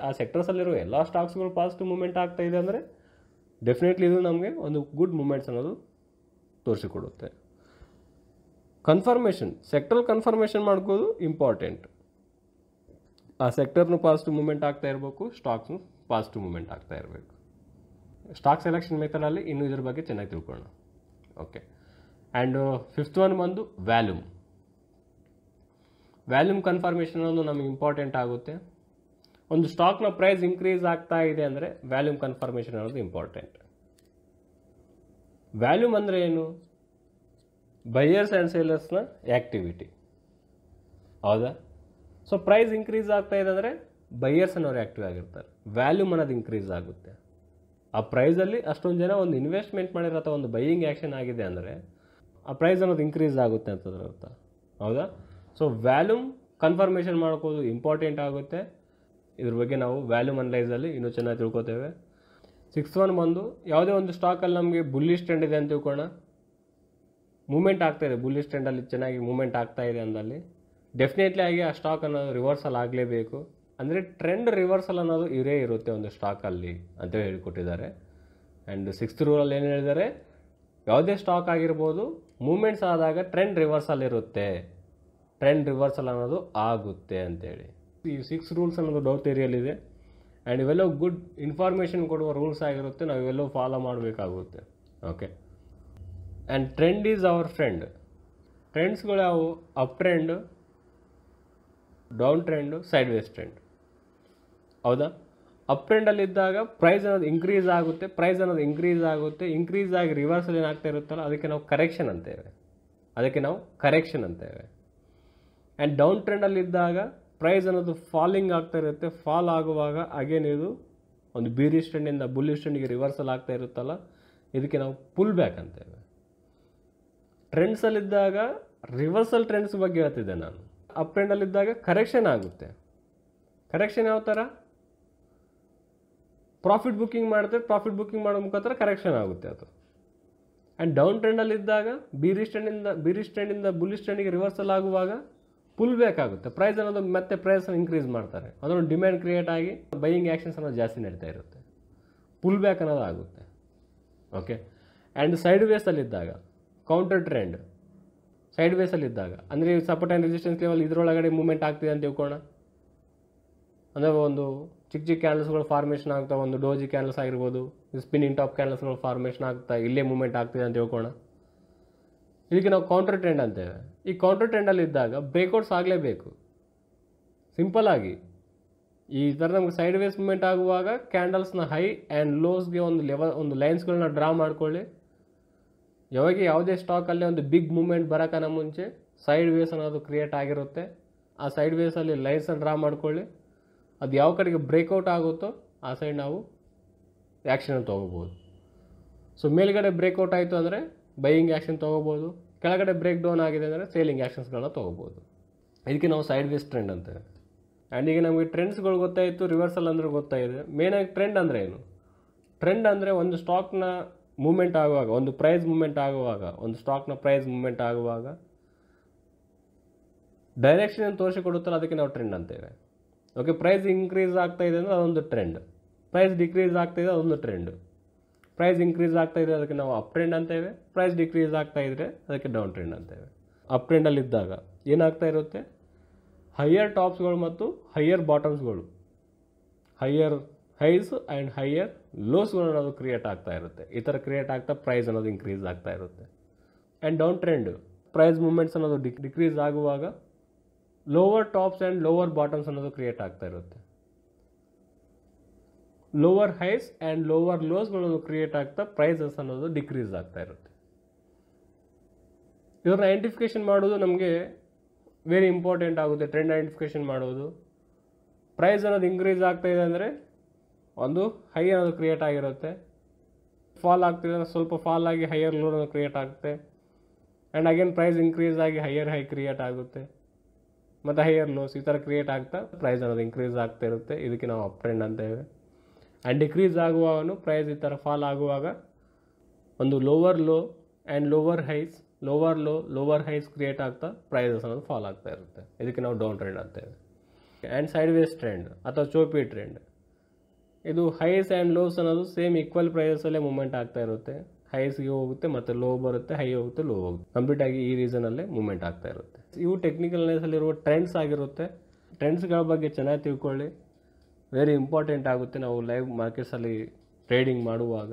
ಆ ಸೆಕ್ಟರ್ಸಲ್ಲಿರೋ ಎಲ್ಲ ಸ್ಟಾಕ್ಸ್ಗಳು ಪಾಸಿಟಿವ್ ಮೂಮೆಂಟ್ ಆಗ್ತಾ ಇದೆ ಅಂದರೆ ಡೆಫಿನೆಟ್ಲಿ ಇದು ನಮಗೆ ಒಂದು ಗುಡ್ ಮೂಮೆಂಟ್ಸ್ ಅನ್ನೋದು ತೋರಿಸಿಕೊಡುತ್ತೆ ಕನ್ಫರ್ಮೇಷನ್ ಸೆಕ್ಟರ್ ಕನ್ಫರ್ಮೇಷನ್ ಮಾಡ್ಕೋದು ಇಂಪಾರ್ಟೆಂಟ್ ಆ ಸೆಕ್ಟರ್ನು ಪಾಸಿಟಿವ್ ಮೂಮೆಂಟ್ ಆಗ್ತಾ ಇರಬೇಕು ಸ್ಟಾಕ್ಸ್ನು ಪಾಸಿಟಿವ್ ಮೂಮೆಂಟ್ ಆಗ್ತಾ ಇರಬೇಕು ಸ್ಟಾಕ್ ಸೆಲೆಕ್ಷನ್ ಮೆಥಡಲ್ಲಿ ಇನ್ನೂ ಇದ್ರ ಬಗ್ಗೆ ಚೆನ್ನಾಗಿ ತಿಳ್ಕೊಳ್ಳೋಣ ಓಕೆ ಆ್ಯಂಡ್ ಫಿಫ್ತ್ ಒನ್ ಬಂದು ವ್ಯಾಲ್ಯೂಮ್ ವ್ಯಾಲ್ಯೂಮ್ ಕನ್ಫರ್ಮೇಷನ್ ಅನ್ನೋದು ನಮಗೆ ಇಂಪಾರ್ಟೆಂಟ್ ಆಗುತ್ತೆ ಒಂದು ಸ್ಟಾಕ್ನ ಪ್ರೈಸ್ ಇನ್ಕ್ರೀಸ್ ಆಗ್ತಾ ಇದೆ ಅಂದರೆ ವ್ಯಾಲ್ಯೂಮ್ ಕನ್ಫರ್ಮೇಷನ್ ಅನ್ನೋದು ಇಂಪಾರ್ಟೆಂಟ್ ವ್ಯಾಲ್ಯೂಮ್ ಅಂದರೆ ಏನು ಬೈಯರ್ಸ್ ಆ್ಯಂಡ್ ಸೇಲರ್ಸ್ನ ಆ್ಯಕ್ಟಿವಿಟಿ ಹೌದಾ ಸೊ ಪ್ರೈಸ್ ಇನ್ಕ್ರೀಸ್ ಆಗ್ತಾ ಇದೆ ಅಂದರೆ ಬೈಯರ್ಸ್ ಅನ್ನೋರು ಆ್ಯಕ್ಟಿವ್ ಆಗಿರ್ತಾರೆ ವ್ಯಾಲ್ಯೂಮ್ ಅನ್ನೋದು ಇನ್ಕ್ರೀಸ್ ಆಗುತ್ತೆ ಆ ಪ್ರೈಸಲ್ಲಿ ಅಷ್ಟೊಂದು ಜನ ಒಂದು ಇನ್ವೆಸ್ಟ್ಮೆಂಟ್ ಮಾಡಿರೋ ಅಥವಾ ಒಂದು ಬೈಯಿಂಗ್ ಆ್ಯಕ್ಷನ್ ಆಗಿದೆ ಅಂದರೆ ಆ ಪ್ರೈಸ್ ಅನ್ನೋದು ಇನ್ಕ್ರೀಸ್ ಆಗುತ್ತೆ ಅಂತದ್ರ ಅರ್ಥ ಹೌದಾ ಸೊ ವ್ಯಾಲ್ಯೂಮ್ ಕನ್ಫರ್ಮೇಷನ್ ಮಾಡ್ಕೋದು ಇಂಪಾರ್ಟೆಂಟ್ ಆಗುತ್ತೆ ಇದ್ರ ಬಗ್ಗೆ ನಾವು ವ್ಯಾಲ್ಯೂಮ್ ಅನಲೈಸಲ್ಲಿ ಇನ್ನೂ ಚೆನ್ನಾಗಿ ತಿಳ್ಕೊತೇವೆ ಸಿಕ್ಸ್ ಒನ್ ಬಂದು ಯಾವುದೇ ಒಂದು ಸ್ಟಾಕಲ್ಲಿ ನಮಗೆ ಬುಲ್ಲಿಶ್ ಟ್ರೆಂಡ್ ಇದೆ ಅಂತ ತಿಳ್ಕೋಣ ಮೂಮೆಂಟ್ ಆಗ್ತಾಯಿದೆ ಬುಲ್ಲಿ ಸ್ಟ್ಯಾಂಡಲ್ಲಿ ಚೆನ್ನಾಗಿ ಮೂಮೆಂಟ್ ಆಗ್ತಾಯಿದೆ ಅಂದಲ್ಲಿ ಡೆಫಿನೆಟ್ಲಿ ಆಗಿ ಆ ಸ್ಟಾಕ್ ಅನ್ನೋದು ರಿವರ್ಸಲ್ ಆಗಲೇಬೇಕು ಅಂದರೆ ಟ್ರೆಂಡ್ ರಿವರ್ಸಲ್ ಅನ್ನೋದು ಇವರೇ ಇರುತ್ತೆ ಒಂದು ಸ್ಟಾಕಲ್ಲಿ ಅಂತ ಹೇಳಿಕೊಟ್ಟಿದ್ದಾರೆ ಆ್ಯಂಡ್ ಸಿಕ್ಸ್ತ್ ರೂಲಲ್ಲಿ ಏನು ಹೇಳಿದ್ದಾರೆ ಯಾವುದೇ ಸ್ಟಾಕ್ ಆಗಿರ್ಬೋದು ಮೂಮೆಂಟ್ಸ್ ಆದಾಗ ಟ್ರೆಂಡ್ ರಿವರ್ಸಲ್ ಇರುತ್ತೆ ಟ್ರೆಂಡ್ ರಿವರ್ಸಲ್ ಅನ್ನೋದು ಆಗುತ್ತೆ ಅಂತೇಳಿ ಈ ಸಿಕ್ಸ್ ರೂಲ್ಸ್ ಅನ್ನೋದು ಡೌಟ್ ಏರಿಯಲ್ಲಿದೆ ಆ್ಯಂಡ್ ಇವೆಲ್ಲವೂ ಗುಡ್ ಇನ್ಫಾರ್ಮೇಷನ್ ಕೊಡುವ ರೂಲ್ಸ್ ಆಗಿರುತ್ತೆ ನಾವು ಇವೆಲ್ಲೋ ಫಾಲೋ ಮಾಡಬೇಕಾಗುತ್ತೆ okay and trend is our friend ಟ್ರೆಂಡ್ಸ್ಗಳು ಯಾವುವು up trend down trend sideways trend ಹೌದಾ ಅಪ್ ಇದ್ದಾಗ ಪ್ರೈಸ್ ಅನ್ನೋದು ಇನ್ಕ್ರೀಸ್ ಆಗುತ್ತೆ ಪ್ರೈಸ್ ಅನ್ನೋದು ಇನ್ಕ್ರೀಸ್ ಆಗುತ್ತೆ ಇನ್ಕ್ರೀಸ್ ಆಗಿ ರಿವರ್ಸಲ್ ಏನಾಗ್ತಾ ಇರುತ್ತಲ್ಲ ಅದಕ್ಕೆ ನಾವು ಕರೆಕ್ಷನ್ ಅಂತೇವೆ ಅದಕ್ಕೆ ನಾವು ಕರೆಕ್ಷನ್ ಅಂತೇವೆ ಆ್ಯಂಡ್ ಡೌನ್ ಇದ್ದಾಗ ಪ್ರೈಸ್ ಅನ್ನೋದು ಫಾಲಿಂಗ್ ಆಗ್ತಾ ಇರುತ್ತೆ ಫಾಲ್ ಆಗುವಾಗ ಅಗೇನ್ ಇದು ಒಂದು ಬೀರಿ ಸ್ಟ್ರೆಂಡಿಂದ ಬುಲ್ಲಿ ಸ್ಟ್ರೆಂಡಿಗೆ ರಿವರ್ಸಲ್ ಆಗ್ತಾ ಇರುತ್ತಲ್ಲ ಇದಕ್ಕೆ ನಾವು ಪುಲ್ ಬ್ಯಾಕ್ ಅಂತೇವೆ ಟ್ರೆಂಡ್ಸಲ್ಲಿದ್ದಾಗ ರಿವರ್ಸಲ್ ಟ್ರೆಂಡ್ಸ್ ಬಗ್ಗೆ ಹೇಳ್ತಿದ್ದೆ ನಾನು ಅಪ್ ಟ್ರೆಂಡಲ್ಲಿದ್ದಾಗ ಕರೆಕ್ಷನ್ ಆಗುತ್ತೆ ಕರೆಕ್ಷನ್ ಯಾವ ಥರ ಪ್ರಾಫಿಟ್ ಬುಕ್ಕಿಂಗ್ ಮಾಡಿದ್ರೆ ಪ್ರಾಫಿಟ್ ಬುಕ್ಕಿಂಗ್ ಮಾಡೋ ಮುಖಾಂತರ ಕರೆಕ್ಷನ್ ಆಗುತ್ತೆ ಅದು ಆ್ಯಂಡ್ ಡೌನ್ ಟ್ರೆಂಡಲ್ಲಿದ್ದಾಗ ಬೀರಿ ಸ್ಟ್ಯಾಂಡಿಂದ ಬೀರಿ ಸ್ಟ್ಯಾಂಡಿಂದ ಬುಲ್ಲಿ ಸ್ಟ್ಯಾಂಡಿಗೆ ರಿವರ್ಸಲ್ ಆಗುವಾಗ ಪುಲ್ ಬೇಕಾಗುತ್ತೆ ಪ್ರೈಸ್ ಅನ್ನೋದು ಮತ್ತೆ ಪ್ರೈಸನ್ನು ಇನ್ಕ್ರೀಸ್ ಮಾಡ್ತಾರೆ ಅದೊಂದು ಡಿಮ್ಯಾಂಡ್ ಕ್ರಿಯೇಟ್ ಆಗಿ ಬೈಯಿಂಗ್ ಆ್ಯಕ್ಷನ್ಸ್ ಅನ್ನೋದು ಜಾಸ್ತಿ ನಡೀತಾ ಇರುತ್ತೆ ಪುಲ್ ಬ್ಯಾಕ್ ಅನ್ನೋದು ಆಗುತ್ತೆ ಓಕೆ ಆ್ಯಂಡ್ ಸೈಡ್ ವೇಸಲ್ಲಿದ್ದಾಗ ಕೌಂಟರ್ ಟ್ರೆಂಡ್ ಸೈಡ್ ವೇಸಲ್ಲಿದ್ದಾಗ ಅಂದರೆ ಸಪೋರ್ಟ್ ಆ್ಯಂಡ್ ರೆಸಿಸ್ಟೆನ್ಸ್ ಲೆವೆಲ್ ಇದರೊಳಗಡೆ ಮೂಮೆಂಟ್ ಆಗ್ತಿದೆ ಅಂತ ತಿಳ್ಕೋಣ ಅಂದರೆ ಒಂದು ಚಿಕ್ಕ ಚಿಕ್ಕ ಕ್ಯಾಂಡಲ್ಸ್ಗಳು ಫಾರ್ಮೇಷನ್ ಆಗ್ತಾ ಒಂದು ಡೋಜಿ ಕ್ಯಾಂಡಲ್ಸ್ ಆಗಿರ್ಬೋದು ಸ್ಪಿನ್ನಿಂಗ್ ಟಾಪ್ ಕ್ಯಾಂಡಲ್ಸ್ಗಳು ಫಾರ್ಮೇಷನ್ ಆಗ್ತಾ ಇಲ್ಲೇ ಮೂಮೆಂಟ್ ಆಗ್ತಿದೆ ಅಂತ ತಿಳ್ಕೋಣ ಇದಕ್ಕೆ ನಾವು ಕೌಂಟರ್ ಟ್ರೆಂಡ್ ಅಂತೇವೆ ಈ ಕೌಂಟರ್ ಟ್ರೆಂಡಲ್ಲಿ ಇದ್ದಾಗ ಬ್ರೇಕ್ಔಟ್ಸ್ ಆಗಲೇಬೇಕು ಸಿಂಪಲ್ ಆಗಿ ಈ ಥರ ನಮ್ಗೆ ಸೈಡ್ ವೇಸ್ ಮೂಮೆಂಟ್ ಆಗುವಾಗ ಕ್ಯಾಂಡಲ್ಸ್ನ ಹೈ ಆ್ಯಂಡ್ ಲೋಸ್ಗೆ ಒಂದು ಲೆವೆಲ್ ಒಂದು ಲೈನ್ಸ್ಗಳನ್ನ ಡ್ರಾ ಮಾಡ್ಕೊಳ್ಳಿ ಯಾವಾಗ ಯಾವುದೇ ಸ್ಟಾಕಲ್ಲಿ ಒಂದು ಬಿಗ್ ಮೂಮೆಂಟ್ ಬರೋಕ್ಕನ ಮುಂಚೆ ಸೈಡ್ ವೇಸ್ ಅನ್ನೋದು ಕ್ರಿಯೇಟ್ ಆಗಿರುತ್ತೆ ಆ ಸೈಡ್ ವೇಸಲ್ಲಿ ಲೈನ್ಸನ್ನು ಡ್ರಾ ಮಾಡ್ಕೊಳ್ಳಿ ಅದು ಯಾವ ಕಡೆಗೆ ಬ್ರೇಕೌಟ್ ಆಗುತ್ತೋ ಆ ಸೈಡ್ ನಾವು ಆ್ಯಕ್ಷನ್ ತೊಗೋಬೋದು ಸೊ ಮೇಲ್ಗಡೆ ಬ್ರೇಕೌಟ್ ಆಯಿತು ಅಂದರೆ ಬೈಯಿಂಗ್ ಆ್ಯಕ್ಷನ್ ತೊಗೋಬೋದು ಕೆಳಗಡೆ ಬ್ರೇಕ್ ಡೌನ್ ಆಗಿದೆ ಅಂದರೆ ಸೇಲಿಂಗ್ ಆ್ಯಕ್ಷನ್ಸ್ಗಳನ್ನ ತೊಗೋಬೋದು ಇದಕ್ಕೆ ನಾವು ಸೈಡ್ ವೇಸ್ ಟ್ರೆಂಡ್ ಅಂತ ಆ್ಯಂಡ್ ಈಗ ನಮಗೆ ಟ್ರೆಂಡ್ಸ್ಗಳು ಗೊತ್ತಾಯಿತು ರಿವರ್ಸಲ್ ಅಂದರೆ ಗೊತ್ತಾಯಿದೆ ಮೇನಾಗಿ ಟ್ರೆಂಡ್ ಅಂದರೆ ಏನು ಟ್ರೆಂಡ್ ಅಂದರೆ ಒಂದು ಸ್ಟಾಕ್ನ ಮೂಮೆಂಟ್ ಆಗುವಾಗ ಒಂದು ಪ್ರೈಸ್ ಮೂಮೆಂಟ್ ಆಗುವಾಗ ಒಂದು ಸ್ಟಾಕ್ನ ಪ್ರೈಸ್ ಮೂಮೆಂಟ್ ಆಗುವಾಗ ಡೈರೆಕ್ಷನ್ ಏನು ತೋರಿಸಿಕೊಡುತ್ತಲ್ಲ ಅದಕ್ಕೆ ನಾವು ಟ್ರೆಂಡ್ ಅಂತೇವೆ ಓಕೆ ಪ್ರೈಸ್ ಇನ್ಕ್ರೀಸ್ ಆಗ್ತಾ ಇದೆ ಅಂದರೆ ಅದೊಂದು ಟ್ರೆಂಡ್ ಪ್ರೈಸ್ ಡಿಕ್ರೀಸ್ ಆಗ್ತಾ ಇದೆ ಅದೊಂದು ಟ್ರೆಂಡ್ ಪ್ರೈಸ್ ಇನ್ಕ್ರೀಸ್ ಆಗ್ತಾ ಇದೆ ಅದಕ್ಕೆ ನಾವು ಅಪ್ ಟ್ರೆಂಡ್ ಅಂತೇವೆ ಪ್ರೈಸ್ ಡಿಕ್ರೀಸ್ ಆಗ್ತಾ ಇದ್ದರೆ ಅದಕ್ಕೆ ಡೌನ್ ಟ್ರೆಂಡ್ ಅಂತೇವೆ ಅಪ್ ಇದ್ದಾಗ ಏನಾಗ್ತಾ ಇರುತ್ತೆ ಹೈಯರ್ ಟಾಪ್ಸ್ಗಳು ಮತ್ತು ಹೈಯರ್ ಬಾಟಮ್ಸ್ಗಳು ಹೈಯರ್ ಹೈಸ್ ಆ್ಯಂಡ್ ಹೈಯರ್ ಲೋಸ್ಗಳು ಅನ್ನೋದು ಕ್ರಿಯೇಟ್ ಆಗ್ತಾ ಇರುತ್ತೆ ಈ ಥರ ಕ್ರಿಯೇಟ್ ಆಗ್ತಾ ಪ್ರೈಸ್ ಅನ್ನೋದು ಇನ್ಕ್ರೀಸ್ ಆಗ್ತಾ ಇರುತ್ತೆ and down trend price moments ಅನ್ನೋದು ಡಿಕ್ ಡಿಕ್ರೀಸ್ ಆಗುವಾಗ lower tops and lower bottoms ಅನ್ನೋದು ಕ್ರಿಯೇಟ್ ಆಗ್ತಾ ಇರುತ್ತೆ ಲೋವರ್ ಹೈಸ್ ಆ್ಯಂಡ್ ಲೋವರ್ ಲೋಸ್ಗಳನ್ನು ಕ್ರಿಯೇಟ್ ಆಗ್ತಾ ಪ್ರೈಸಸ್ ಅನ್ನೋದು ಡಿಕ್ರೀಸ್ ಆಗ್ತಾ ಇರುತ್ತೆ ಇದನ್ನು ಐಡೆಂಟಿಫಿಕೇಷನ್ ಮಾಡೋದು ನಮಗೆ ವೆರಿ ಇಂಪಾರ್ಟೆಂಟ್ ಆಗುತ್ತೆ ಟ್ರೆಂಡ್ ಐಡೆಂಟಿಫಿಕೇಷನ್ ಮಾಡೋದು ಪ್ರೈಸ್ ಅನ್ನೋದು ಇನ್ಕ್ರೀಸ್ ಆಗ್ತಾ ಇದೆ ಅಂದರೆ ಒಂದು ಹೈ ಅನ್ನೋದು ಕ್ರಿಯೇಟ್ ಆಗಿರುತ್ತೆ ಫಾಲ್ ಆಗ್ತಿದ್ರೆ ಸ್ವಲ್ಪ ಫಾಲ್ ಆಗಿ ಹೈಯರ್ ಲೋ ಅನ್ನೋದು ಕ್ರಿಯೇಟ್ ಆಗುತ್ತೆ ಆ್ಯಂಡ್ ಅಗೇನ್ ಪ್ರೈಸ್ ಇನ್ಕ್ರೀಸ್ ಆಗಿ ಹೈಯರ್ ಹೈ ಕ್ರಿಯೇಟ್ ಆಗುತ್ತೆ ಮತ್ತು ಹೈಯರ್ ಲೋಸ್ ಈ ಥರ ಕ್ರಿಯೇಟ್ ಆಗ್ತಾ ಪ್ರೈಸ್ ಅನ್ನೋದು ಇನ್ಕ್ರೀಸ್ ಆಗ್ತಾ ಇರುತ್ತೆ ಇದಕ್ಕೆ ನಾವು ಅಪ್ ಟ್ರೆಂಡ್ ಅಂತೇವೆ ಆ್ಯಂಡ್ ಡಿಕ್ರೀಸ್ ಆಗುವಾಗೂ ಪ್ರೈಸ್ ಈ ಥರ ಫಾಲ್ ಆಗುವಾಗ ಒಂದು lower low and lower highs lower low lower highs create ಆಗ್ತಾ ಪ್ರೈಸಸ್ ಅನ್ನೋದು ಫಾಲ್ ಆಗ್ತಾ ಇರುತ್ತೆ ಇದಕ್ಕೆ ನಾವು ಡೌನ್ ಟ್ರೆಂಡ್ ಅಂತೇವೆ ಆ್ಯಂಡ್ ಸೈಡ್ ವೇಸ್ ಟ್ರೆಂಡ್ ಅಥವಾ ಚೋಪಿ ಟ್ರೆಂಡ್ ಇದು ಹೈಸ್ ಆ್ಯಂಡ್ ಲೋಸ್ ಅನ್ನೋದು ಸೇಮ್ ಈಕ್ವಲ್ ಪ್ರೈಸಲ್ಲೇ ಮೂಮೆಂಟ್ ಆಗ್ತಾ ಇರುತ್ತೆ ಹೈಸ್ಗೆ ಹೋಗುತ್ತೆ ಮತ್ತು ಲೋ ಬರುತ್ತೆ ಹೈ ಹೋಗುತ್ತೆ ಲೋ ಹೋಗುತ್ತೆ ಕಂಪ್ಲೀಟಾಗಿ ಆಗಿ ಈ ರೀಸನಲ್ಲೇ ಮೂಮೆಂಟ್ ಆಗ್ತಾ ಇರುತ್ತೆ ಇವು ಟೆಕ್ನಿಕಲ್ ಅಲ್ಲಿರುವ ಟ್ರೆಂಡ್ಸ್ ಆಗಿರುತ್ತೆ ಟ್ರೆಂಡ್ಸ್ಗಳ ಬಗ್ಗೆ ಚೆನ್ನಾಗಿ ತಿಳ್ಕೊಳ್ಳಿ ವೆರಿ ಇಂಪಾರ್ಟೆಂಟ್ ಆಗುತ್ತೆ ನಾವು ಲೈವ್ ಮಾರ್ಕೆಟ್ಸಲ್ಲಿ ಟ್ರೇಡಿಂಗ್ ಮಾಡುವಾಗ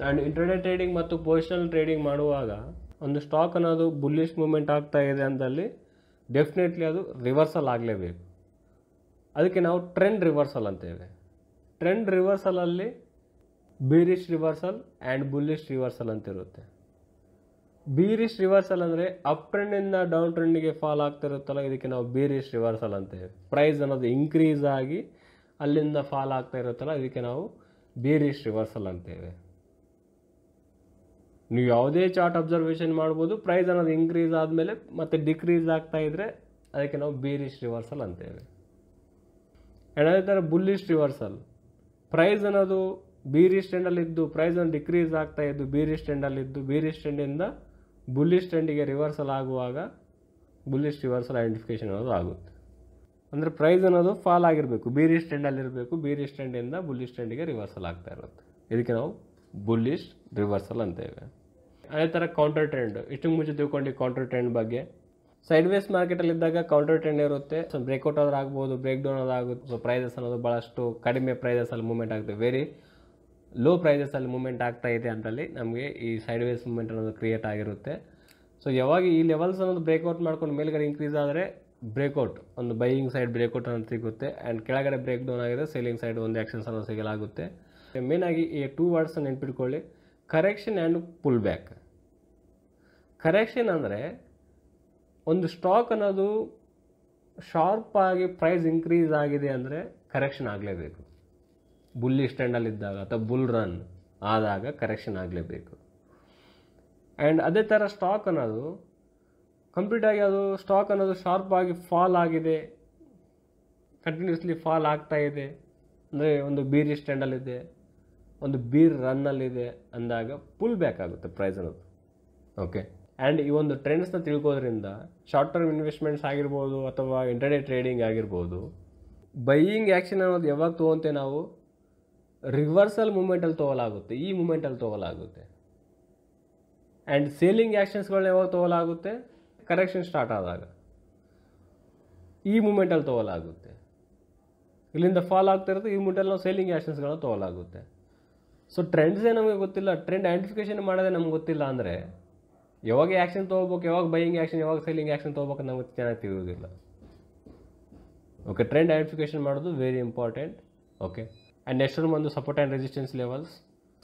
ಆ್ಯಂಡ್ ಇಂಟರ್ನೆಟ್ ಟ್ರೇಡಿಂಗ್ ಮತ್ತು ಪೊಸಿಷನಲ್ ಟ್ರೇಡಿಂಗ್ ಮಾಡುವಾಗ ಒಂದು ಸ್ಟಾಕ್ ಅನ್ನೋದು ಬುಲ್ಲಿಶ್ ಮೂಮೆಂಟ್ ಆಗ್ತಾ ಇದೆ ಅಂದಲ್ಲಿ ಡೆಫಿನೆಟ್ಲಿ ಅದು ರಿವರ್ಸಲ್ ಆಗಲೇಬೇಕು ಅದಕ್ಕೆ ನಾವು ಟ್ರೆಂಡ್ ರಿವರ್ಸಲ್ ಅಂತೇವೆ ಟ್ರೆಂಡ್ ರಿವರ್ಸಲಲ್ಲಿ bearish reversal and bullish reversal ಅಂತಿರುತ್ತೆ ಬೀರಿಶ್ ರಿವರ್ಸಲ್ ಅಂದರೆ ಅಪ್ ಟ್ರೆಂಡಿಂದ ಡೌನ್ ಟ್ರೆಂಡಿಗೆ ಫಾಲ್ ಇರುತ್ತಲ್ಲ ಇದಕ್ಕೆ ನಾವು ಬೀರಿಶ್ ರಿವರ್ಸಲ್ ಅಂತೇವೆ ಪ್ರೈಸ್ ಅನ್ನೋದು ಇನ್ಕ್ರೀಸ್ ಆಗಿ ಅಲ್ಲಿಂದ ಫಾಲ್ ಆಗ್ತಾ ಇರುತ್ತಲ್ಲ ಇದಕ್ಕೆ ನಾವು ಬೀರಿಶ್ ರಿವರ್ಸಲ್ ಅಂತೇವೆ ನೀವು ಯಾವುದೇ ಚಾರ್ಟ್ ಅಬ್ಸರ್ವೇಷನ್ ಮಾಡ್ಬೋದು ಪ್ರೈಸ್ ಅನ್ನೋದು ಇನ್ಕ್ರೀಸ್ ಆದಮೇಲೆ ಮತ್ತೆ ಡಿಕ್ರೀಸ್ ಆಗ್ತಾ ಇದ್ದರೆ ಅದಕ್ಕೆ ನಾವು ಬೀರಿಶ್ ರಿವರ್ಸಲ್ ಅಂತೇವೆ ಆ್ಯಂಡ್ ಅದೇ ಥರ ಬುಲ್ಲಿಶ್ ರಿವರ್ಸಲ್ ಪ್ರೈಸ್ ಅನ್ನೋದು ಬೀರಿ ಸ್ಟ್ಯಾಂಡಲ್ಲಿದ್ದು ಪ್ರೈಸ್ ಅನ್ನು ಡಿಕ್ರೀಸ್ ಆಗ್ತಾ ಇದ್ದು ಬೀರಿ ಸ್ಟ್ಯಾಂಡಲ್ಲಿದ್ದು ಬೀರಿ ಸ್ಟ್ಯಾಂಡಿಂದ ಬುಲ್ಲಿ ಸ್ಟ್ಯಾಂಡಿಗೆ ರಿವರ್ಸಲ್ ಆಗುವಾಗ ಬುಲ್ಲಿಶ್ ರಿವರ್ಸಲ್ ಐಡೆಂಟಿಫಿಕೇಶನ್ ಅನ್ನೋದು ಆಗುತ್ತೆ ಅಂದರೆ ಪ್ರೈಸ್ ಅನ್ನೋದು ಫಾಲ್ ಆಗಿರಬೇಕು ಬೀರಿ ಸ್ಟ್ಯಾಂಡಲ್ಲಿರಬೇಕು ಬೀರಿ ಸ್ಟ್ಯಾಂಡಿಂದ ಬುಲ್ಲಿ ಸ್ಟ್ಯಾಂಡಿಗೆ ರಿವರ್ಸಲ್ ಆಗ್ತಾ ಇರುತ್ತೆ ಇದಕ್ಕೆ ನಾವು ಬುಲ್ಲಿಸ್ಟ್ ರಿವರ್ಸಲ್ ಅಂತೇವೆ ಅದೇ ಥರ ಕೌಂಟರ್ ಟ್ರೆಂಡ್ ಇಷ್ಟು ಮುಂಚೆ ತಿಳ್ಕೊಂಡು ಕೌಂಟರ್ ಟ್ರೆಂಡ್ ಬಗ್ಗೆ ಸೈಡ್ ವೇಸ್ ಇದ್ದಾಗ ಕೌಂಟರ್ ಟ್ರೆಂಡ್ ಇರುತ್ತೆ ಸೊ ಬ್ರೇಕ್ಔಟ್ ಆದ್ರೆ ಆಗ್ಬೋದು ಬ್ರೇಕ್ ಡೌನ್ ಆಗುತ್ತೆ ಸೊ ಪ್ರೈಸಸ್ ಅನ್ನೋದು ಭಾಳಷ್ಟು ಕಡಿಮೆ ಪ್ರೈಸಸಲ್ಲಿ ಮೂವ್ಮೆಂಟ್ ಆಗುತ್ತೆ ವೆರಿ ಲೋ ಪ್ರೈಸಸಲ್ಲಿ ಮೂವ್ಮೆಂಟ್ ಆಗ್ತಾ ಇದೆ ಅಂತಲ್ಲಿ ನಮಗೆ ಈ ಸೈಡ್ ವೇಸ್ ಮೂವ್ಮೆಂಟ್ ಅನ್ನೋದು ಕ್ರಿಯೇಟ್ ಆಗಿರುತ್ತೆ ಸೊ ಯಾವಾಗ ಈ ಲೆವೆಲ್ಸ್ ಅನ್ನೋದು ಬ್ರೇಕ್ಔಟ್ ಮಾಡ್ಕೊಂಡು ಮೇಲ್ಗಡೆ ಇನ್ಕ್ರೀಸ್ ಆದರೆ ಬ್ರೇಕ್ಔಟ್ ಒಂದು ಬೈಯಿಂಗ್ ಸೈಡ್ ಬ್ರೇಕ್ಔಟ್ ಅನ್ನೋದು ಸಿಗುತ್ತೆ ಆ್ಯಂಡ್ ಕೆಳಗಡೆ ಬ್ರೇಕ್ ಡೌನ್ ಆಗಿದ್ರೆ ಸೇಲಿಂಗ್ ಸೈಡ್ ಒಂದು ಆ್ಯಕ್ಷನ್ಸ್ ಅನ್ನೋದು ಸಿಗಲಾಗುತ್ತೆ ಮೇನಾಗಿ ಈ ಟೂ ವರ್ಡ್ಸನ್ನು ನೆನ್ಪಿಟ್ಕೊಳ್ಳಿ correction and pull back correction ಅಂದರೆ ಒಂದು ಸ್ಟಾಕ್ ಅನ್ನೋದು ಶಾರ್ಪ್ ಆಗಿ ಪ್ರೈಸ್ ಇನ್ಕ್ರೀಸ್ ಆಗಿದೆ ಅಂದರೆ ಕರೆಕ್ಷನ್ ಆಗಲೇಬೇಕು ಬುಲ್ಲಿ ಇದ್ದಾಗ ಅಥವಾ ಬುಲ್ ರನ್ ಆದಾಗ ಕರೆಕ್ಷನ್ ಆಗಲೇಬೇಕು ಆ್ಯಂಡ್ ಅದೇ ಥರ ಸ್ಟಾಕ್ ಅನ್ನೋದು ಕಂಪ್ಲೀಟಾಗಿ ಅದು ಸ್ಟಾಕ್ ಅನ್ನೋದು ಶಾರ್ಪ್ ಆಗಿ ಫಾಲ್ ಆಗಿದೆ ಕಂಟಿನ್ಯೂಸ್ಲಿ ಫಾಲ್ ಆಗ್ತಾ ಇದೆ ಅಂದರೆ ಒಂದು ಬೀರ್ ಸ್ಟ್ಯಾಂಡಲ್ಲಿದೆ ಒಂದು ಬೀರ್ ರನ್ನಲ್ಲಿದೆ ಅಂದಾಗ ಪುಲ್ ಬ್ಯಾಕ್ ಆಗುತ್ತೆ ಪ್ರೈಸ್ ಅನ್ನೋದು ಓಕೆ ಆ್ಯಂಡ್ ಈ ಒಂದು ಟ್ರೆಂಡ್ಸ್ನ ತಿಳ್ಕೋದ್ರಿಂದ ಶಾರ್ಟ್ ಟರ್ಮ್ ಇನ್ವೆಸ್ಟ್ಮೆಂಟ್ಸ್ ಆಗಿರ್ಬೋದು ಅಥವಾ ಇಂಟರ್ನೆಟ್ ಟ್ರೇಡಿಂಗ್ ಆಗಿರ್ಬೋದು ಬೈಯಿಂಗ್ ಆ್ಯಕ್ಷನ್ ಅನ್ನೋದು ಯಾವಾಗ ತೊಗೊಂತೆ ನಾವು ರಿವರ್ಸಲ್ ಮೂಮೆಂಟಲ್ಲಿ ತೊಗೊಲಾಗುತ್ತೆ ಈ ಮೂಮೆಂಟಲ್ಲಿ ತೊಗೊಲಾಗುತ್ತೆ ಆ್ಯಂಡ್ ಸೇಲಿಂಗ್ ಆ್ಯಕ್ಷನ್ಸ್ಗಳನ್ನ ಯಾವಾಗ ತೊಗೊಲಾಗುತ್ತೆ ಕರೆಕ್ಷನ್ ಸ್ಟಾರ್ಟ್ ಆದಾಗ ಈ ಮೂಮೆಂಟಲ್ಲಿ ತೊಗೊಲಾಗುತ್ತೆ ಇಲ್ಲಿಂದ ಫಾಲ್ ಆಗ್ತಿರೋದು ಈ ಮೂಮೆಂಟಲ್ಲಿ ನಾವು ಸೇಲಿಂಗ್ ಆ್ಯಕ್ಷನ್ಸ್ಗಳನ್ನ ತೊಗೊಲಾಗುತ್ತೆ ಸೊ ಟ್ರೆಂಡ್ಸೇ ನಮಗೆ ಗೊತ್ತಿಲ್ಲ ಟ್ರೆಂಡ್ ಐಡೆಂಟಿಫಿಕೇಷನ್ ಮಾಡೋದೇ ನಮ್ಗೆ ಗೊತ್ತಿಲ್ಲ ಅಂದರೆ ಯಾವಾಗ ಆ್ಯಕ್ಷನ್ ತೊಗೋಬೇಕು ಯಾವಾಗ ಬೈಯಿಂಗ್ ಆ್ಯಕ್ಷನ್ ಯಾವಾಗ ಸೆಲ್ಲಿಂಗ್ ಆ್ಯಕ್ಷನ್ ತೊಗೋಬೇಕು ನಮಗೆ ಚೆನ್ನಾಗಿ ತಿಳಿಯೋದಿಲ್ಲ ಓಕೆ ಟ್ರೆಂಡ್ ಐಡೆಂಟಿಫಿಕೇಶನ್ ಮಾಡೋದು very important okay and next ಒಂದು support and resistance levels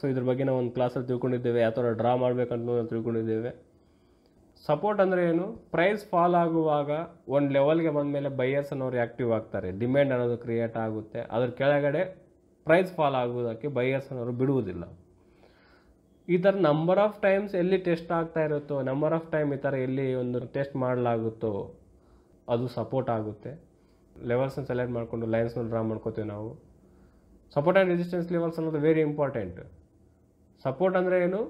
so ಇದ್ರ ಬಗ್ಗೆ ನಾವು ಒಂದು ಕ್ಲಾಸಲ್ಲಿ ತಿಳ್ಕೊಂಡಿದ್ದೇವೆ ಯಾವ ಥರ ಡ್ರಾ ಮಾಡಬೇಕಂತ ತಿಳ್ಕೊಂಡಿದ್ದೇವೆ ಸಪೋರ್ಟ್ ಅಂದರೆ ಏನು ಪ್ರೈಸ್ ಫಾಲ್ ಆಗುವಾಗ ಒಂದು ಲೆವೆಲ್ಗೆ ಬಂದ ಮೇಲೆ ಬೈಯರ್ಸ್ ಅನ್ನೋರು ಆ್ಯಕ್ಟಿವ್ ಆಗ್ತಾರೆ ಡಿಮ್ಯಾಂಡ್ ಅನ್ನೋದು ಕ್ರಿಯೇಟ್ ಆಗುತ್ತೆ ಅದ್ರ ಕೆಳಗಡೆ ಪ್ರೈಸ್ ಫಾಲ್ ಆಗುವುದಕ್ಕೆ ಬೈಯರ್ಸ್ ಅನ್ನೋರು ಬಿಡುವುದಿಲ್ಲ ಈ ಥರ ನಂಬರ್ ಆಫ್ ಟೈಮ್ಸ್ ಎಲ್ಲಿ ಟೆಸ್ಟ್ ಆಗ್ತಾ ಇರುತ್ತೋ ನಂಬರ್ ಆಫ್ ಟೈಮ್ ಈ ಥರ ಎಲ್ಲಿ ಒಂದು ಟೆಸ್ಟ್ ಮಾಡಲಾಗುತ್ತೋ ಅದು ಸಪೋರ್ಟ್ ಆಗುತ್ತೆ ಲೆವೆಲ್ಸ್ನ ಸೆಲೆಕ್ಟ್ ಮಾಡಿಕೊಂಡು ಲೈನ್ಸ್ನ ಡ್ರಾ ಮಾಡ್ಕೋತೀವಿ ನಾವು ಸಪೋರ್ಟ್ ಆ್ಯಂಡ್ ರೆಸಿಸ್ಟೆನ್ಸ್ ಲೆವೆಲ್ಸ್ ಅನ್ನೋದು ವೆರಿ ಇಂಪಾರ್ಟೆಂಟ್ ಸಪೋರ್ಟ್ ಅಂದರೆ ಏನು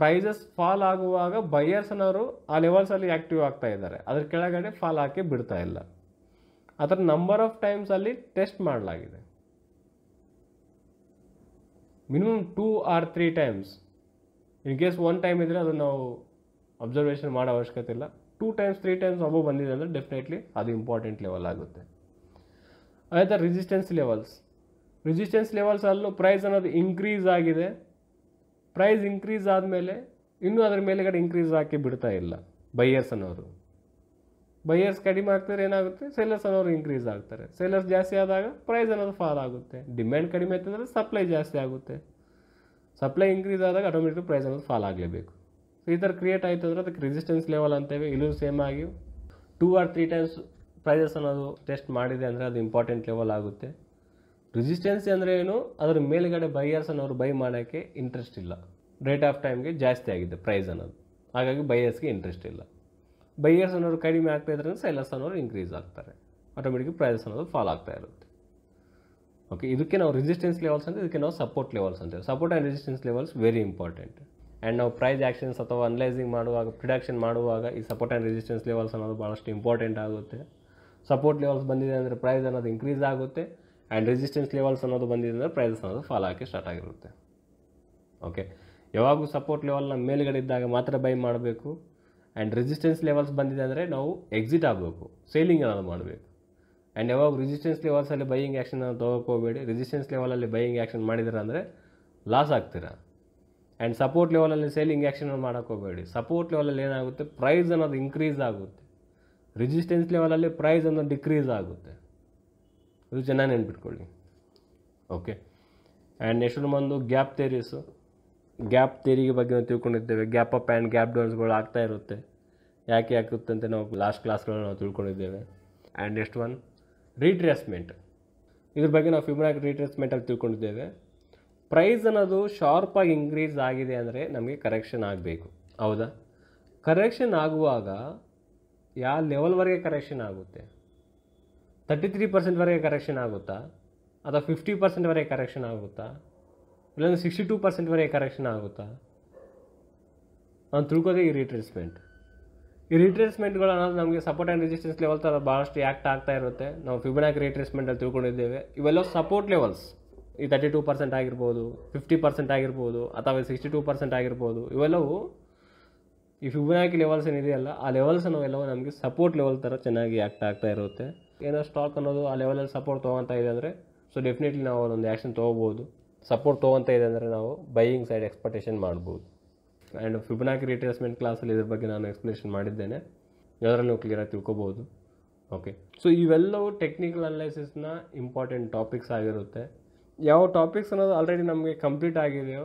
ಪ್ರೈಸಸ್ ಫಾಲ್ ಆಗುವಾಗ ಬೈಯರ್ಸ್ ಅನ್ನೋರು ಆ ಲೆವೆಲ್ಸಲ್ಲಿ ಆ್ಯಕ್ಟಿವ್ ಆಗ್ತಾ ಇದ್ದಾರೆ ಅದ್ರ ಕೆಳಗಡೆ ಫಾಲ್ ಹಾಕಿ ಬಿಡ್ತಾ ಇಲ್ಲ ಅದರ ನಂಬರ್ ಆಫ್ ಟೈಮ್ಸಲ್ಲಿ ಟೆಸ್ಟ್ ಮಾಡಲಾಗಿದೆ minimum two or three times in case one time ಇದ್ದರೆ ಅದನ್ನು ನಾವು ಅಬ್ಸರ್ವೇಷನ್ ಮಾಡೋ ಅವಶ್ಯಕತೆ ಇಲ್ಲ two times three times above ಬಂದಿದೆ ಅಂದರೆ ಡೆಫಿನೆಟ್ಲಿ ಅದು ಇಂಪಾರ್ಟೆಂಟ್ ಲೆವೆಲ್ ಆಗುತ್ತೆ ಅದೇ ಥರ ರಿಸಿಸ್ಟೆನ್ಸ್ ಲೆವೆಲ್ಸ್ ರಿಸಿಸ್ಟೆನ್ಸ್ ಲೆವೆಲ್ಸ್ ಅಲ್ಲೂ ಪ್ರೈಸ್ ಅನ್ನೋದು ಇನ್ಕ್ರೀಸ್ ಆಗಿದೆ ಪ್ರೈಸ್ ಇನ್ಕ್ರೀಸ್ ಆದಮೇಲೆ ಇನ್ನೂ ಅದರ ಮೇಲೆಗಡೆ ಇನ್ಕ್ರೀಸ್ ಹಾಕಿ ಬಿಡ್ತಾ ಇಲ್ಲ ಬೈಯರ್ಸ್ ಅನ್ನೋರು ಬೈಯರ್ಸ್ ಕಡಿಮೆ ಆಗ್ತಾರೆ ಏನಾಗುತ್ತೆ ಸೇಲರ್ಸ್ ಅನ್ನೋರು ಇನ್ಕ್ರೀಸ್ ಆಗ್ತಾರೆ ಸೇಲರ್ಸ್ ಜಾಸ್ತಿ ಆದಾಗ ಪ್ರೈಸ್ ಅನ್ನೋದು ಫಾಲ್ ಆಗುತ್ತೆ ಡಿಮ್ಯಾಂಡ್ ಕಡಿಮೆ ಆಯ್ತಂದರೆ ಸಪ್ಲೈ ಜಾಸ್ತಿ ಆಗುತ್ತೆ ಸಪ್ಲೈ ಇನ್ಕ್ರೀಸ್ ಆದಾಗ ಆಟೋಮೆಟಿಕ್ ಪ್ರೈಸ್ ಅನ್ನೋದು ಫಾಲ್ ಆಗಲೇಬೇಕು ಸೊ ಈ ಥರ ಕ್ರಿಯೇಟ್ ಆಯಿತು ಅಂದರೆ ಅದಕ್ಕೆ ರೆಸಿಸ್ಟೆನ್ಸ್ ಲೆವೆಲ್ ಅಂತೇವೆ ಇಲ್ಲೂ ಸೇಮ್ ಆಗಿ two or three times prices ಅನ್ನೋದು ಟೆಸ್ಟ್ ಮಾಡಿದೆ ಅಂದರೆ ಅದು ಇಂಪಾರ್ಟೆಂಟ್ ಲೆವೆಲ್ ಆಗುತ್ತೆ ರೆಸಿಸ್ಟೆನ್ಸ್ ಅಂದರೆ ಏನು ಅದರ ಮೇಲುಗಡೆ ಬೈಯರ್ಸ್ ಅನ್ನೋರು ಬೈ ಮಾಡೋಕ್ಕೆ ಇಂಟ್ರೆಸ್ಟ್ ಇಲ್ಲ ರೇಟ್ ಆಫ್ ಟೈಮ್ಗೆ ಜಾಸ್ತಿ ಆಗಿದೆ ಪ್ರೈಸ್ ಅನ್ನೋದು ಹಾಗಾಗಿ ಬೈಯರ್ಸ್ಗೆ ಇಂಟ್ರೆಸ್ಟ್ ಇಲ್ಲ ಬೈಯರ್ಸ್ ಅನ್ನೋರು ಕಡಿಮೆ ಆಗ್ತಾ ಇದ್ರೆ ಸೆಲ್ಲರ್ಸ್ ಅನ್ನೋರು ಇನ್ಕ್ರೀಸ್ ಆಗ್ತಾರೆ ಆಟೋಮೆಟಿಕ್ ಪ್ರೈಸಸ್ ಅನ್ನೋದು ಫಾಲ್ ಆಗ್ತಾ ಇರುತ್ತೆ ಓಕೆ ಇದಕ್ಕೆ ನಾವು ರೆಸಿಸ್ಟೆನ್ಸ್ ಲೆವೆಲ್ಸ್ ಅಂತ ಇದಕ್ಕೆ ನಾವು ಸಪೋರ್ಟ್ ಲೆವೆಲ್ಸ್ ಅಂತೇವೆ support and resistance levels very important and ನಾವು ಪ್ರೈಸ್ ಆ್ಯಕ್ಷನ್ಸ್ ಅಥವಾ ಅನಲೈಸಿಂಗ್ ಮಾಡುವಾಗ ಪ್ರಿಡಕ್ಷನ್ ಮಾಡುವಾಗ ಈ ಸಪೋರ್ಟ್ ಆ್ಯಂಡ್ ರೆಸಿಸ್ಟೆನ್ಸ್ ಲೆವೆಲ್ಸ್ ಅನ್ನೋದು ಭಾಳಷ್ಟು ಇಂಪಾರ್ಟೆಂಟ್ ಆಗುತ್ತೆ ಸಪೋರ್ಟ್ ಲೆವೆಲ್ಸ್ ಬಂದಿದೆ ಅಂದರೆ ಪ್ರೈಸ್ ಅನ್ನೋದು ಇನ್ಕ್ರೀಸ್ ಆಗುತ್ತೆ ಆ್ಯಂಡ್ ರೆಸಿಸ್ಟೆನ್ಸ್ ಲೆವೆಲ್ಸ್ ಅನ್ನೋದು ಬಂದಿದೆ ಅಂದರೆ ಪ್ರೈಸಸ್ ಅನ್ನೋದು ಫಾಲ್ ಆಗಿ ಸ್ಟಾರ್ಟ್ ಆಗಿರುತ್ತೆ ಓಕೆ ಯಾವಾಗೂ ಸಪೋರ್ಟ್ ಲೆವೆಲ್ನ ಮೇಲ್ಗಡೆ ಇದ್ದಾಗ ಮಾತ್ರ ಬೈ ಮಾಡಬೇಕು ಆ್ಯಂಡ್ ರೆಸಿಸ್ಟೆನ್ಸ್ ಲೆವೆಲ್ಸ್ ಬಂದಿದೆ ಅಂದರೆ ನಾವು ಎಕ್ಸಿಟ್ ಆಗಬೇಕು ಸೇಲಿಂಗ್ ಏನಾದರೂ ಮಾಡಬೇಕು ಆ್ಯಂಡ್ ಯಾವಾಗ ರೆಸಿಸ್ಟೆನ್ಸ್ ಲೆವೆಲ್ಸಲ್ಲಿ ಬೈಯಿಂಗ್ ಆ್ಯಕ್ಷನ್ ತೊಗೊಕ್ಕೆ ಹೋಗಬೇಡಿ ರೆಸಿಸ್ಟೆನ್ಸ್ ಲೆವೆಲಲ್ಲಿ ಬೈಯಿಂಗ್ ಆ್ಯಕ್ಷನ್ ಮಾಡಿದ್ರೆ ಅಂದರೆ ಲಾಸ್ ಆಗ್ತೀರಾ ಆ್ಯಂಡ್ ಸಪೋರ್ಟ್ ಲೆವೆಲಲ್ಲಿ ಸೇಲಿಂಗ್ ಆ್ಯಕ್ಷನ್ ಮಾಡೋಕ್ಕೆ ಹೋಗಬೇಡಿ ಸಪೋರ್ಟ್ ಲೆವೆಲಲ್ಲಿ ಏನಾಗುತ್ತೆ ಪ್ರೈಸ್ ಅನ್ನೋದು ಇನ್ಕ್ರೀಸ್ ಆಗುತ್ತೆ ರಿಜಿಸ್ಟೆನ್ಸ್ ಲೆವೆಲಲ್ಲಿ ಪ್ರೈಸ್ ಅನ್ನೋದು ಡಿಕ್ರೀಸ್ ಆಗುತ್ತೆ ಇದು ಚೆನ್ನಾಗಿ ನೆನ್ಪಿಟ್ಕೊಳ್ಳಿ ಓಕೆ ಆ್ಯಂಡ್ ನೆಕ್ಸ್ಟ್ ಬಂದು ಗ್ಯಾಪ್ ಥೇರೀಸು ಗ್ಯಾಪ್ ತೆರಿಗೆ ಬಗ್ಗೆ ನಾವು ತಿಳ್ಕೊಂಡಿದ್ದೇವೆ ಗ್ಯಾಪ್ ಅಪ್ ಆ್ಯಂಡ್ ಗ್ಯಾಪ್ ಡೌನ್ಸ್ಗಳು ಆಗ್ತಾ ಇರುತ್ತೆ ಯಾಕೆ ಆಗುತ್ತೆ ಅಂತ ನಾವು ಲಾಸ್ಟ್ ಕ್ಲಾಸ್ಗಳನ್ನ ನಾವು ತಿಳ್ಕೊಂಡಿದ್ದೇವೆ ಆ್ಯಂಡ್ ನೆಕ್ಸ್ಟ್ ಒನ್ ರೀಟ್ರೇಸ್ಮೆಂಟ್ ಇದ್ರ ಬಗ್ಗೆ ನಾವು ಫಿಬ್ರಾಕ್ ರೀಟ್ರೇಸ್ಮೆಂಟಲ್ಲಿ ತಿಳ್ಕೊಂಡಿದ್ದೇವೆ ಪ್ರೈಸ್ ಅನ್ನೋದು ಶಾರ್ಪಾಗಿ ಇನ್ಕ್ರೀಸ್ ಆಗಿದೆ ಅಂದರೆ ನಮಗೆ ಕರೆಕ್ಷನ್ ಆಗಬೇಕು ಹೌದಾ ಕರೆಕ್ಷನ್ ಆಗುವಾಗ ಯಾವ ಲೆವೆಲ್ವರೆಗೆ ಕರೆಕ್ಷನ್ ಆಗುತ್ತೆ ತರ್ಟಿ ತ್ರೀ ಪರ್ಸೆಂಟ್ವರೆಗೆ ಕರೆಕ್ಷನ್ ಆಗುತ್ತಾ ಅಥವಾ ಫಿಫ್ಟಿ ಪರ್ಸೆಂಟ್ವರೆಗೆ ಕರೆಕ್ಷನ್ ಆಗುತ್ತಾ ಇಲ್ಲೊಂದು ಸಿಕ್ಸ್ಟಿ ಟೂ ಪರ್ಸೆಂಟ್ವರೆಗೆ ಕರೆಕ್ಷನ್ ಆಗುತ್ತಾ ನಾನು ತಿಳ್ಕೋದೇ ಈ ರೀಟ್ರೇಸ್ಮೆಂಟ್ ಈ ರಿಟ್ರೇಸ್ಮೆಂಟ್ಗಳು ಅನ್ನೋದು ನಮಗೆ ಸಪೋರ್ಟ್ ಆ್ಯಂಡ್ ರೆಸಿಸ್ಟೆನ್ಸ್ ಲೆವೆಲ್ ಥರ ಭಾಳಷ್ಟು ಆ್ಯಕ್ಟ್ ಆಗ್ತಾ ಇರುತ್ತೆ ನಾವು ಫಿಬನಾಕ್ ರಿಟ್ರೇಸ್ಮೆಂಟಲ್ಲಿ ತಿಳ್ಕೊಂಡಿದ್ದೇವೆ ಇವೆಲ್ಲ ಸಪೋರ್ಟ್ ಲೆವೆಲ್ಸ್ ಈ ತರ್ಟಿ ಟೂ ಪರ್ಸೆಂಟ್ ಆಗಿರ್ಬೋದು ಫಿಫ್ಟಿ ಪರ್ಸೆಂಟ್ ಆಗಿರ್ಬೋದು ಅಥವಾ ಸಿಕ್ಸ್ಟಿ ಟೂ ಪರ್ಸೆಂಟ್ ಆಗಿರ್ಬೋದು ಇವೆಲ್ಲವೂ ಈ ಫಿಬನಾಕಿ ಲೆವೆಲ್ಸ್ ಏನಿದೆಯಲ್ಲ ಆ ಲೆವೆಲ್ಸ್ ಎಲ್ಲವೂ ನಮಗೆ ಸಪೋರ್ಟ್ ಲೆವೆಲ್ ಥರ ಚೆನ್ನಾಗಿ ಆ್ಯಕ್ಟ್ ಆಗ್ತಾ ಇರುತ್ತೆ ಏನೋ ಸ್ಟಾಕ್ ಅನ್ನೋದು ಆ ಲೆವೆಲಲ್ಲಿ ಸಪೋರ್ಟ್ ತೊಗೊತಾ ಇದೆ ಅಂದರೆ ಸೊ ಡೆಫಿನೆಟ್ಲಿ ನಾವು ಅದೊಂದು ಆ್ಯಕ್ಷನ್ ತೊಗೋಬೋದು ಸಪೋರ್ಟ್ ತೊಗೊತ ಇದೆ ಅಂದರೆ ನಾವು ಬೈಯಿಂಗ್ ಸೈಡ್ ಎಕ್ಸ್ಪೆಕ್ಟೇಷನ್ ಮಾಡ್ಬೋದು ಆ್ಯಂಡ್ ಫಿಬನಾಕಿ ರಿಟ್ರೇಸ್ಮೆಂಟ್ ಕ್ಲಾಸಲ್ಲಿ ಇದ್ರ ಬಗ್ಗೆ ನಾನು ಎಕ್ಸ್ಪ್ಲೇಷನ್ ಮಾಡಿದ್ದೇನೆ ಅದರಲ್ಲಿ ನೀವು ಕ್ಲಿಯರಾಗಿ ತಿಳ್ಕೊಬೋದು ಓಕೆ ಸೊ ಇವೆಲ್ಲವೂ ಟೆಕ್ನಿಕಲ್ ಅನಲೈಸಿಸ್ನ ಇಂಪಾರ್ಟೆಂಟ್ ಟಾಪಿಕ್ಸ್ ಆಗಿರುತ್ತೆ ಯಾವ ಟಾಪಿಕ್ಸ್ ಅನ್ನೋದು ಆಲ್ರೆಡಿ ನಮಗೆ ಕಂಪ್ಲೀಟ್ ಆಗಿದೆಯೋ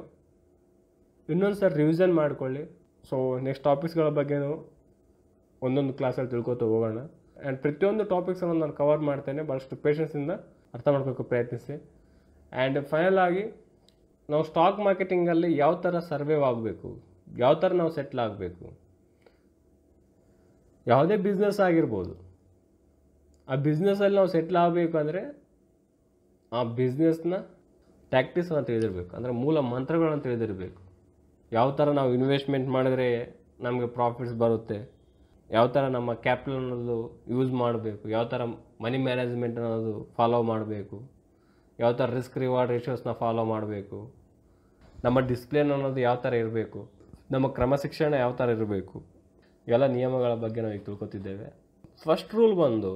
ಇನ್ನೊಂದು ಸರ್ ರಿವಿಷನ್ ಮಾಡ್ಕೊಳ್ಳಿ ಸೊ ನೆಕ್ಸ್ಟ್ ಟಾಪಿಕ್ಸ್ಗಳ ಬಗ್ಗೆನೂ ಒಂದೊಂದು ಕ್ಲಾಸಲ್ಲಿ ತಿಳ್ಕೊತ ಹೋಗೋಣ ಆ್ಯಂಡ್ ಪ್ರತಿಯೊಂದು ಟಾಪಿಕ್ಸನ್ನು ನಾನು ಕವರ್ ಮಾಡ್ತೇನೆ ಭಾಳಷ್ಟು ಪೇಷನ್ಸಿಂದ ಅರ್ಥ ಮಾಡ್ಕೋಕ್ಕೆ ಪ್ರಯತ್ನಿಸಿ ಆ್ಯಂಡ್ ಫೈನಲ್ ಆಗಿ ನಾವು ಸ್ಟಾಕ್ ಮಾರ್ಕೆಟಿಂಗಲ್ಲಿ ಯಾವ ಥರ ಸರ್ವೇವ್ ಆಗಬೇಕು ಯಾವ ಥರ ನಾವು ಸೆಟ್ಲ್ ಆಗಬೇಕು ಯಾವುದೇ ಬಿಸ್ನೆಸ್ ಆಗಿರ್ಬೋದು ಆ ಬಿಸ್ನೆಸ್ಸಲ್ಲಿ ನಾವು ಸೆಟ್ಲ್ ಆಗಬೇಕು ಅಂದರೆ ಆ ಬಿಸ್ನೆಸ್ನ ಪ್ರಾಕ್ಟೀಸನ್ನು ತಿಳಿದಿರಬೇಕು ಅಂದರೆ ಮೂಲ ಮಂತ್ರಗಳನ್ನು ತಿಳಿದಿರಬೇಕು ಯಾವ ಥರ ನಾವು ಇನ್ವೆಸ್ಟ್ಮೆಂಟ್ ಮಾಡಿದ್ರೆ ನಮಗೆ ಪ್ರಾಫಿಟ್ಸ್ ಬರುತ್ತೆ ಯಾವ ಥರ ನಮ್ಮ ಕ್ಯಾಪಿಟಲ್ ಅನ್ನೋದು ಯೂಸ್ ಮಾಡಬೇಕು ಯಾವ ಥರ ಮನಿ ಮ್ಯಾನೇಜ್ಮೆಂಟ್ ಅನ್ನೋದು ಫಾಲೋ ಮಾಡಬೇಕು ಯಾವ ಥರ ರಿಸ್ಕ್ ರಿವಾರ್ಡ್ ರೇಷಿಯೋಸ್ನ ಫಾಲೋ ಮಾಡಬೇಕು ನಮ್ಮ ಡಿಸ್ಪ್ಲಿನ್ ಅನ್ನೋದು ಯಾವ ಥರ ಇರಬೇಕು ನಮ್ಮ ಕ್ರಮಶಿಕ್ಷಣ ಯಾವ ಥರ ಇರಬೇಕು ಇವೆಲ್ಲ ನಿಯಮಗಳ ಬಗ್ಗೆ ನಾವು ಈಗ ತಿಳ್ಕೊತಿದ್ದೇವೆ ಫಸ್ಟ್ ರೂಲ್ ಬಂದು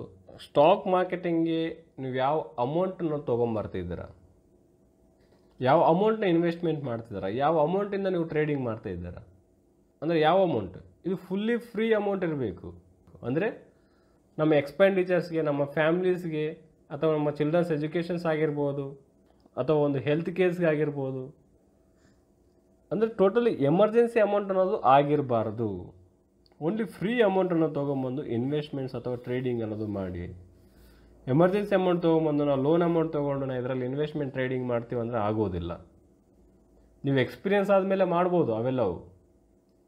ಸ್ಟಾಕ್ ಮಾರ್ಕೆಟಿಂಗ್ಗೆ ನೀವು ಯಾವ ಅಮೌಂಟನ್ನು ತೊಗೊಂಬರ್ತಿದ್ದೀರ ಯಾವ ಅಮೌಂಟ್ನ ಇನ್ವೆಸ್ಟ್ಮೆಂಟ್ ಮಾಡ್ತಿದ್ದೀರಾ ಯಾವ ಅಮೌಂಟಿಂದ ನೀವು ಟ್ರೇಡಿಂಗ್ ಮಾಡ್ತಾ ಇದ್ದೀರಾ ಅಂದರೆ ಯಾವ ಅಮೌಂಟ್ ಇದು ಫುಲ್ಲಿ ಫ್ರೀ ಅಮೌಂಟ್ ಇರಬೇಕು ಅಂದರೆ ನಮ್ಮ ಎಕ್ಸ್ಪೆಂಡಿಚರ್ಸ್ಗೆ ನಮ್ಮ ಫ್ಯಾಮ್ಲೀಸ್ಗೆ ಅಥವಾ ನಮ್ಮ ಚಿಲ್ಡ್ರನ್ಸ್ ಎಜುಕೇಷನ್ಸ್ ಆಗಿರ್ಬೋದು ಅಥವಾ ಒಂದು ಹೆಲ್ತ್ ಕೇರ್ಸ್ಗಾಗಿರ್ಬೋದು ಅಂದರೆ ಟೋಟಲಿ ಎಮರ್ಜೆನ್ಸಿ ಅಮೌಂಟ್ ಅನ್ನೋದು ಆಗಿರಬಾರ್ದು ಓನ್ಲಿ ಫ್ರೀ ಅಮೌಂಟನ್ನು ತೊಗೊಂಬಂದು ಇನ್ವೆಸ್ಟ್ಮೆಂಟ್ಸ್ ಅಥವಾ ಟ್ರೇಡಿಂಗ್ ಅನ್ನೋದು ಮಾಡಿ ಎಮರ್ಜೆನ್ಸಿ ಅಮೌಂಟ್ ತೊಗೊಂಬಂದು ನಾವು ಲೋನ್ ಅಮೌಂಟ್ ತೊಗೊಂಡು ನಾವು ಇದರಲ್ಲಿ ಇನ್ವೆಸ್ಟ್ಮೆಂಟ್ ಟ್ರೇಡಿಂಗ್ ಮಾಡ್ತೀವಿ ಅಂದರೆ ಆಗೋದಿಲ್ಲ ನೀವು ಎಕ್ಸ್ಪೀರಿಯನ್ಸ್ ಆದಮೇಲೆ ಮಾಡ್ಬೋದು ಅವೆಲ್ಲವು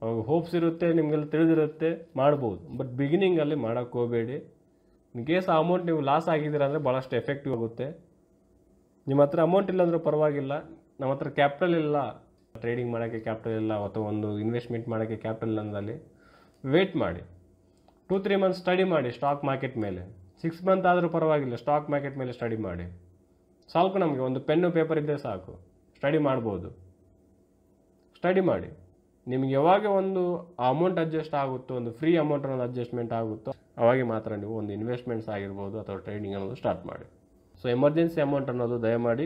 ಅವಾಗ ಹೋಪ್ಸ್ ಇರುತ್ತೆ ನಿಮಗೆಲ್ಲ ತಿಳಿದಿರುತ್ತೆ ಮಾಡ್ಬೋದು ಬಟ್ ಬಿಗಿನಿಂಗಲ್ಲಿ ಮಾಡೋಕ್ಕೆ ಹೋಗಬೇಡಿ ಇನ್ ಕೇಸ್ ಆ ಅಮೌಂಟ್ ನೀವು ಲಾಸ್ ಆಗಿದ್ದೀರಾ ಅಂದರೆ ಭಾಳಷ್ಟು ಎಫೆಕ್ಟಿವ್ ಆಗುತ್ತೆ ನಿಮ್ಮ ಹತ್ರ ಅಮೌಂಟ್ ಇಲ್ಲಾಂದರೂ ಪರವಾಗಿಲ್ಲ ನಮ್ಮ ಹತ್ರ ಕ್ಯಾಪಿಟಲ್ ಇಲ್ಲ ಟ್ರೇಡಿಂಗ್ ಮಾಡೋಕ್ಕೆ ಕ್ಯಾಪಿಟಲ್ ಇಲ್ಲ ಅಥವಾ ಒಂದು ಇನ್ವೆಸ್ಟ್ಮೆಂಟ್ ಮಾಡೋಕ್ಕೆ ಕ್ಯಾಪಿಟಲ್ ಅಂದಲ್ಲಿ ವೆಯ್ಟ್ ಮಾಡಿ ಟೂ ತ್ರೀ ಮಂತ್ಸ್ ಸ್ಟಡಿ ಮಾಡಿ ಸ್ಟಾಕ್ ಮಾರ್ಕೆಟ್ ಮೇಲೆ ಸಿಕ್ಸ್ ಮಂತ್ ಆದರೂ ಪರವಾಗಿಲ್ಲ ಸ್ಟಾಕ್ ಮಾರ್ಕೆಟ್ ಮೇಲೆ ಸ್ಟಡಿ ಮಾಡಿ ಸಾಕು ನಮಗೆ ಒಂದು ಪೆನ್ನು ಪೇಪರ್ ಇದ್ದರೆ ಸಾಕು ಸ್ಟಡಿ ಮಾಡ್ಬೋದು ಸ್ಟಡಿ ಮಾಡಿ ನಿಮ್ಗೆ ಯಾವಾಗ ಒಂದು ಅಮೌಂಟ್ ಅಡ್ಜಸ್ಟ್ ಆಗುತ್ತೋ ಒಂದು ಫ್ರೀ ಅಮೌಂಟ್ ಅನ್ನೋದು ಅಡ್ಜಸ್ಟ್ಮೆಂಟ್ ಆಗುತ್ತೋ ಅವಾಗೆ ಮಾತ್ರ ನೀವು ಒಂದು ಇನ್ವೆಸ್ಟ್ಮೆಂಟ್ಸ್ ಆಗಿರ್ಬೋದು ಅಥವಾ ಟ್ರೇಡಿಂಗ್ ಅನ್ನೋದು ಸ್ಟಾರ್ಟ್ ಮಾಡಿ ಸೊ ಎಮರ್ಜೆನ್ಸಿ ಅಮೌಂಟ್ ಅನ್ನೋದು ದಯಮಾಡಿ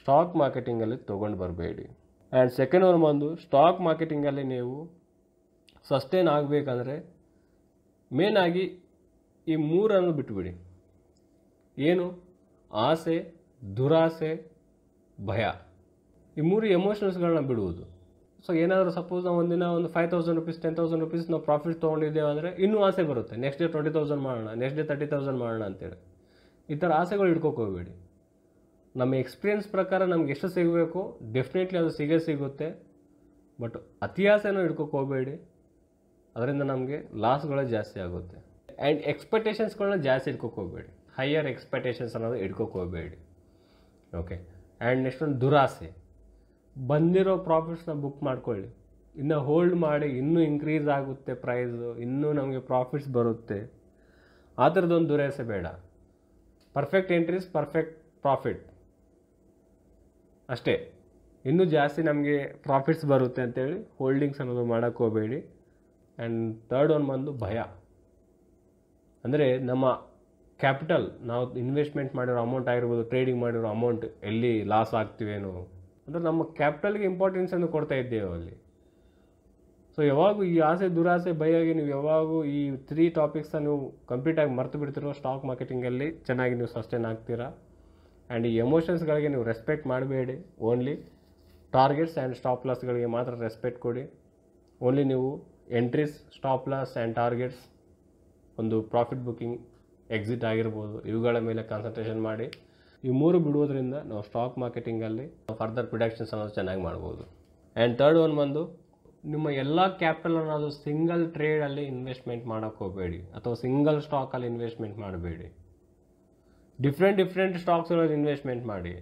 ಸ್ಟಾಕ್ ಮಾರ್ಕೆಟಿಂಗಲ್ಲಿ ತೊಗೊಂಡು ಬರಬೇಡಿ ಆ್ಯಂಡ್ ಸೆಕೆಂಡ್ ಒನ್ ಬಂದು ಸ್ಟಾಕ್ ಮಾರ್ಕೆಟಿಂಗಲ್ಲಿ ನೀವು ಸಸ್ಟೇನ್ ಆಗಬೇಕಂದ್ರೆ ಆಗಿ ಈ ಮೂರನ್ನು ಬಿಟ್ಟುಬಿಡಿ ಏನು ಆಸೆ ದುರಾಸೆ ಭಯ ಈ ಮೂರು ಎಮೋಷನ್ಸ್ಗಳನ್ನ ಬಿಡುವುದು ಸೊ ಏನಾದರೂ ಸಪೋಸ್ ನಾವು ಒಂದಿನ ಒಂದು five thousand rupees ten thousand rupees ನಾವು ಪ್ರಾಫಿಟ್ ತೊಗೊಂಡಿದ್ದೇವೆ ಅಂದರೆ ಇನ್ನೂ ಆಸೆ ಬರುತ್ತೆ ನೆಕ್ಸ್ಟ್ ಡೇ ಟ್ವೆಂಟಿ ತೌಸಂಡ್ ಮಾಡೋಣ ನೆಕ್ಸ್ಟ್ ಡೇ ತರ್ಟಿ ತೌಸಂಡ್ ಮಾಡೋಣ ಅಂತೇಳಿ ಈ ಥರ ಆಸೆಗಳು ಹಿಡ್ಕೋಕೆ ಹೋಗಬೇಡಿ ನಮ್ಮ ಎಕ್ಸ್ಪೀರಿಯನ್ಸ್ ಪ್ರಕಾರ ನಮ್ಗೆ ಎಷ್ಟು ಸಿಗಬೇಕು ಡೆಫಿನೆಟ್ಲಿ ಅದು ಸಿಗೇ ಸಿಗುತ್ತೆ ಬಟ್ ಅತಿ ಆಸೆನೂ ಹಿಡ್ಕೋಕೆ ಅದರಿಂದ ನಮಗೆ ಲಾಸ್ಗಳೇ ಜಾಸ್ತಿ ಆಗುತ್ತೆ ಆ್ಯಂಡ್ ಎಕ್ಸ್ಪೆಕ್ಟೇಷನ್ಸ್ಗಳನ್ನ ಜಾಸ್ತಿ ಇಟ್ಕೋಕೆ ಹೋಗಬೇಡಿ ಹೈಯರ್ ಎಕ್ಸ್ಪೆಕ್ಟೇಷನ್ಸ್ ಅನ್ನೋದು ಇಟ್ಕೋಕೆ ಓಕೆ ಆ್ಯಂಡ್ ನೆಕ್ಸ್ಟ್ ಒಂದು ದುರಾಸೆ ಬಂದಿರೋ ಪ್ರಾಫಿಟ್ಸ್ನ ಬುಕ್ ಮಾಡ್ಕೊಳ್ಳಿ ಇನ್ನು ಹೋಲ್ಡ್ ಮಾಡಿ ಇನ್ನೂ ಇನ್ಕ್ರೀಸ್ ಆಗುತ್ತೆ ಪ್ರೈಸು ಇನ್ನೂ ನಮಗೆ ಪ್ರಾಫಿಟ್ಸ್ ಬರುತ್ತೆ ಆ ಥರದ್ದೊಂದು ದುರಾಸೆ ಬೇಡ ಪರ್ಫೆಕ್ಟ್ ಎಂಟ್ರೀಸ್ ಪರ್ಫೆಕ್ಟ್ ಪ್ರಾಫಿಟ್ ಅಷ್ಟೇ ಇನ್ನೂ ಜಾಸ್ತಿ ನಮಗೆ ಪ್ರಾಫಿಟ್ಸ್ ಬರುತ್ತೆ ಅಂತೇಳಿ ಹೋಲ್ಡಿಂಗ್ಸ್ ಅನ್ನೋದು ಮಾಡೋಕ್ಕೆ ಹೋಗಬೇಡಿ ಆ್ಯಂಡ್ ತರ್ಡ್ ಒನ್ ಬಂದು ಭಯ ಅಂದರೆ ನಮ್ಮ ಕ್ಯಾಪಿಟಲ್ ನಾವು ಇನ್ವೆಸ್ಟ್ಮೆಂಟ್ ಮಾಡಿರೋ ಅಮೌಂಟ್ ಆಗಿರ್ಬೋದು ಟ್ರೇಡಿಂಗ್ ಮಾಡಿರೋ ಅಮೌಂಟ್ ಎಲ್ಲಿ ಲಾಸ್ ಆಗ್ತೀವೇನೋ ಅಂದರೆ ನಮ್ಮ ಕ್ಯಾಪಿಟಲ್ಗೆ ಇಂಪಾರ್ಟೆನ್ಸನ್ನು ಕೊಡ್ತಾ ಇದ್ದೇವೆ ಅಲ್ಲಿ ಸೊ ಯಾವಾಗೂ ಈ ಆಸೆ ದುರಾಸೆ ಬೈಯಾಗಿ ನೀವು ಯಾವಾಗೂ ಈ ತ್ರೀ ಟಾಪಿಕ್ಸ್ನ ನೀವು ಕಂಪ್ಲೀಟಾಗಿ ಮರ್ತು ಬಿಡ್ತಿರೋ ಸ್ಟಾಕ್ ಮಾರ್ಕೆಟಿಂಗಲ್ಲಿ ಚೆನ್ನಾಗಿ ನೀವು ಸಸ್ಟೈನ್ ಆಗ್ತೀರಾ ಆ್ಯಂಡ್ ಈ ಎಮೋಷನ್ಸ್ಗಳಿಗೆ ನೀವು ರೆಸ್ಪೆಕ್ಟ್ ಮಾಡಬೇಡಿ ಓನ್ಲಿ ಟಾರ್ಗೆಟ್ಸ್ ಆ್ಯಂಡ್ ಸ್ಟಾಪ್ ಲಾಸ್ಗಳಿಗೆ ಮಾತ್ರ ರೆಸ್ಪೆಕ್ಟ್ ಕೊಡಿ ಓನ್ಲಿ ನೀವು entries stop loss and targets ಒಂದು ಪ್ರಾಫಿಟ್ ಬುಕ್ಕಿಂಗ್ ಎಕ್ಸಿಟ್ ಆಗಿರ್ಬೋದು ಇವುಗಳ ಮೇಲೆ ಕಾನ್ಸಂಟ್ರೇಷನ್ ಮಾಡಿ ಈ ಮೂರು ಬಿಡುವುದರಿಂದ ನಾವು ಸ್ಟಾಕ್ ಮಾರ್ಕೆಟಿಂಗಲ್ಲಿ ಫರ್ದರ್ ಪ್ರಿಡಕ್ಷನ್ಸ್ ಅನ್ನೋದು ಚೆನ್ನಾಗಿ ಮಾಡ್ಬೋದು ಆ್ಯಂಡ್ ತರ್ಡ್ ಒನ್ ಬಂದು ನಿಮ್ಮ ಎಲ್ಲ ಕ್ಯಾಪಿಟಲ್ ಅನ್ನೋದು ಸಿಂಗಲ್ ಟ್ರೇಡಲ್ಲಿ ಇನ್ವೆಸ್ಟ್ಮೆಂಟ್ ಮಾಡೋಕ್ಕೆ ಹೋಗಬೇಡಿ ಅಥವಾ ಸಿಂಗಲ್ ಸ್ಟಾಕಲ್ಲಿ ಇನ್ವೆಸ್ಟ್ಮೆಂಟ್ ಮಾಡಬೇಡಿ ಡಿಫ್ರೆಂಟ್ ಡಿಫ್ರೆಂಟ್ ಸ್ಟಾಕ್ಸಲ್ಲಿ ಇನ್ವೆಸ್ಟ್ಮೆಂಟ್ ಮಾಡಿ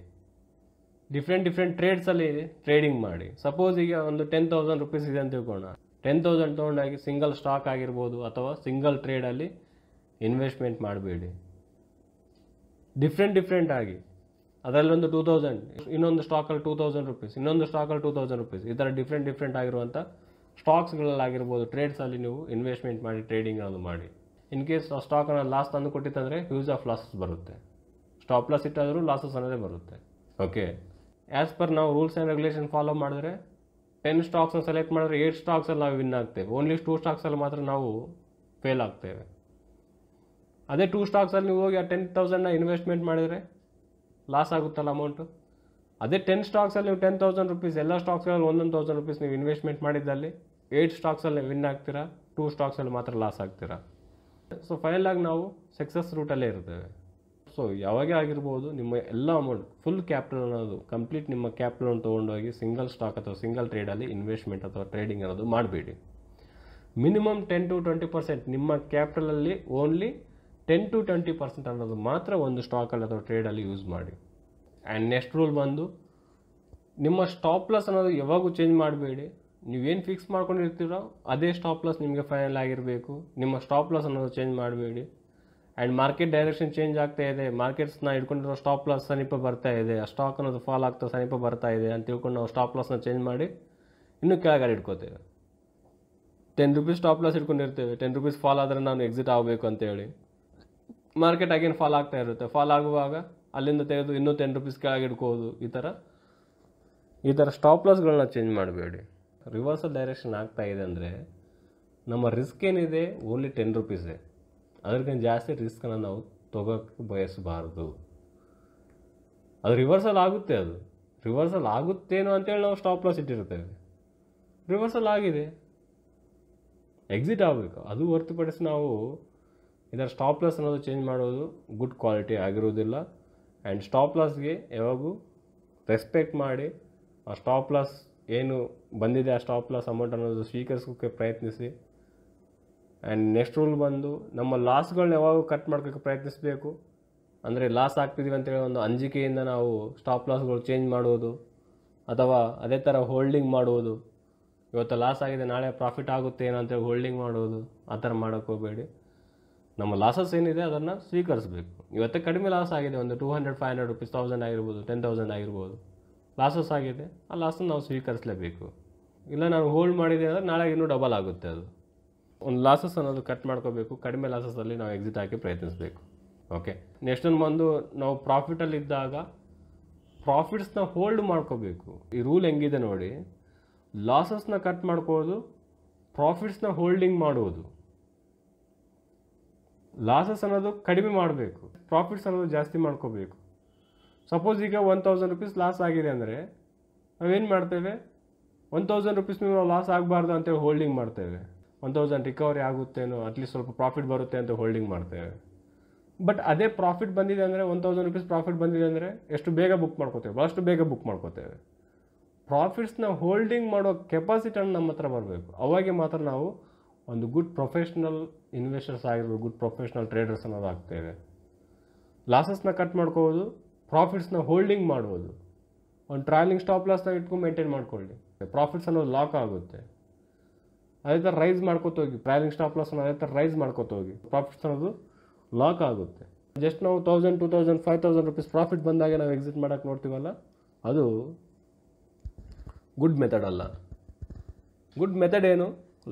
ಡಿಫ್ರೆಂಟ್ ಡಿಫ್ರೆಂಟ್ ಟ್ರೇಡ್ಸಲ್ಲಿ ಟ್ರೇಡಿಂಗ್ ಮಾಡಿ ಸಪೋಸ್ ಈಗ ಒಂದು ಟೆನ್ ತೌಸಂಡ್ ರುಪೀಸ್ ಇದೆ ಅಂತ ತಿಳ್ಕೊಳ್ಳೋಣ ಟೆನ್ ತೌಸಂಡ್ ತೊಗೊಂಡಾಗಿ ಸಿಂಗಲ್ ಸ್ಟಾಕ್ ಆಗಿರ್ಬೋದು ಅಥವಾ ಸಿಂಗಲ್ ಟ್ರೇಡಲ್ಲಿ ಇನ್ವೆಸ್ಟ್ಮೆಂಟ್ ಮಾಡಬೇಡಿ ಡಿಫ್ರೆಂಟ್ ಡಿಫ್ರೆಂಟ್ ಆಗಿ ಅದರಲ್ಲೊಂದು ಟೂ ತೌಸಂಡ್ ಇನ್ನೊಂದು ಸ್ಟಾಕಲ್ಲಿ ಟೂ ತೌಸಂಡ್ ರುಪೀಸ್ ಇನ್ನೊಂದು ಸ್ಟಾಕಲ್ಲಿ ಟೂ ತೌಸಂಡ್ ರುಪೀಸ್ ಈ ಥರ ಡಿಫ್ರೆಂಟ್ ಡಿಫ್ರೆಂಟ್ ಆಗಿರುವಂಥ ಸ್ಟಾಕ್ಸ್ಗಳಲ್ಲಾಗಿರ್ಬೋದು ಟ್ರೇಡ್ಸಲ್ಲಿ ನೀವು ಇನ್ವೆಸ್ಟ್ಮೆಂಟ್ ಮಾಡಿ ಟ್ರೇಡಿಂಗ್ ಅದು ಮಾಡಿ ಇನ್ ಕೇಸ್ ಆ ಸ್ಟಾಕನ್ನು ಲಾಸ್ ತಂದು ಕೊಟ್ಟಿತ್ತಂದರೆ ಯೂಸ್ ಆಫ್ ಲಾಸಸ್ ಬರುತ್ತೆ ಸ್ಟಾಪ್ ಲಾಸ್ ಇಟ್ಟಾದರೂ ಲಾಸಸ್ ಅನ್ನೋದೇ ಬರುತ್ತೆ ಓಕೆ ಆ್ಯಸ್ ಪರ್ ನಾವು ರೂಲ್ಸ್ ಆ್ಯಂಡ್ ರೆಗ್ಯುಲೇಷನ್ ಫಾಲೋ ಮಾಡಿದ್ರೆ ಟೆನ್ ಸ್ಟಾಕ್ಸನ್ನು ಸೆಲೆಕ್ಟ್ ಮಾಡಿದ್ರೆ ಏಯ್ಟ್ ಸ್ಟಾಕ್ಸಲ್ಲಿ ನಾವು ವಿನ್ ಆಗ್ತೇವೆ ಓನ್ಲಿ ಟೂ ಸ್ಟಾಕ್ಸಲ್ಲಿ ಮಾತ್ರ ನಾವು ಫೇಲ್ ಆಗ್ತೇವೆ ಅದೇ ಟೂ ಸ್ಟಾಕ್ಸಲ್ಲಿ ನೀವು ಹೋಗಿ ಆ ಟೆನ್ ತೌಸಂಡನ್ನ ಇನ್ವೆಸ್ಟ್ಮೆಂಟ್ ಮಾಡಿದರೆ ಲಾಸ್ ಆಗುತ್ತಲ್ಲ ಅಮೌಂಟು ಅದೇ ಟೆನ್ ಸ್ಟಾಕ್ಸಲ್ಲಿ ನೀವು ಟೆನ್ ತೌಸಂಡ್ ರುಪೀಸ್ ಎಲ್ಲ ಸ್ಟಾಕ್ಸ್ಗಳಲ್ಲಿ ಒಂದೊಂದು ತೌಸಂಡ್ ರುಪೀಸ್ ನೀವು ಇನ್ವೆಸ್ಟ್ಮೆಂಟ್ ಮಾಡಿದ್ದಲ್ಲಿ ಏಯ್ಟ್ ಸ್ಟಾಕ್ಸಲ್ಲಿ ವಿನ್ ಆಗ್ತೀರಾ ಟೂ ಸ್ಟಾಕ್ಸಲ್ಲಿ ಮಾತ್ರ ಲಾಸ್ ಆಗ್ತೀರಾ ಸೊ ಫೈನಲಾಗಿ ನಾವು ಸಕ್ಸಸ್ ರೂಟಲ್ಲೇ ಇರ್ತೇವೆ ಸೊ ಯಾವಾಗೇ ಆಗಿರ್ಬೋದು ನಿಮ್ಮ ಎಲ್ಲ ಅಮೌಂಟ್ ಫುಲ್ ಕ್ಯಾಪಿಟಲ್ ಅನ್ನೋದು ಕಂಪ್ಲೀಟ್ ನಿಮ್ಮ ಕ್ಯಾಪಿಟಲನ್ನು ತೊಗೊಂಡೋಗಿ ಸಿಂಗಲ್ ಸ್ಟಾಕ್ ಅಥವಾ ಸಿಂಗಲ್ ಟ್ರೇಡಲ್ಲಿ ಇನ್ವೆಸ್ಟ್ಮೆಂಟ್ ಅಥವಾ ಟ್ರೇಡಿಂಗ್ ಅನ್ನೋದು ಮಾಡಬೇಡಿ minimum ten to twenty percent ನಿಮ್ಮ ಕ್ಯಾಪಿಟಲಲ್ಲಿ only ten to twenty percent ಅನ್ನೋದು ಮಾತ್ರ ಒಂದು ಸ್ಟಾಕಲ್ಲಿ ಅಥವಾ ಟ್ರೇಡಲ್ಲಿ ಯೂಸ್ ಮಾಡಿ ಆ್ಯಂಡ್ ನೆಕ್ಸ್ಟ್ ರೂಲ್ ಬಂದು ನಿಮ್ಮ ಸ್ಟಾಪ್ ಲಾಸ್ ಅನ್ನೋದು ಯಾವಾಗೂ ಚೇಂಜ್ ಮಾಡಬೇಡಿ ನೀವೇನು ಫಿಕ್ಸ್ ಮಾಡ್ಕೊಂಡಿರ್ತೀರೋ ಅದೇ ಸ್ಟಾಪ್ ಲಾಸ್ ನಿಮಗೆ ಫೈನಲ್ ಆಗಿರಬೇಕು ನಿಮ್ಮ ಸ್ಟಾಪ್ ಲಾಸ್ ಅನ್ನೋದು ಚೇಂಜ್ ಮಾಡಬೇಡಿ ಆ್ಯಂಡ್ ಮಾರ್ಕೆಟ್ ಡೈರೆಕ್ಷನ್ ಚೇಂಜ್ ಆಗ್ತಾ ಇದೆ ಮಾರ್ಕೆಟ್ಸ್ನ ಇಟ್ಕೊಂಡಿರೋ ಸ್ಟಾಪ್ ಲಾಸ್ ಸಮೀಪ ಬರ್ತಾ ಇದೆ ಆ ಸ್ಟಾಕ್ ಅನ್ನೋದು ಫಾಲ್ ಆಗ್ತಾ ಸಮೀಪ ಬರ್ತಾ ಇದೆ ಅಂತ ತಿಳ್ಕೊಂಡು ನಾವು ಸ್ಟಾಪ್ ಲಾಸ್ನ ಚೇಂಜ್ ಮಾಡಿ ಇನ್ನೂ ಕೆಳಗಡೆ ಇಟ್ಕೋತೇವೆ ಟೆನ್ ರುಪೀಸ್ ಸ್ಟಾಪ್ ಲಾಸ್ ಇಟ್ಕೊಂಡಿರ್ತೇವೆ ಟೆನ್ ರುಪೀಸ್ ಫಾಲ್ ಆದರೆ ನಾನು ಎಕ್ಸಿಟ್ ಆಗಬೇಕು ಅಂತೇಳಿ ಮಾರ್ಕೆಟ್ ಅಗೇನ್ ಫಾಲ್ ಆಗ್ತಾ ಇರುತ್ತೆ ಫಾಲ್ ಆಗುವಾಗ ಅಲ್ಲಿಂದ ತೆಗೆದು ಇನ್ನೂ ಟೆನ್ ರುಪೀಸ್ ಕೆಳಗೆ ಇಡ್ಕೋದು ಈ ಥರ ಈ ಥರ ಸ್ಟಾಪ್ ಲಾಸ್ಗಳನ್ನ ಚೇಂಜ್ ಮಾಡಬೇಡಿ ರಿವರ್ಸಲ್ ಡೈರೆಕ್ಷನ್ ಆಗ್ತಾ ಇದೆ ಅಂದರೆ ನಮ್ಮ ರಿಸ್ಕ್ ಏನಿದೆ ಓನ್ಲಿ ಟೆನ್ ರುಪೀಸೇ ಅದಕ್ಕಿಂತ ಜಾಸ್ತಿ ರಿಸ್ಕನ್ನು ನಾವು ತೊಗೋಕ್ಕೆ ಬಯಸಬಾರ್ದು ಅದು ರಿವರ್ಸಲ್ ಆಗುತ್ತೆ ಅದು ರಿವರ್ಸಲ್ ಆಗುತ್ತೇನೋ ಅಂತೇಳಿ ನಾವು ಸ್ಟಾಪ್ ಲಾಸ್ ಇಟ್ಟಿರ್ತೇವೆ ರಿವರ್ಸಲ್ ಆಗಿದೆ ಎಕ್ಸಿಟ್ ಆಗಬೇಕು ಅದು ಹೊರತುಪಡಿಸಿ ನಾವು ಇದರ ಸ್ಟಾಪ್ ಲಾಸ್ ಅನ್ನೋದು ಚೇಂಜ್ ಮಾಡೋದು ಗುಡ್ ಕ್ವಾಲಿಟಿ ಆಗಿರೋದಿಲ್ಲ ಆ್ಯಂಡ್ ಸ್ಟಾಪ್ ಲಾಸ್ಗೆ ಯಾವಾಗೂ ರೆಸ್ಪೆಕ್ಟ್ ಮಾಡಿ ಆ ಸ್ಟಾಪ್ ಲಾಸ್ ಏನು ಬಂದಿದೆ ಆ ಸ್ಟಾಪ್ ಲಾಸ್ ಅಮೌಂಟ್ ಅನ್ನೋದು ಸ್ವೀಕರಿಸೋಕ್ಕೆ ಪ್ರಯತ್ನಿಸಿ ಆ್ಯಂಡ್ ನೆಕ್ಸ್ಟ್ ರೂಲ್ ಬಂದು ನಮ್ಮ ಲಾಸ್ಗಳನ್ನ ಯಾವಾಗೂ ಕಟ್ ಮಾಡ್ಕೋಕ್ಕೆ ಪ್ರಯತ್ನಿಸಬೇಕು ಅಂದರೆ ಲಾಸ್ ಆಗ್ತಿದ್ದೀವಿ ಅಂತೇಳಿ ಒಂದು ಅಂಜಿಕೆಯಿಂದ ನಾವು ಸ್ಟಾಪ್ ಲಾಸ್ಗಳು ಚೇಂಜ್ ಮಾಡೋದು ಅಥವಾ ಅದೇ ಥರ ಹೋಲ್ಡಿಂಗ್ ಮಾಡುವುದು ಇವತ್ತು ಲಾಸ್ ಆಗಿದೆ ನಾಳೆ ಪ್ರಾಫಿಟ್ ಆಗುತ್ತೆ ಏನಂತೇಳಿ ಹೋಲ್ಡಿಂಗ್ ಮಾಡೋದು ಆ ಥರ ಮಾಡೋಕ್ಕೆ ಹೋಗಬೇಡಿ ನಮ್ಮ ಲಾಸಸ್ ಏನಿದೆ ಅದನ್ನು ಸ್ವೀಕರಿಸಬೇಕು ಇವತ್ತು ಕಡಿಮೆ ಲಾಸ್ ಆಗಿದೆ ಒಂದು two hundred five hundred rupees thousand ಆಗಿರ್ಬೋದು ಟೆನ್ ತೌಸಂಡ್ ಆಗಿರ್ಬೋದು ಲಾಸಸ್ ಆಗಿದೆ ಆ ಲಾಸನ್ನು ನಾವು ಸ್ವೀಕರಿಸಲೇಬೇಕು ಇಲ್ಲ ನಾನು ಹೋಲ್ಡ್ ಮಾಡಿದೆ ಅಂದರೆ ನಾಳೆ ಇನ್ನೂ ಡಬಲ್ ಆಗುತ್ತೆ ಅದು ಒಂದು ಲಾಸಸ್ ಅನ್ನೋದು ಕಟ್ ಮಾಡ್ಕೋಬೇಕು ಕಡಿಮೆ ಲಾಸಸ್ಸಲ್ಲಿ ನಾವು ಎಕ್ಸಿಟ್ ಹಾಕಿ ಪ್ರಯತ್ನಿಸಬೇಕು ಓಕೆ ನೆಕ್ಸ್ಟ್ ಬಂದು ನಾವು ಪ್ರಾಫಿಟಲ್ಲಿದ್ದಾಗ ಪ್ರಾಫಿಟ್ಸ್ನ ಹೋಲ್ಡ್ ಮಾಡ್ಕೋಬೇಕು ಈ ರೂಲ್ ಹೆಂಗಿದೆ ನೋಡಿ ಲಾಸಸ್ನ ಕಟ್ ಮಾಡ್ಕೋದು ಪ್ರಾಫಿಟ್ಸ್ನ ಹೋಲ್ಡಿಂಗ್ ಮಾಡುವುದು ಲಾಸಸ್ ಅನ್ನೋದು ಕಡಿಮೆ ಮಾಡಬೇಕು ಪ್ರಾಫಿಟ್ಸ್ ಅನ್ನೋದು ಜಾಸ್ತಿ ಮಾಡ್ಕೋಬೇಕು ಸಪೋಸ್ ಈಗ ಒನ್ ತೌಸಂಡ್ ರುಪೀಸ್ ಲಾಸ್ ಆಗಿದೆ ಅಂದರೆ ನಾವೇನು ಮಾಡ್ತೇವೆ ಒನ್ ತೌಸಂಡ್ ರುಪೀಸ್ ನಾವು ಲಾಸ್ ಆಗಬಾರ್ದು ಅಂತೇಳಿ ಹೋಲ್ಡಿಂಗ್ ಮಾಡ್ತೇವೆ ಒನ್ ತೌಸಂಡ್ ರಿಕವರಿ ಆಗುತ್ತೇನೋ ಅಟ್ಲೀಸ್ಟ್ ಸ್ವಲ್ಪ ಪ್ರಾಫಿಟ್ ಬರುತ್ತೆ ಅಂತ ಹೋಲ್ಡಿಂಗ್ ಮಾಡ್ತೇವೆ ಬಟ್ ಅದೇ ಪ್ರಾಫಿಟ್ ಬಂದಿದೆ ಅಂದರೆ ಒನ್ ತೌಸಂಡ್ ರುಪೀಸ್ ಪ್ರಾಫಿಟ್ ಬಂದಿದೆ ಅಂದರೆ ಎಷ್ಟು ಬೇಗ ಬುಕ್ ಮಾಡ್ಕೋತೇವೆ ಭಾಳಷ್ಟು ಬೇಗ ಬುಕ್ ಮಾಡ್ಕೋತೇವೆ ಪ್ರಾಫಿಟ್ಸ್ನ ಹೋಲ್ಡಿಂಗ್ ಮಾಡೋ ಕೆಪಾಸಿಟಿಯನ್ನು ನಮ್ಮ ಹತ್ರ ಬರಬೇಕು ಅವಾಗೆ ಮಾತ್ರ ನಾವು ಒಂದು ಗುಡ್ ಪ್ರೊಫೆಷ್ನಲ್ ಇನ್ವೆಸ್ಟರ್ಸ್ ಆಗಿರ್ಬೋದು ಗುಡ್ ಪ್ರೊಫೆಷ್ನಲ್ ಟ್ರೇಡರ್ಸ್ ಅನ್ನೋದು ಆಗ್ತೇವೆ ಲಾಸಸ್ನ ಕಟ್ ಮಾಡ್ಕೋಬೋದು ಪ್ರಾಫಿಟ್ಸ್ನ ಹೋಲ್ಡಿಂಗ್ ಮಾಡ್ಬೋದು ಒಂದು ಟ್ರಾವೆಲಿಂಗ್ ಸ್ಟಾಪ್ ಲಾಸ್ನ ಇಟ್ಕೊಂಡು ಮೇಂಟೈನ್ ಮಾಡ್ಕೊಳ್ಳಿ ಪ್ರಾಫಿಟ್ಸ್ ಅನ್ನೋದು ಲಾಕ್ ಆಗುತ್ತೆ ಅದೇ ಥರ ರೈಸ್ ಹೋಗಿ ಟ್ರಾವೆಲಿಂಗ್ ಸ್ಟಾಪ್ ಲಾಸ್ ಅನ್ನೋದು ಅದೇ ಥರ ರೈಸ್ ಹೋಗಿ ಪ್ರಾಫಿಟ್ಸ್ ಅನ್ನೋದು ಲಾಕ್ ಆಗುತ್ತೆ ಜಸ್ಟ್ ನಾವು thousand two thousand five thousand rupees profit ಬಂದಾಗ ನಾವು ಎಕ್ಸಿಟ್ ಮಾಡೋಕ್ಕೆ ನೋಡ್ತೀವಲ್ಲ ಅದು ಗುಡ್ ಮೆಥಡ್ ಅಲ್ಲ ಗುಡ್ ಮೆಥಡ್ ಏನು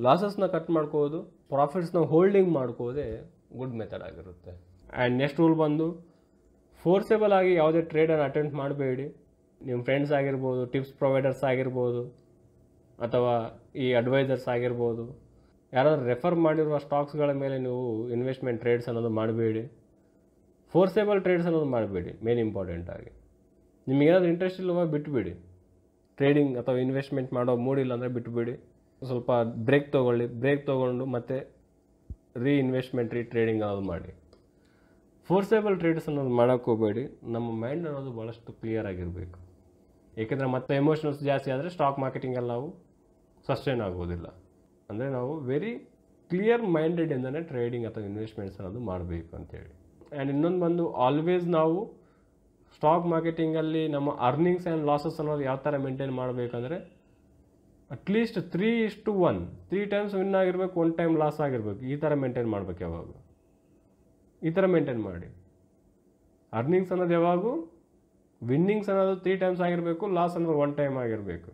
ಲಾಸಸ್ನ ಕಟ್ ಮಾಡ್ಕೋದು ಪ್ರಾಫಿಟ್ಸ್ನ ಹೋಲ್ಡಿಂಗ್ ಮಾಡ್ಕೋದೆ ಗುಡ್ ಮೆಥಡ್ ಆಗಿರುತ್ತೆ ಆ್ಯಂಡ್ ನೆಕ್ಸ್ಟ್ ರೂಲ್ ಬಂದು ಫೋರ್ಸೇಬಲ್ ಆಗಿ ಯಾವುದೇ ಟ್ರೇಡನ್ನು ಅಟೆಂಡ್ ಮಾಡಬೇಡಿ ನಿಮ್ಮ ಫ್ರೆಂಡ್ಸ್ ಆಗಿರ್ಬೋದು ಟಿಪ್ಸ್ ಪ್ರೊವೈಡರ್ಸ್ ಆಗಿರ್ಬೋದು ಅಥವಾ ಈ ಅಡ್ವೈಸರ್ಸ್ ಆಗಿರ್ಬೋದು ಯಾರಾದರೂ ರೆಫರ್ ಮಾಡಿರುವ ಸ್ಟಾಕ್ಸ್ಗಳ ಮೇಲೆ ನೀವು ಇನ್ವೆಸ್ಟ್ಮೆಂಟ್ ಟ್ರೇಡ್ಸ್ ಅನ್ನೋದು ಮಾಡಬೇಡಿ ಫೋರ್ಸೇಬಲ್ ಟ್ರೇಡ್ಸ್ ಅನ್ನೋದು ಮಾಡಬೇಡಿ ಮೇನ್ ಇಂಪಾರ್ಟೆಂಟ್ ಆಗಿ ನಿಮಗೇನಾದ್ರೂ ಇಂಟ್ರೆಸ್ಟ್ ಇಲ್ಲವಾಗ ಬಿಟ್ಬಿಡಿ ಟ್ರೇಡಿಂಗ್ ಅಥವಾ ಇನ್ವೆಸ್ಟ್ಮೆಂಟ್ ಮಾಡೋ ಮೂಡಿಲ್ಲ ಅಂದರೆ ಬಿಟ್ಬಿಡಿ ಸ್ವಲ್ಪ ಬ್ರೇಕ್ ತೊಗೊಳ್ಳಿ ಬ್ರೇಕ್ ತೊಗೊಂಡು ಮತ್ತೆ ರೀಇನ್ವೆಸ್ಟ್ಮೆಂಟ್ ರೀ ಟ್ರೇಡಿಂಗ್ ಅನ್ನೋದು ಮಾಡಿ ಫೋರ್ಸೇಬಲ್ ಟ್ರೇಡ್ಸ್ ಅನ್ನೋದು ಮಾಡೋಕ್ಕೆ ಹೋಗಬೇಡಿ ನಮ್ಮ ಮೈಂಡ್ ಅನ್ನೋದು ಭಾಳಷ್ಟು ಕ್ಲಿಯರ್ ಆಗಿರಬೇಕು ಏಕೆಂದರೆ ಮತ್ತೆ ಎಮೋಷನಲ್ಸ್ ಜಾಸ್ತಿ ಆದರೆ ಸ್ಟಾಕ್ ಎಲ್ಲ ನಾವು ಸಸ್ಟೈನ್ ಆಗೋದಿಲ್ಲ ಅಂದರೆ ನಾವು ವೆರಿ ಕ್ಲಿಯರ್ ಮೈಂಡೆಡ್ ಇಂದನೇ ಟ್ರೇಡಿಂಗ್ ಅಥವಾ ಇನ್ವೆಸ್ಟ್ಮೆಂಟ್ಸ್ ಅನ್ನೋದು ಮಾಡಬೇಕು ಅಂತೇಳಿ ಆ್ಯಂಡ್ ಇನ್ನೊಂದು ಬಂದು ಆಲ್ವೇಸ್ ನಾವು ಸ್ಟಾಕ್ ಮಾರ್ಕೆಟಿಂಗಲ್ಲಿ ನಮ್ಮ ಅರ್ನಿಂಗ್ಸ್ ಆ್ಯಂಡ್ ಲಾಸಸ್ ಅನ್ನೋದು ಯಾವ ಥರ ಮೇಂಟೈನ್ ಮಾಡಬೇಕಂದ್ರೆ ಅಟ್ಲೀಸ್ಟ್ ತ್ರೀ ಇಷ್ಟು ಒನ್ ತ್ರೀ ಟೈಮ್ಸ್ ವಿನ್ ಆಗಿರ್ಬೇಕು ಒನ್ ಟೈಮ್ ಲಾಸ್ ಆಗಿರ್ಬೇಕು ಈ ಥರ ಮೇಂಟೈನ್ ಮಾಡಬೇಕು ಯಾವಾಗ ಈ ಥರ ಮೇಂಟೈನ್ ಮಾಡಿ ಅರ್ನಿಂಗ್ಸ್ ಅನ್ನೋದು ಯಾವಾಗೂ ವಿನ್ನಿಂಗ್ಸ್ ಅನ್ನೋದು ತ್ರೀ ಟೈಮ್ಸ್ ಆಗಿರಬೇಕು ಲಾಸ್ ಅನ್ನೋದು ಒನ್ ಟೈಮ್ ಆಗಿರಬೇಕು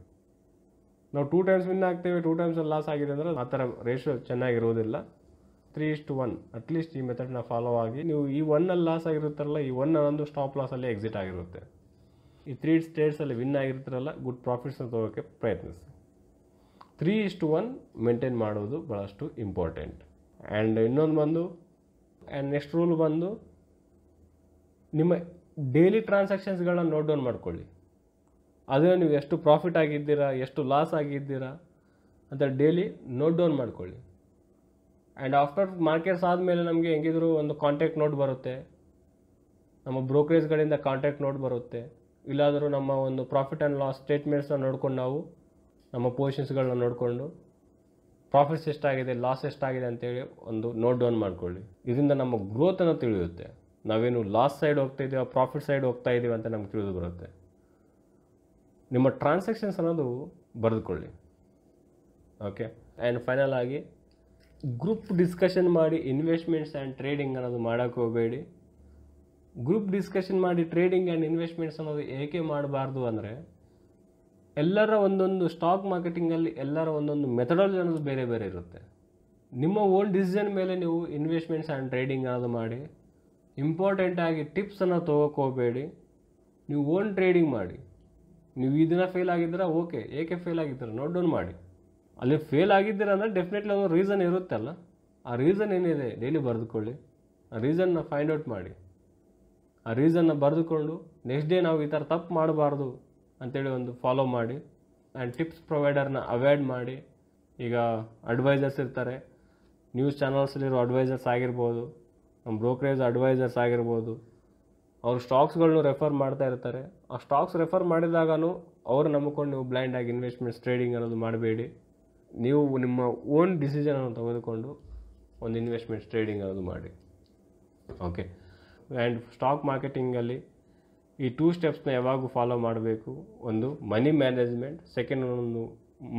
ನಾವು ಟೂ ಟೈಮ್ಸ್ ವಿನ್ ಆಗ್ತೇವೆ ಟೂ ಟೈಮ್ಸ್ ಲಾಸ್ ಆಗಿದೆ ಅಂದರೆ ಆ ಥರ ರೇಷಿಯೋ ಚೆನ್ನಾಗಿರೋದಿಲ್ಲ ತ್ರೀ ಇಷ್ಟು ಒನ್ ಅಟ್ಲೀಸ್ಟ್ ಈ ಮೆಥಡ್ನ ಫಾಲೋ ಆಗಿ ನೀವು ಈ ಒನ್ನಲ್ಲಿ ಲಾಸ್ ಆಗಿರುತ್ತಲ್ಲ ಈ ಒನ್ ಅನ್ನೋದು ಸ್ಟಾಪ್ ಲಾಸಲ್ಲಿ ಎಕ್ಸಿಟ್ ಆಗಿರುತ್ತೆ ಈ ತ್ರೀ ಸ್ಟೇಟ್ಸಲ್ಲಿ ವಿನ್ ಆಗಿರ್ತಾರಲ್ಲ ಗುಡ್ ಪ್ರಾಫಿಟ್ಸ್ನ ತೊಗೋಕ್ಕೆ ಪ್ರಯತ್ನಿಸಿ ತ್ರೀ ಇಷ್ಟು ಒನ್ ಮೇಂಟೈನ್ ಮಾಡೋದು ಭಾಳಷ್ಟು ಇಂಪಾರ್ಟೆಂಟ್ ಆ್ಯಂಡ್ ಇನ್ನೊಂದು ಬಂದು ಆ್ಯಂಡ್ ನೆಕ್ಸ್ಟ್ ರೂಲ್ ಬಂದು ನಿಮ್ಮ ಡೈಲಿ ಟ್ರಾನ್ಸಾಕ್ಷನ್ಸ್ಗಳನ್ನ ನೋಟ್ ಡೌನ್ ಮಾಡ್ಕೊಳ್ಳಿ ಅದೇ ನೀವು ಎಷ್ಟು ಪ್ರಾಫಿಟ್ ಆಗಿದ್ದೀರಾ ಎಷ್ಟು ಲಾಸ್ ಆಗಿದ್ದೀರಾ ಅಂತ ಡೈಲಿ ನೋಟ್ ಡೌನ್ ಮಾಡ್ಕೊಳ್ಳಿ ಆ್ಯಂಡ್ ಆಫ್ಟರ್ ಮಾರ್ಕೆಟ್ಸ್ ಆದಮೇಲೆ ನಮಗೆ ಹೆಂಗಿದ್ರು ಒಂದು ಕಾಂಟ್ಯಾಕ್ಟ್ ನೋಟ್ ಬರುತ್ತೆ ನಮ್ಮ ಬ್ರೋಕರೇಜ್ಗಳಿಂದ ಕಾಂಟ್ಯಾಕ್ಟ್ ನೋಟ್ ಬರುತ್ತೆ ಇಲ್ಲಾದರೂ ನಮ್ಮ ಒಂದು ಪ್ರಾಫಿಟ್ ಆ್ಯಂಡ್ ಲಾಸ್ ಸ್ಟೇಟ್ಮೆಂಟ್ಸನ್ನ ನೋಡ್ಕೊಂಡು ನಾವು ನಮ್ಮ ಪೊಸಿಷನ್ಸ್ಗಳನ್ನ ನೋಡಿಕೊಂಡು ಪ್ರಾಫಿಟ್ಸ್ ಎಷ್ಟಾಗಿದೆ ಲಾಸ್ ಎಷ್ಟಾಗಿದೆ ಅಂತೇಳಿ ಒಂದು ನೋಟ್ ಡೌನ್ ಮಾಡ್ಕೊಳ್ಳಿ ಇದರಿಂದ ನಮ್ಮ ಗ್ರೋತನ್ನು ತಿಳಿಯುತ್ತೆ ನಾವೇನು ಲಾಸ್ ಸೈಡ್ ಹೋಗ್ತಾ ಇದ್ದೀವಿ ಪ್ರಾಫಿಟ್ ಸೈಡ್ ಹೋಗ್ತಾ ಇದ್ದೀವಿ ಅಂತ ನಮ್ಗೆ ತಿಳಿದು ಬರುತ್ತೆ ನಿಮ್ಮ ಟ್ರಾನ್ಸಾಕ್ಷನ್ಸ್ ಅನ್ನೋದು ಬರೆದುಕೊಳ್ಳಿ ಓಕೆ ಆ್ಯಂಡ್ ಫೈನಲ್ ಆಗಿ ಗ್ರೂಪ್ ಡಿಸ್ಕಷನ್ ಮಾಡಿ ಇನ್ವೆಸ್ಟ್ಮೆಂಟ್ಸ್ ಆ್ಯಂಡ್ ಟ್ರೇಡಿಂಗ್ ಅನ್ನೋದು ಮಾಡೋಕ್ಕೆ ಹೋಗಬೇಡಿ ಗ್ರೂಪ್ ಡಿಸ್ಕಷನ್ ಮಾಡಿ ಟ್ರೇಡಿಂಗ್ ಆ್ಯಂಡ್ ಇನ್ವೆಸ್ಟ್ಮೆಂಟ್ಸ್ ಅನ್ನೋದು ಏಕೆ ಮಾಡಬಾರ್ದು ಅಂದರೆ ಎಲ್ಲರ ಒಂದೊಂದು ಸ್ಟಾಕ್ ಮಾರ್ಕೆಟಿಂಗಲ್ಲಿ ಎಲ್ಲರ ಒಂದೊಂದು ಮೆಥಡಾಲಜಿ ಅನ್ನೋದು ಬೇರೆ ಬೇರೆ ಇರುತ್ತೆ ನಿಮ್ಮ ಓನ್ ಡಿಸಿಷನ್ ಮೇಲೆ ನೀವು ಇನ್ವೆಸ್ಟ್ಮೆಂಟ್ಸ್ ಆ್ಯಂಡ್ ಟ್ರೇಡಿಂಗ್ ಅನ್ನೋದು ಮಾಡಿ ಇಂಪಾರ್ಟೆಂಟಾಗಿ ಟಿಪ್ಸನ್ನು ತಗೋಕೋಬೇಡಿ ನೀವು ಓನ್ ಟ್ರೇಡಿಂಗ್ ಮಾಡಿ ನೀವು ಈ ದಿನ ಫೇಲ್ ಆಗಿದ್ದೀರಾ ಓಕೆ ಏಕೆ ಫೇಲ್ ಆಗಿದ್ದೀರಾ ನೋಟ್ ಡೌನ್ ಮಾಡಿ ಅಲ್ಲಿ ಫೇಲ್ ಆಗಿದ್ದೀರಾ ಅಂದರೆ ಡೆಫಿನೆಟ್ಲಿ ಒಂದು ರೀಸನ್ ಇರುತ್ತಲ್ಲ ಆ ರೀಸನ್ ಏನಿದೆ ಡೈಲಿ ಬರೆದುಕೊಳ್ಳಿ ಆ ರೀಸನ್ನ ಫೈಂಡ್ ಔಟ್ ಮಾಡಿ ಆ ರೀಸನ್ನ ಬರೆದುಕೊಂಡು ನೆಕ್ಸ್ಟ್ ಡೇ ನಾವು ಈ ಥರ ತಪ್ಪು ಮಾಡಬಾರ್ದು ಅಂಥೇಳಿ ಒಂದು ಫಾಲೋ ಮಾಡಿ ಆ್ಯಂಡ್ ಟಿಪ್ಸ್ ಪ್ರೊವೈಡರ್ನ ಅವಾಯ್ಡ್ ಮಾಡಿ ಈಗ ಅಡ್ವೈಸರ್ಸ್ ಇರ್ತಾರೆ ನ್ಯೂಸ್ ಚಾನಲ್ಸಲ್ಲಿರೋ ಅಡ್ವೈಸರ್ಸ್ ಆಗಿರ್ಬೋದು ನಮ್ಮ ಬ್ರೋಕರೇಜ್ ಅಡ್ವೈಸರ್ಸ್ ಆಗಿರ್ಬೋದು ಅವರು ಸ್ಟಾಕ್ಸ್ಗಳನ್ನೂ ರೆಫರ್ ಮಾಡ್ತಾ ಇರ್ತಾರೆ ಆ ಸ್ಟಾಕ್ಸ್ ರೆಫರ್ ಮಾಡಿದಾಗಲೂ ಅವರು ನಂಬಿಕೊಂಡು ನೀವು ಬ್ಲೈಂಡಾಗಿ ಇನ್ವೆಸ್ಟ್ಮೆಂಟ್ಸ್ ಟ್ರೇಡಿಂಗ್ ಅನ್ನೋದು ಮಾಡಬೇಡಿ ನೀವು ನಿಮ್ಮ ಓನ್ ಡಿಸಿಷನನ್ನು ತೆಗೆದುಕೊಂಡು ಒಂದು ಇನ್ವೆಸ್ಟ್ಮೆಂಟ್ ಟ್ರೇಡಿಂಗ್ ಅನ್ನೋದು ಮಾಡಿ ಓಕೆ ಆ್ಯಂಡ್ ಸ್ಟಾಕ್ ಮಾರ್ಕೆಟಿಂಗಲ್ಲಿ ಈ ಟೂ ಸ್ಟೆಪ್ಸ್ನ ಯಾವಾಗೂ ಫಾಲೋ ಮಾಡಬೇಕು ಒಂದು ಮನಿ ಮ್ಯಾನೇಜ್ಮೆಂಟ್ ಸೆಕೆಂಡ್ ಒಂದು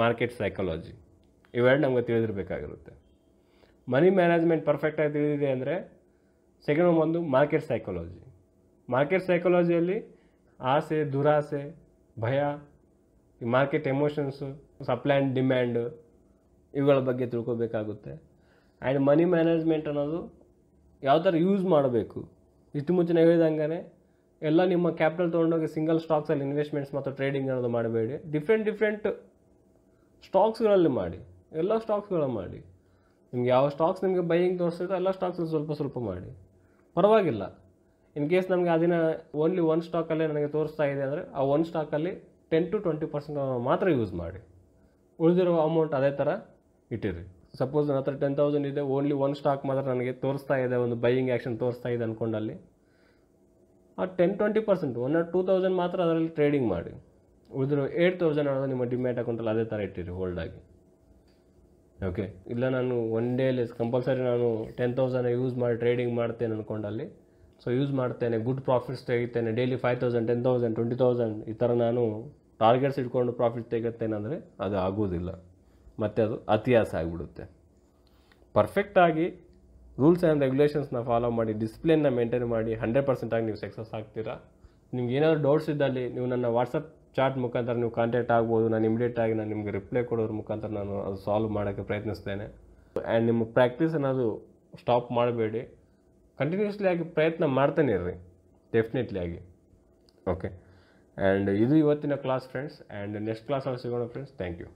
ಮಾರ್ಕೆಟ್ ಸೈಕಾಲಜಿ ಇವೆರಡು ನಮಗೆ ತಿಳಿದಿರಬೇಕಾಗಿರುತ್ತೆ ಮನಿ ಮ್ಯಾನೇಜ್ಮೆಂಟ್ ಪರ್ಫೆಕ್ಟಾಗಿ ತಿಳಿದಿದೆ ಅಂದರೆ ಸೆಕೆಂಡ್ ಒಂದು ಮಾರ್ಕೆಟ್ ಸೈಕಾಲಜಿ ಮಾರ್ಕೆಟ್ ಸೈಕಾಲಜಿಯಲ್ಲಿ ಆಸೆ ದುರಾಸೆ ಭಯ ಈ market emotions supply and demand ಇವುಗಳ ಬಗ್ಗೆ ತಿಳ್ಕೊಬೇಕಾಗುತ್ತೆ ಆ್ಯಂಡ್ ಮನಿ ಮ್ಯಾನೇಜ್ಮೆಂಟ್ ಅನ್ನೋದು ಯಾವ ಥರ ಯೂಸ್ ಮಾಡಬೇಕು ಇಷ್ಟು ಮುಂಚೆ ಹೇಳಿದಂಗೆ ಎಲ್ಲ ನಿಮ್ಮ ಕ್ಯಾಪಿಟಲ್ ತೊಗೊಂಡೋಗಿ ಸಿಂಗಲ್ ಸ್ಟಾಕ್ಸಲ್ಲಿ ಇನ್ವೆಸ್ಟ್ಮೆಂಟ್ಸ್ ಮತ್ತು ಟ್ರೇಡಿಂಗ್ ಅನ್ನೋದು ಮಾಡಬೇಡಿ ಡಿಫ್ರೆಂಟ್ ಡಿಫ್ರೆಂಟ್ ಸ್ಟಾಕ್ಸ್ಗಳಲ್ಲಿ ಮಾಡಿ ಎಲ್ಲ ಸ್ಟಾಕ್ಸ್ಗಳು ಮಾಡಿ ನಿಮ್ಗೆ ಯಾವ ಸ್ಟಾಕ್ಸ್ ನಿಮಗೆ ಬೈಯಿಂಗ್ ತೋರಿಸುತ್ತೋ ಎಲ್ಲ ಸ್ಟಾಕ್ಸಲ್ಲಿ ಸ್ವಲ್ಪ ಸ್ವಲ್ಪ ಮಾಡಿ ಪರವಾಗಿಲ್ಲ ಇನ್ ಕೇಸ್ ನಮಗೆ ಅದಿನ ಓನ್ಲಿ ಒನ್ ಸ್ಟಾಕಲ್ಲೇ ನನಗೆ ತೋರಿಸ್ತಾ ಇದೆ ಅಂದರೆ ಆ ಒನ್ ಸ್ಟಾಕಲ್ಲಿ ಟೆನ್ ಟು ಟ್ವೆಂಟಿ ಪರ್ಸೆಂಟ್ ಮಾತ್ರ ಯೂಸ್ ಮಾಡಿ ಉಳಿದಿರೋ ಅಮೌಂಟ್ ಅದೇ ಥರ ಇಟ್ಟಿರಿ ಸಪೋಸ್ ನನ್ನ ಹತ್ರ ಟೆನ್ ತೌಸಂಡ್ ಇದೆ ಓನ್ಲಿ ಒನ್ ಸ್ಟಾಕ್ ಮಾತ್ರ ನನಗೆ ತೋರಿಸ್ತಾ ಇದೆ ಒಂದು ಬೈಯಿಂಗ್ ಆ್ಯಕ್ಷನ್ ತೋರಿಸ್ತಾ ಇದೆ ಅಂದ್ಕೊಂಡಲ್ಲಿ ಆ ten twenty percent one two thousand ಮಾತ್ರ ಅದರಲ್ಲಿ ಟ್ರೇಡಿಂಗ್ ಮಾಡಿ ಉದ್ರು ಏಯ್ಟ್ ತೌಸಂಡ್ ಆಡೋದು ನಿಮ್ಮ ಡಿಮ್ಯಾಟ್ ಅಕೌಂಟಲ್ಲಿ ಅದೇ ಥರ ಇಟ್ಟಿರಿ ಹೋಲ್ಡ್ ಆಗಿ ಓಕೆ ಇಲ್ಲ ನಾನು ಒನ್ ಡೇಲಿ ಕಂಪಲ್ಸರಿ ನಾನು ಟೆನ್ ತೌಸಂಡ್ ಯೂಸ್ ಮಾಡಿ ಟ್ರೇಡಿಂಗ್ ಮಾಡ್ತೇನೆ ಅಂದ್ಕೊಂಡಲ್ಲಿ ಸೊ ಯೂಸ್ ಮಾಡ್ತೇನೆ ಗುಡ್ ಪ್ರಾಫಿಟ್ಸ್ ತೆಗಿತೇನೆ daily five thousand ten thousand twenty thousand ಈ ಥರ ನಾನು ಟಾರ್ಗೆಟ್ಸ್ ಇಟ್ಕೊಂಡು ಪ್ರಾಫಿಟ್ ತೆಗಿತೇನೆಂದರೆ ಅದು ಆಗೋದಿಲ್ಲ ಮತ್ತು ಅದು ಅತಿಯಾಸ ಆಗಿಬಿಡುತ್ತೆ ಪರ್ಫೆಕ್ಟಾಗಿ ರೂಲ್ಸ್ ಆ್ಯಂಡ್ ರೆಗ್ಯುಲೇಷನ್ಸ್ನ ಫಾಲೋ ಮಾಡಿ ಡಿಸ್ಪ್ಲಿನ್ನ ಮೇಂಟೈನ್ ಮಾಡಿ ಹಂಡ್ರೆಡ್ ಪರ್ಸೆಂಟಾಗಿ ನೀವು ಸಕ್ಸಸ್ ಆಗ್ತೀರಾ ನಿಮ್ಗೆ ಏನಾದರೂ ಡೌಟ್ಸ್ ಇದ್ದಲ್ಲಿ ನೀವು ನನ್ನ ವಾಟ್ಸಪ್ ಚಾಟ್ ಮುಖಾಂತರ ನೀವು ಕಾಂಟ್ಯಾಕ್ಟ್ ಆಗ್ಬೋದು ನಾನು ಇಮಿಡಿಯೇಟ್ ಆಗಿ ನಾನು ನಿಮಗೆ ರಿಪ್ಲೈ ಕೊಡೋದ್ರ ಮುಖಾಂತರ ನಾನು ಅದು ಸಾಲ್ವ್ ಮಾಡೋಕ್ಕೆ ಪ್ರಯತ್ನಿಸ್ತೇನೆ ಆ್ಯಂಡ್ ನಿಮ್ಮ ಪ್ರಾಕ್ಟೀಸ್ ಅನ್ನೋದು ಸ್ಟಾಪ್ ಮಾಡಬೇಡಿ ಕಂಟಿನ್ಯೂಸ್ಲಿ ಆಗಿ ಪ್ರಯತ್ನ ಮಾಡ್ತಾನೆ ಇರ್ರಿ ಡೆಫಿನೆಟ್ಲಿ ಆಗಿ ಓಕೆ ಆ್ಯಂಡ್ ಇದು ಇವತ್ತಿನ ಕ್ಲಾಸ್ ಫ್ರೆಂಡ್ಸ್ ಆ್ಯಂಡ್ ನೆಕ್ಸ್ಟ್ ಕ್ಲಾಸಲ್ಲಿ ಸಿಗೋಣ ಫ್ರೆಂಡ್ಸ್ ಥ್ಯಾಂಕ್ ಯು